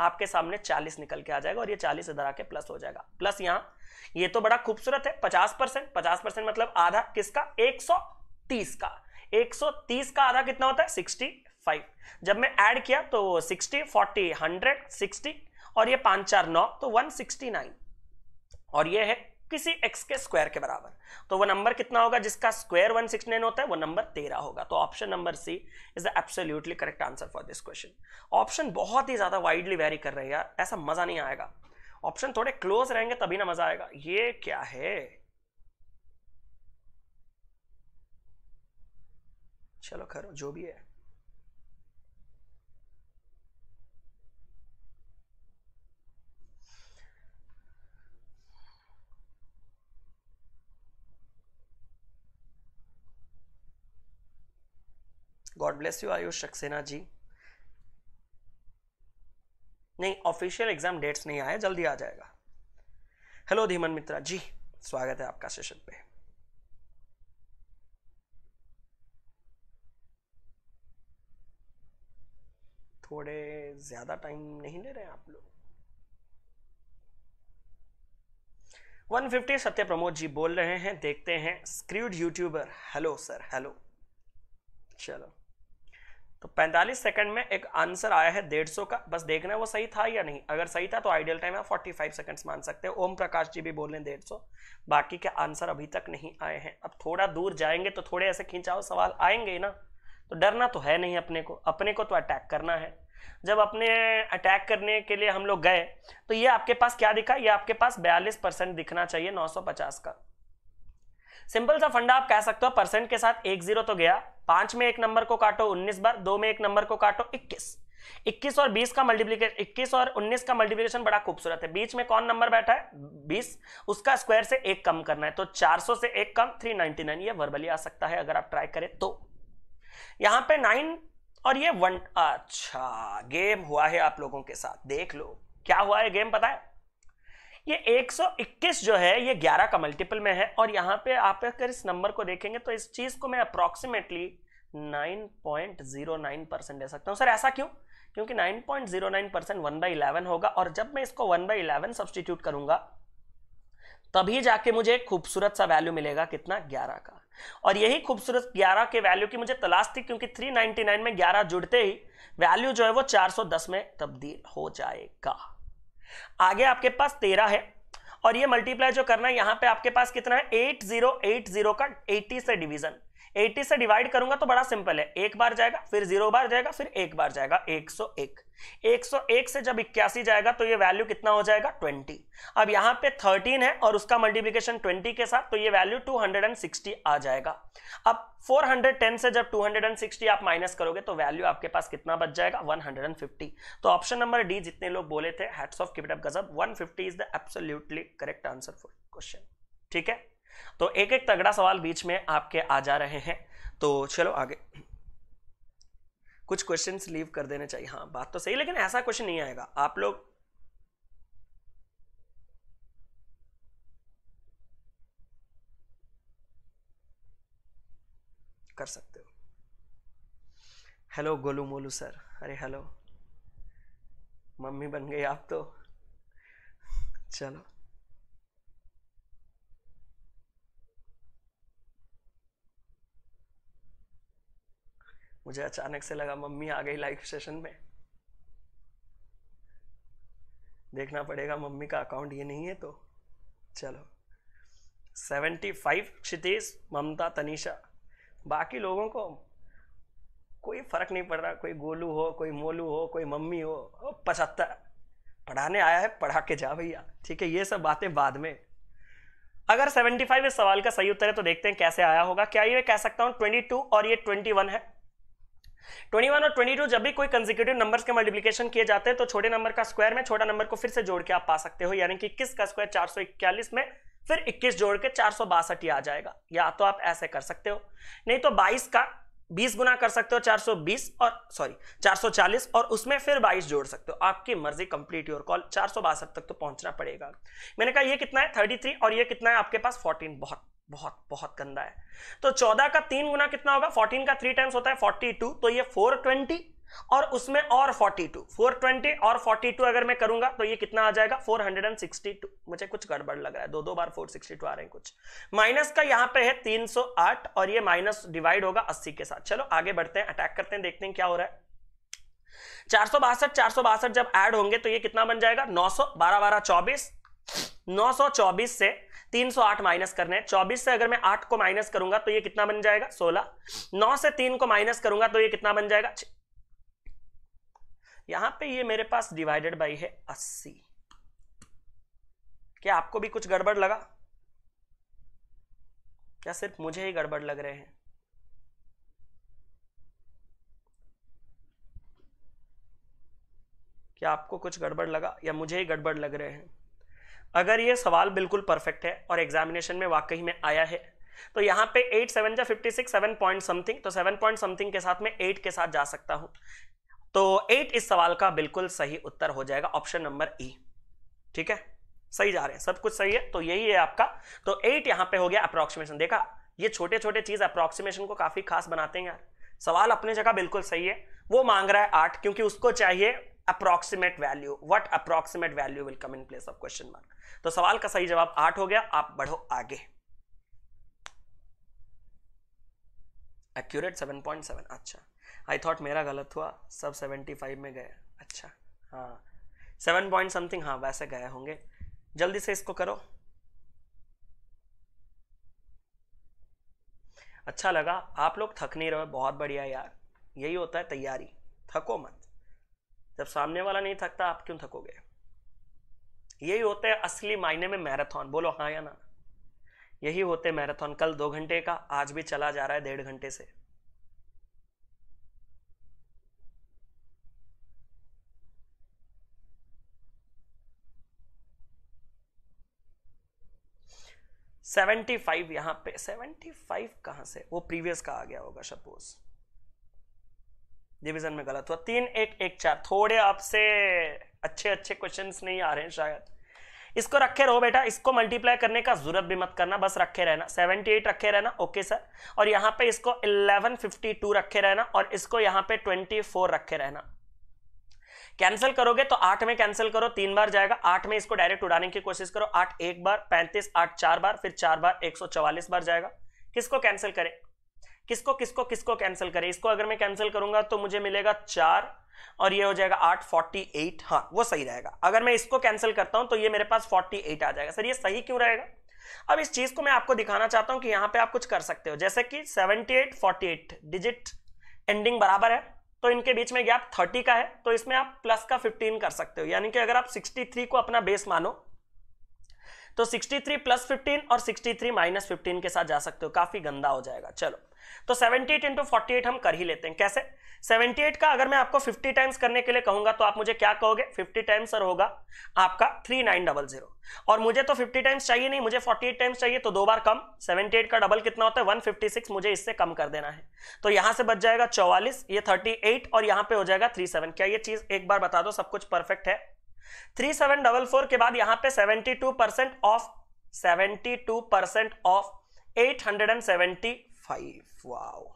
आपके सामने 40 निकल के आ जाएगा और ये 40 इधर आके प्लस हो जाएगा प्लस यहाँ ये तो बड़ा खूबसूरत है पचास परसेंट पचास परसेंट मतलब आधा किसका तीस का तीस का आधा कितना होता है फाइव जब मैं ऐड किया तो सिक्सटी फोर्टी हंड्रेड सिक्सटी और ये पांच चार नौ तो 169 और ये है किसी x के स्क्वायर के बराबर तो वो नंबर कितना होगा जिसका स्क्वायर 169 होता है वो नंबर 13 होगा तो option number C is the absolutely correct answer for this question option बहुत ही ज्यादा वाइडली वेरी कर रहे हैं यार ऐसा मजा नहीं आएगा ऑप्शन थोड़े क्लोज रहेंगे तभी ना मजा आएगा ये क्या है चलो करो जो भी है god bless you Ayush Saxena ji नहीं ऑफिशियल एग्जाम डेट्स नहीं आया जल्दी आ जाएगा हेलो धीमन मित्रा जी स्वागत है आपका सेशन पे थोड़े ज्यादा टाइम नहीं ले रहे आप लोग 150 सत्य प्रमोद जी बोल रहे हैं देखते हैं screwed YouTuber hello sir hello चलो तो 45 सेकंड में एक आंसर आया है 150 का बस देखना है वो सही था या नहीं अगर सही था तो आइडियल टाइम है 45 सेकंड्स मान सकते हैं ओम प्रकाश जी भी बोल रहे हैं 150 बाकी के आंसर अभी तक नहीं आए हैं अब थोड़ा दूर जाएंगे तो थोड़े ऐसे खींचाओ सवाल आएंगे ना तो डरना तो है नहीं अपने को अपने को तो अटैक करना है जब अपने अटैक करने के लिए हम लोग गए तो ये आपके पास क्या दिखा ये आपके पास बयालीस परसेंट दिखना चाहिए नौ का सिंपल सा फंडा आप कह सकते हो परसेंट के साथ एक जीरो तो गया पांच में एक नंबर को काटो उन्नीस बार दो में एक नंबर को काटो इक्कीस इक्कीस और बीस का मल्टीप्लीकेशन इक्कीस और उन्नीस का मल्टीप्लीकेशन बड़ा खूबसूरत है बीच में कौन नंबर बैठा है बीस उसका स्क्वायर से एक कम करना है तो चार सौ से एक कम थ्री नाइनटी नाइन ये वर्बली आ सकता है अगर आप ट्राई करें तो यहां पे नाइन और ये वन अच्छा गेम हुआ है आप लोगों के साथ देख लो क्या हुआ है गेम पता है ये 121 जो है ये 11 का मल्टीपल में है और यहाँ पे आप अगर इस नंबर को देखेंगे तो इस चीज़ को मैं अप्रोक्सीमेटली 9.09 परसेंट दे सकता हूँ सर ऐसा क्यों क्योंकि 9.09 परसेंट वन बाई इलेवन होगा और जब मैं इसको वन बाई इलेवन सब्सटीट्यूट करूंगा तभी जाके मुझे एक खूबसूरत सा वैल्यू मिलेगा कितना 11 का और यही खूबसूरत 11 के वैल्यू की मुझे तलाश थी क्योंकि 399 में 11 जुड़ते ही वैल्यू जो है वो 410 में तब्दील हो जाएगा आगे आपके पास तेरह है और ये मल्टीप्लाई जो करना है यहां पे आपके पास कितना है एट जीरो एट जीरो का एटी से डिवीजन 80 से डिवाइड करूंगा तो बड़ा सिंपल है एक बार जाएगा फिर जीरो बार जाएगा फिर एक बार जाएगा 101 101 से जब इक्यासी जाएगा तो ये वैल्यू कितना हो जाएगा 20 अब यहां पे 13 है और उसका मल्टीप्लीकेशन 20 के साथ तो ये वैल्यू 260 आ जाएगा अब 410 से जब 260 आप माइनस करोगे तो वैल्यू आपके पास कितना बच जाएगा 150 तो ऑप्शन नंबर डी जितने लोग बोले थे हेड्स ऑफ किप गजब one fifty is the absolutely correct answer for question ठीक है तो एक एक तगड़ा सवाल बीच में आपके आ जा रहे हैं तो चलो आगे कुछ क्वेश्चन लीव कर देने चाहिए हाँ बात तो सही लेकिन ऐसा क्वेश्चन नहीं आएगा आप लोग कर सकते हो हेलो गोलू मोलू सर अरे हेलो मम्मी बन गई आप तो चलो मुझे अचानक से लगा मम्मी आ गई लाइव सेशन में देखना पड़ेगा मम्मी का अकाउंट ये नहीं है तो चलो सेवेंटी फाइव क्षितेश ममता तनिषा बाकी लोगों को कोई फर्क नहीं पड़ रहा कोई गोलू हो कोई मोलू हो कोई मम्मी हो पचहत्तर पढ़ाने आया है पढ़ा के जा भैया ठीक है ये सब बातें बाद में अगर सेवेंटी फाइव इस सवाल का सही उत्तर है तो देखते हैं कैसे आया होगा क्या ये कह सकता हूँ ट्वेंटी टू और ये ट्वेंटी वन है 21 और 22 जब भी कोई कंजिक्यूटिव नंबर्स के मल्टीप्लिकेशन किए जाते हैं तो छोटे नंबर का स्क्वायर में छोटा नंबर को फिर से जोड़ के आप पा सकते हो यानी कि इक्कीस का स्क्वायर 441 में फिर 21 जोड़ के चार ही आ जाएगा या तो आप ऐसे कर सकते हो नहीं तो 22 का 20 गुना कर सकते हो 420 और सॉरी 440 और उसमें फिर 22 जोड़ सकते हो आपकी मर्जी कंप्लीट योर कॉल चार तक तो पहुंचना पड़ेगा मैंने कहा ये कितना है 33 और ये कितना है आपके पास 14 बहुत बहुत बहुत गंदा है तो चौदह का तीन गुना कितना होगा फोर्टीन का थ्री टाइम्स होता है फोर्टी टू तो ये फोर ट्वेंटी और उसमें और फोर्टी टू फोर ट्वेंटी और फोर्टी टू अगर मैं करूंगा तो ये कितना आ जाएगा four hundred and sixty two मुझे कुछ गड़बड़ लग रहा है दो दो बार फोर सिक्सटी टू आ रहे हैं कुछ माइनस का यहाँ पे है तीन सौ आठ और ये माइनस डिवाइड होगा अस्सी के साथ चलो आगे बढ़ते हैं अटैक करते हैं देखते हैं क्या हो रहा है चार सौ बासठ चार सौ बासठ जब एड होंगे तो ये कितना बन जाएगा नौ सौ बारह बारह चौबीस नौ सौ चौबीस से सौ आठ माइनस करने हैं 24 से अगर मैं 8 को माइनस करूंगा तो ये कितना बन जाएगा 16 9 से 3 को माइनस करूंगा तो ये कितना बन जाएगा यहां पे ये मेरे पास डिवाइडेड बाई है 80 क्या आपको भी कुछ गड़बड़ लगा या सिर्फ मुझे ही गड़बड़ लग रहे हैं क्या आपको कुछ गड़बड़ लगा या मुझे ही गड़बड़ लग रहे हैं अगर ये सवाल बिल्कुल परफेक्ट है और एग्जामिनेशन में वाकई में आया है तो यहाँ पे एट सेवन या fifty six seven point something तो सेवन पॉइंट समथिंग के साथ में एट के साथ जा सकता हूँ तो एट इस सवाल का बिल्कुल सही उत्तर हो जाएगा ऑप्शन नंबर ई ठीक है सही जा रहे हैं सब कुछ सही है तो यही है आपका तो एट यहाँ पे हो गया अप्रोक्सीमेशन देखा ये छोटे छोटे चीज अप्रोक्सीमेशन को काफी खास बनाते हैं यार सवाल अपनी जगह बिल्कुल सही है वो मांग रहा है आठ क्योंकि उसको चाहिए approximate value what approximate value will come in place of question mark तो सवाल का सही जवाब आठ हो गया आप बढ़ो आगे एक्यूरेट सेवन पॉइंट सेवन अच्छा आई थॉट मेरा गलत हुआ सब सेवेंटी फाइव में गए अच्छा हाँ सेवन पॉइंट समथिंग हाँ वैसे गए होंगे जल्दी से इसको करो अच्छा लगा आप लोग थक नहीं रहे बहुत बढ़िया यार यही होता है तैयारी थको मत जब सामने वाला नहीं थकता आप क्यों थकोगे यही होते हैं असली मायने में मैराथन बोलो हाँ या ना यही होते मैराथन कल दो घंटे का आज भी चला जा रहा है डेढ़ घंटे से सेवेंटी फाइव यहां पे सेवेंटी फाइव कहां से वो प्रीवियस का आ गया होगा सपोज डिवीजन में गलत हुआ तीन एक एक चार थोड़े आपसे अच्छे अच्छे क्वेश्चन नहीं आ रहे हैं शायद इसको रखे रहो बेटा इसको मल्टीप्लाई करने का जरूरत भी मत करना बस रखे रहना 78 रखे रहना ओके सर और यहाँ पे इसको 1152 रखे रहना और इसको यहाँ पे 24 रखे रहना कैंसिल करोगे तो आठ में कैंसिल करो तीन बार जाएगा आठ में इसको डायरेक्ट उड़ाने की कोशिश करो आठ एक बार पैंतीस आठ चार बार फिर चार बार एक बार जाएगा किसको कैंसिल करें किसको किसको किसको कैंसिल करें इसको अगर मैं कैंसिल करूंगा तो मुझे मिलेगा चार और ये हो जाएगा आठ फोर्टी एट हाँ वो सही रहेगा अगर मैं इसको कैंसिल करता हूं तो ये मेरे पास फोर्टी एट आ जाएगा सर ये सही क्यों रहेगा अब इस चीज को मैं आपको दिखाना चाहता हूं कि यहां पे आप कुछ कर सकते हो जैसे कि eight forty eight digit ending बराबर है तो इनके बीच में गैप थर्टी का है तो इसमें आप प्लस का फिफ्टीन कर सकते हो यानी कि अगर आप सिक्सटी थ्री को अपना बेस मानो तो 63 प्लस 15 और 63 माइनस 15 के साथ जा सकते हो काफी गंदा हो जाएगा चलो तो 78 एट इंटू फोर्टी हम कर ही लेते हैं कैसे 78 का अगर मैं आपको 50 टाइम्स करने के लिए कहूंगा तो आप मुझे क्या कहोगे 50 टाइम्स सर होगा आपका 3900 और मुझे तो 50 टाइम्स चाहिए नहीं मुझे 48 टाइम्स चाहिए तो दो बार कम 78 का डबल कितना होता है 156 मुझे इससे कम कर देना है तो यहां से बच जाएगा 44 ये 38 और यहां पे हो जाएगा 37 क्या ये चीज एक बार बता दो सब कुछ परफेक्ट है थ्री सेवन डबल फोर के बाद यहां पे two percent of two percent of five wow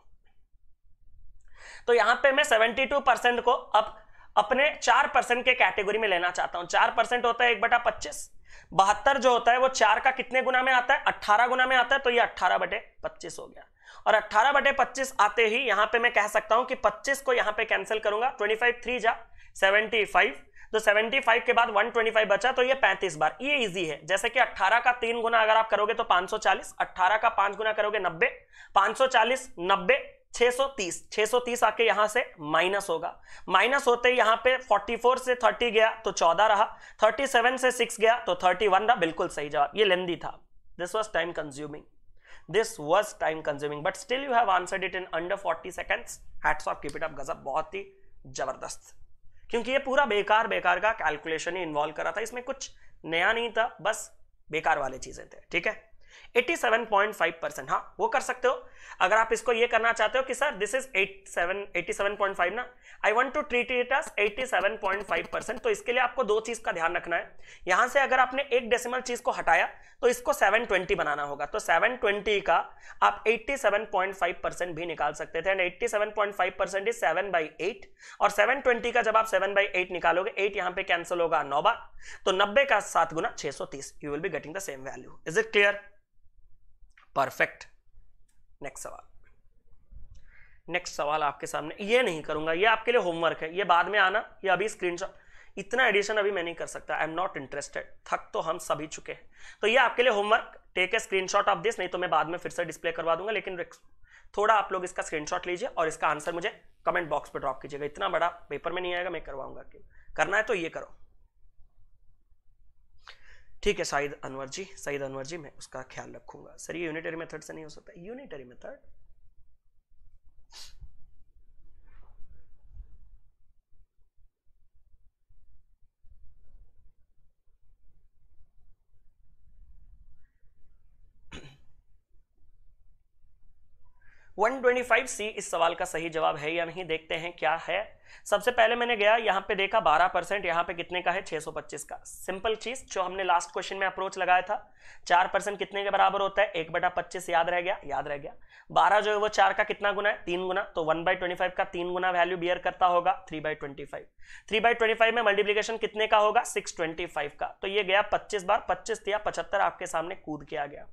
तो यहां पे मैं 72 परसेंट को अब अपने चार परसेंट के कैटेगरी में लेना चाहता हूं चार परसेंट होता है एक बटा पच्चीस बहत्तर जो होता है वो चार का कितने गुना में आता है अट्ठारह गुना में आता है तो ये अट्ठारह बटे पच्चीस हो गया और अट्ठारह बटे पच्चीस आते ही यहां पे मैं कह सकता हूं कि पच्चीस को यहां पे कैंसिल करूंगा फाइव थ्री जा फाइव तो 75 के बाद 125 बचा तो ये 35 बार ये इजी है जैसे कि 18 का तीन गुना अगर आप करोगे तो 540 18 का पांच गुना करोगे 90 540 90 630 630 आके यहां से माइनस होगा माइनस होते ही यहां पे 44 से 30 गया तो 14 रहा 37 से 6 गया तो 31 वन रहा बिल्कुल सही जवाब ये लेंदी था this was time consuming this was time consuming but still you have answered it in under 40 seconds hats off keep it up गजब बहुत ही जबरदस्त क्योंकि ये पूरा बेकार बेकार का कैलकुलेशन ही इन्वॉल्व करा था इसमें कुछ नया नहीं था बस बेकार वाले चीजें थे ठीक है 87.5 परसेंट हाँ वो कर सकते हो अगर आप इसको ये करना चाहते हो कि सर दिस इज 87 87.5 ना I want to treat it as 87.5 percent तो इसके लिए आपको दो चीज का ध्यान रखना है यहां से अगर आपने एक डेसिमल चीज को हटाया तो इसको 720 बनाना होगा तो 720 का आप 87.5 परसेंट भी निकाल सकते थे and 87.5 percent is seven by eight और 720 का जब आप 7 बाई एट निकालोगे 8 यहां पे कैंसिल होगा नौ बार तो 90 का सात गुना 630 you will be getting the same value is it clear perfect next सवाल नेक्स्ट सवाल आपके सामने ये नहीं करूंगा ये आपके लिए होमवर्क है ये बाद में आना ये अभी स्क्रीनशॉट इतना एडिशन अभी मैं नहीं कर सकता आई एम नॉट इंटरेस्टेड थक तो हम सभी चुके हैं तो ये आपके लिए homework take a screenshot of this नहीं तो मैं बाद में फिर से डिस्प्ले करवा दूंगा लेकिन थोड़ा आप लोग इसका स्क्रीनशॉट लीजिए और इसका आंसर मुझे कमेंट बॉक्स पर ड्रॉप कीजिएगा इतना बड़ा पेपर में नहीं आएगा मैं करवाऊंगा करना है तो ये करो ठीक है शाहिद अनवर जी शाहिद अनवर जी मैं उसका ख्याल रखूंगा सर ये यूनिटरी मेथड से नहीं हो सकता यूनिटरी मेथड 125C इस सवाल का सही जवाब है या नहीं देखते हैं क्या है सबसे पहले मैंने गया यहाँ पे देखा 12 परसेंट यहाँ पे कितने का है 625 का सिंपल चीज जो हमने लास्ट क्वेश्चन में अप्रोच लगाया था 4 परसेंट कितने के बराबर होता है एक बटा पच्चीस याद रह गया याद रह गया 12 जो है वो चार का कितना गुना है तीन गुना तो वन बाई का तीन गुना वैल्यू बियर करता होगा थ्री बाई ट्वेंटी फाइव में मल्टीप्लीकेशन कितने का होगा सिक्स का तो ये गया पच्चीस बार पच्चीस या पचहत्तर आपके सामने कूद किया गया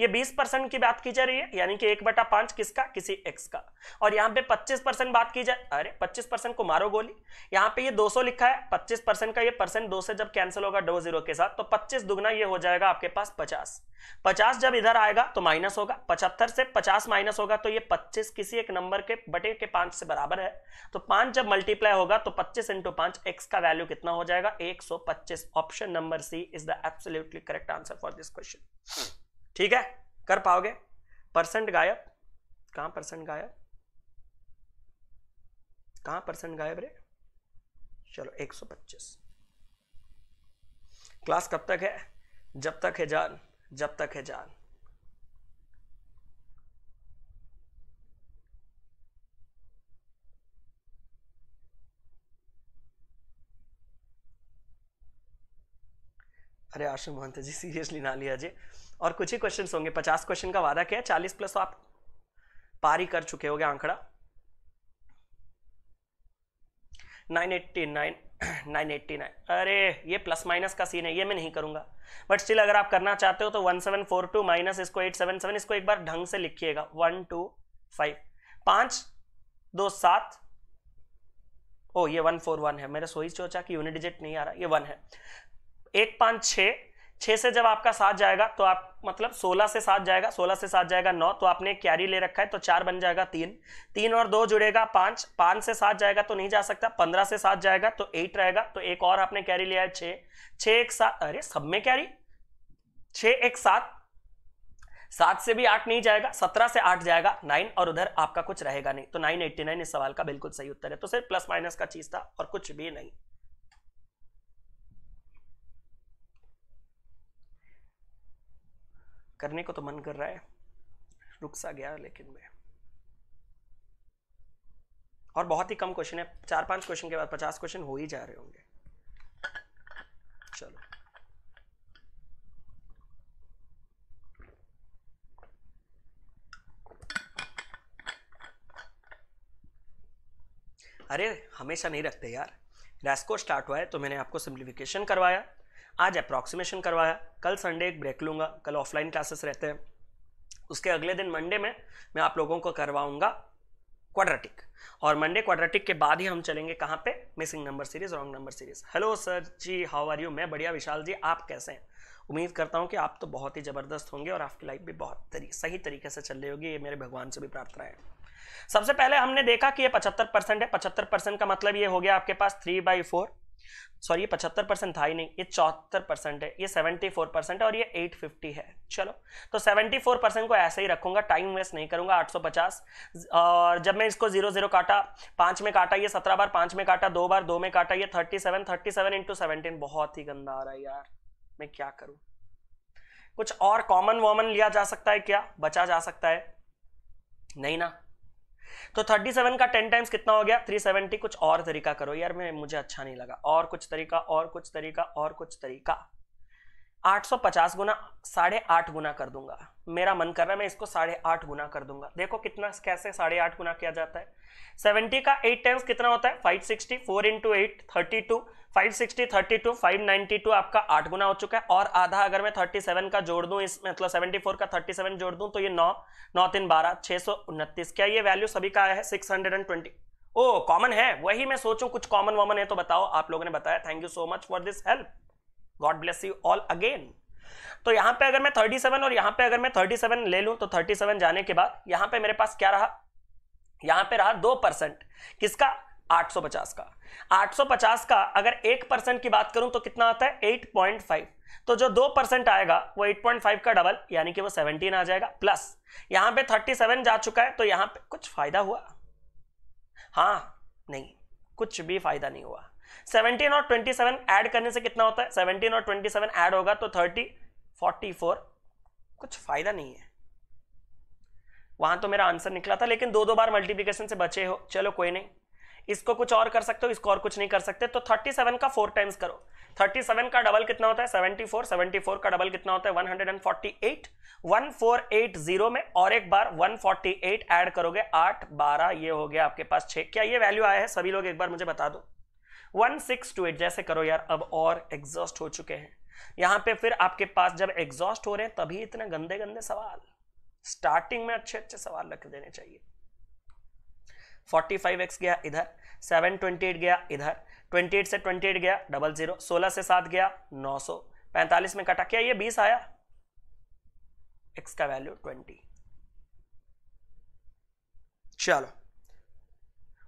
ये 20 परसेंट की बात की जा रही है यानी कि एक बटा पांच किसका किसी एक्स का और यहाँ पे 25 परसेंट बात की जाए अरे 25 परसेंट को मारो गोली यहाँ पे ये 200 लिखा है 25 परसेंट का ये परसेंट दो से जब कैंसिल होगा दो जीरो के साथ तो 25 दुगना ये हो जाएगा आपके पास 50 50 जब इधर आएगा तो माइनस होगा पचहत्तर से पचास माइनस होगा तो ये पच्चीस किसी एक नंबर के बटे के पांच से बराबर है तो पांच जब मल्टीप्लाई होगा तो पच्चीस इंटू पांच का वैल्यू कितना हो जाएगा एक option number C is the absolutely correct answer for this question ठीक है कर पाओगे परसेंट गायब कहां परसेंट गायब कहां परसेंट गायब रे चलो 125 क्लास कब तक है जब तक है जान जब तक है जान अरे आशु महंत जी सीरियसली ना लिया जी और कुछ ही क्वेश्चन होंगे पचास क्वेश्चन का वादा क्या है चालीस प्लस तो आप पार ही कर चुके हो गए आंकड़ा nine eighty nine nine eighty nine अरे ये प्लस माइनस का सीन है ये मैं नहीं करूंगा बट स्टिल अगर आप करना चाहते हो तो one seven four two minus इसको एट सेवन सेवन इसको एक बार ढंग से लिखिएगा वन टू फाइव पांच दो सात ओ ये वन फोर वन है मेरे सोई सोचा कि यूनिट डिजिट नहीं आ रहा ये वन है एक पांच छ छः से जब आपका सात जाएगा तो आप मतलब सोलह से सात जाएगा सोलह से सात जाएगा नौ तो आपने कैरी ले रखा है तो चार बन जाएगा तीन तीन और दो जुड़ेगा पाँच पाँच से सात जाएगा तो नहीं जा सकता पंद्रह से सात जाएगा तो एट रहेगा तो एक और आपने कैरी लिया है छः छः एक सात अरे सब में कैरी छः एक सात सात से भी आठ नहीं जाएगा सत्रह से आठ जाएगा नाइन और उधर आपका कुछ रहेगा नहीं तो नाइन एट्टी नाइन इस सवाल का बिल्कुल सही उत्तर है तो सिर्फ प्लस माइनस का चीज था और कुछ भी नहीं करने को तो मन कर रहा है रुक सा गया लेकिन मैं और बहुत ही कम क्वेश्चन है चार पांच क्वेश्चन के बाद पचास क्वेश्चन हो ही जा रहे होंगे चलो अरे हमेशा नहीं रखते यार रेस्को स्टार्ट हुआ है तो मैंने आपको सिंप्लीफिकेशन करवाया आज अप्रॉक्सीमेशन करवाया कल संडे एक ब्रेक लूँगा कल ऑफलाइन क्लासेस रहते हैं उसके अगले दिन मंडे में मैं आप लोगों को करवाऊँगा क्वाड्रेटिक और मंडे क्वाड्रेटिक के बाद ही हम चलेंगे कहाँ पे missing number series wrong number series hello sir ji how are you मैं बढ़िया विशाल जी आप कैसे हैं उम्मीद करता हूँ कि आप तो बहुत ही ज़बरदस्त होंगे और आपकी लाइफ भी बहुत तरी, सही तरीके से चल रही होगी ये मेरे भगवान से भी प्रार्थना है सबसे पहले हमने देखा कि ये पचहत्तर परसेंट है पचहत्तर परसेंट का मतलब ये हो गया आपके पास थ्री बाई फोर सॉरी ये पचहत्तर परसेंट था ही नहीं ये चौहत्तर परसेंट है ये सेवेंटी फोर परसेंट है और ये एट फिफ्टी है चलो तो सेवेंटी फोर परसेंट को ऐसे ही रखूंगा टाइम वेस्ट नहीं करूंगा आठ सौ पचास और जब मैं इसको जीरो जीरो काटा पांच में काटा ये सत्रह बार पांच में काटा दो बार दो में काटा ये thirty seven thirty seven into seventeen बहुत ही गंदा आ रहा है यार मैं क्या करूँ कुछ और कॉमन वॉमन लिया जा सकता है क्या बचा जा सकता है नहीं ना तो थर्टी सेवन का टेन टाइम्स कितना हो गया थ्री सेवेंटी कुछ और तरीका करो यार मैं मुझे अच्छा नहीं लगा और कुछ तरीका और कुछ तरीका और कुछ तरीका 850 गुना साढ़े आठ गुना कर दूंगा मेरा मन कर रहा है मैं इसको साढ़े आठ गुना कर दूंगा देखो कितना कैसे साढ़े आठ गुना किया जाता है 70 का 8 टाइम्स कितना होता है 560 sixty four into eight thirty two five sixty thirty two five two आपका आठ गुना हो चुका है और आधा अगर मैं 37 का जोड़ दूं इस मतलब 74 का 37 जोड़ दूं तो ये नौ नौ तीन बारह छः सौ उनतीस क्या ये वैल्यू सभी का आया है 620 ओ कॉमन है वही मैं सोचू कुछ कॉमन वॉमन है तो बताओ आप लोगों ने बताया thank you so much for this help god bless you all again तो यहाँ पे अगर मैं 37 और यहाँ पे अगर मैं 37 ले लूँ तो 37 जाने के बाद यहाँ पे मेरे पास क्या रहा यहाँ पे रहा दो परसेंट किसका 850 का 850 का अगर एक परसेंट की बात करूं तो कितना आता है 8.5 तो जो दो परसेंट आएगा वो 8.5 का डबल यानी कि वो 17 आ जाएगा प्लस यहां पे 37 जा चुका है तो यहां पे कुछ फायदा हुआ हाँ नहीं कुछ भी फायदा नहीं हुआ सेवनटीन और ट्वेंटी सेवन एड करने से कितना होता है सेवनटीन और ट्वेंटी सेवन एड होगा तो थर्टी फोर्टी फोर कुछ फायदा नहीं है वहां तो मेरा आंसर निकला था लेकिन दो दो बार मल्टीप्लीकेशन से बचे हो चलो कोई नहीं इसको कुछ और कर सकते हो इसको और कुछ नहीं कर सकते तो थर्टी सेवन का फोर टाइम्स करो थर्टी सेवन का डबल कितना होता है सेवेंटी फोर सेवेंटी फोर का डबल कितना होता है one one hundred and forty eight four eight zero में और एक बार वन फोर्टी एट एड करोगे आठ बारह ये हो गया आपके पास 6 क्या ये वैल्यू आया है सभी लोग एक बार मुझे बता दो वन सिक्स टू एट जैसे करो यार अब और एग्जॉस्ट हो चुके हैं यहां पे फिर आपके पास जब एग्जॉस्ट हो रहे हैं तभी इतने गंदे गंदे सवाल स्टार्टिंग में अच्छे अच्छे सवाल रख देने चाहिए फोर्टी फाइव एक्स गया इधर सेवन ट्वेंटी एट गया इधर ट्वेंटी एट से ट्वेंटी एट गया डबल जीरो सोलह से सात गया नौ सौ पैंतालीस में कटा क्या ये बीस आया एक्स का वैल्यू ट्वेंटी चलो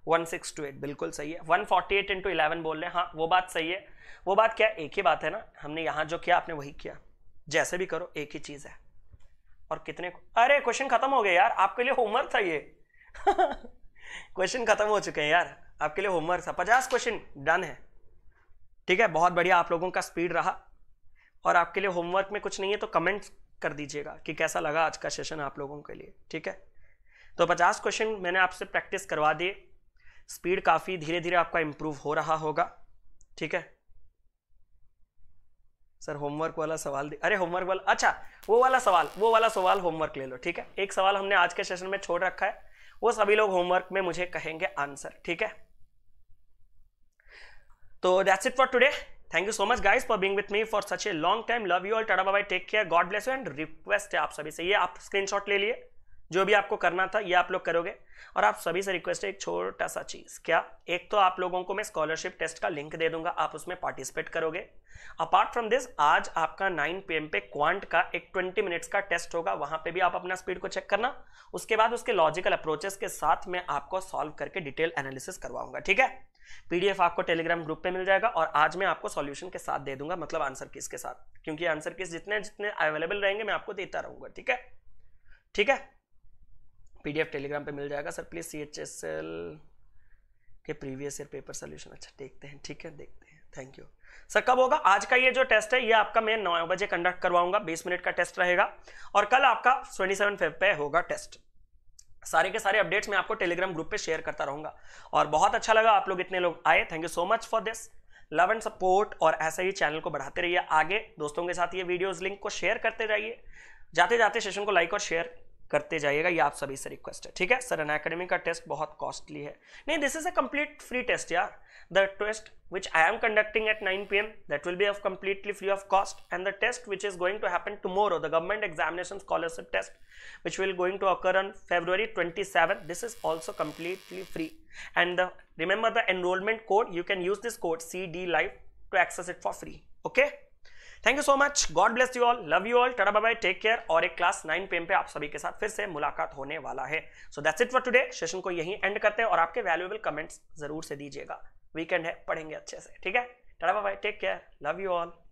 वन सिक्स टू एट बिल्कुल सही है one forty eight into eleven बोल रहे हैं हाँ वो बात सही है वो बात क्या एक ही बात है ना हमने यहाँ जो किया आपने वही किया जैसे भी करो एक ही चीज़ है और कितने अरे क्वेश्चन खत्म हो गए यार आपके लिए होमवर्क था ये क्वेश्चन खत्म हो चुके हैं यार आपके लिए होमवर्क था पचास क्वेश्चन डन है ठीक है बहुत बढ़िया आप लोगों का स्पीड रहा और आपके लिए होमवर्क में कुछ नहीं है तो कमेंट कर दीजिएगा कि कैसा लगा आज का सेशन आप लोगों के लिए ठीक है तो पचास क्वेश्चन मैंने आपसे प्रैक्टिस करवा दिए स्पीड काफ़ी धीरे धीरे आपका इंप्रूव हो रहा होगा ठीक है सर होमवर्क वाला सवाल अरे होमवर्क वाला अच्छा वो वाला सवाल वो वाला सवाल होमवर्क ले लो ठीक है एक सवाल हमने आज के सेशन में छोड़ रखा है वो सभी लोग होमवर्क में मुझे कहेंगे आंसर ठीक है तो that's it for today thank you so much guys for being with me for such a long time love you all tata bye take care god bless you and request है आप सभी से ये आप screenshot ले लिए जो भी आपको करना था ये आप लोग करोगे और आप सभी से रिक्वेस्ट है एक छोटा सा चीज़ क्या एक तो आप लोगों को मैं स्कॉलरशिप टेस्ट का लिंक दे दूंगा आप उसमें पार्टिसिपेट करोगे अपार्ट फ्रॉम दिस आज आपका 9 पीएम पे क्वांट का एक 20 मिनट्स का टेस्ट होगा वहां पे भी आप अपना स्पीड को चेक करना उसके बाद उसके लॉजिकल अप्रोचेस के साथ मैं आपको सॉल्व करके डिटेल एनालिसिस करवाऊंगा ठीक है पीडीएफ आपको टेलीग्राम ग्रुप पे मिल जाएगा और आज मैं आपको सॉल्यूशन के साथ दे दूंगा मतलब आंसर किस के साथ क्योंकि आंसर किस जितने जितने अवेलेबल रहेंगे मैं आपको देता रहूंगा ठीक है ठीक है पीडीएफ टेलीग्राम पे मिल जाएगा sir please C H S L के प्रीवियस ईयर पेपर सोल्यूशन अच्छा देखते हैं ठीक है देखते हैं थैंक यू सर कब होगा आज का ये जो टेस्ट है ये आपका मैं नौ बजे कंडक्ट करवाऊंगा बीस मिनट का टेस्ट रहेगा और कल आपका ट्वेंटी सेवन फेब पे होगा टेस्ट सारे के सारे अपडेट्स मैं आपको टेलीग्राम ग्रुप पे शेयर करता रहूंगा और बहुत अच्छा लगा आप लोग इतने लोग आए thank you so much for this love and support और ऐसे ही चैनल को बढ़ाते रहिए आगे दोस्तों के साथ ये वीडियोस लिंक को शेयर करते जाइए जाते जाते सेशन को लाइक और शेयर करते जाइएगा ये आप सभी से रिक्वेस्ट है ठीक है सर एन एकेडमी का टेस्ट बहुत कॉस्टली है नहीं this is a complete free test यार the test which I am conducting at 9 P M that will be of completely free of cost and the test which is going to happen tomorrow the government examination scholarship test which will going to occur on February twenty this is also completely free and the remember the enrolment code you can use this code C D life to access it for free okay thank you so much god bless you all love you all tata bye take care और एक class nine पेम पे आप सभी के साथ फिर से मुलाकात होने वाला है so that's it for today session को यहीं एंड करते हैं और आपके वैल्यूएबल कमेंट्स जरूर से दीजिएगा वीकेंड है पढ़ेंगे अच्छे से ठीक है tata bye take care love you all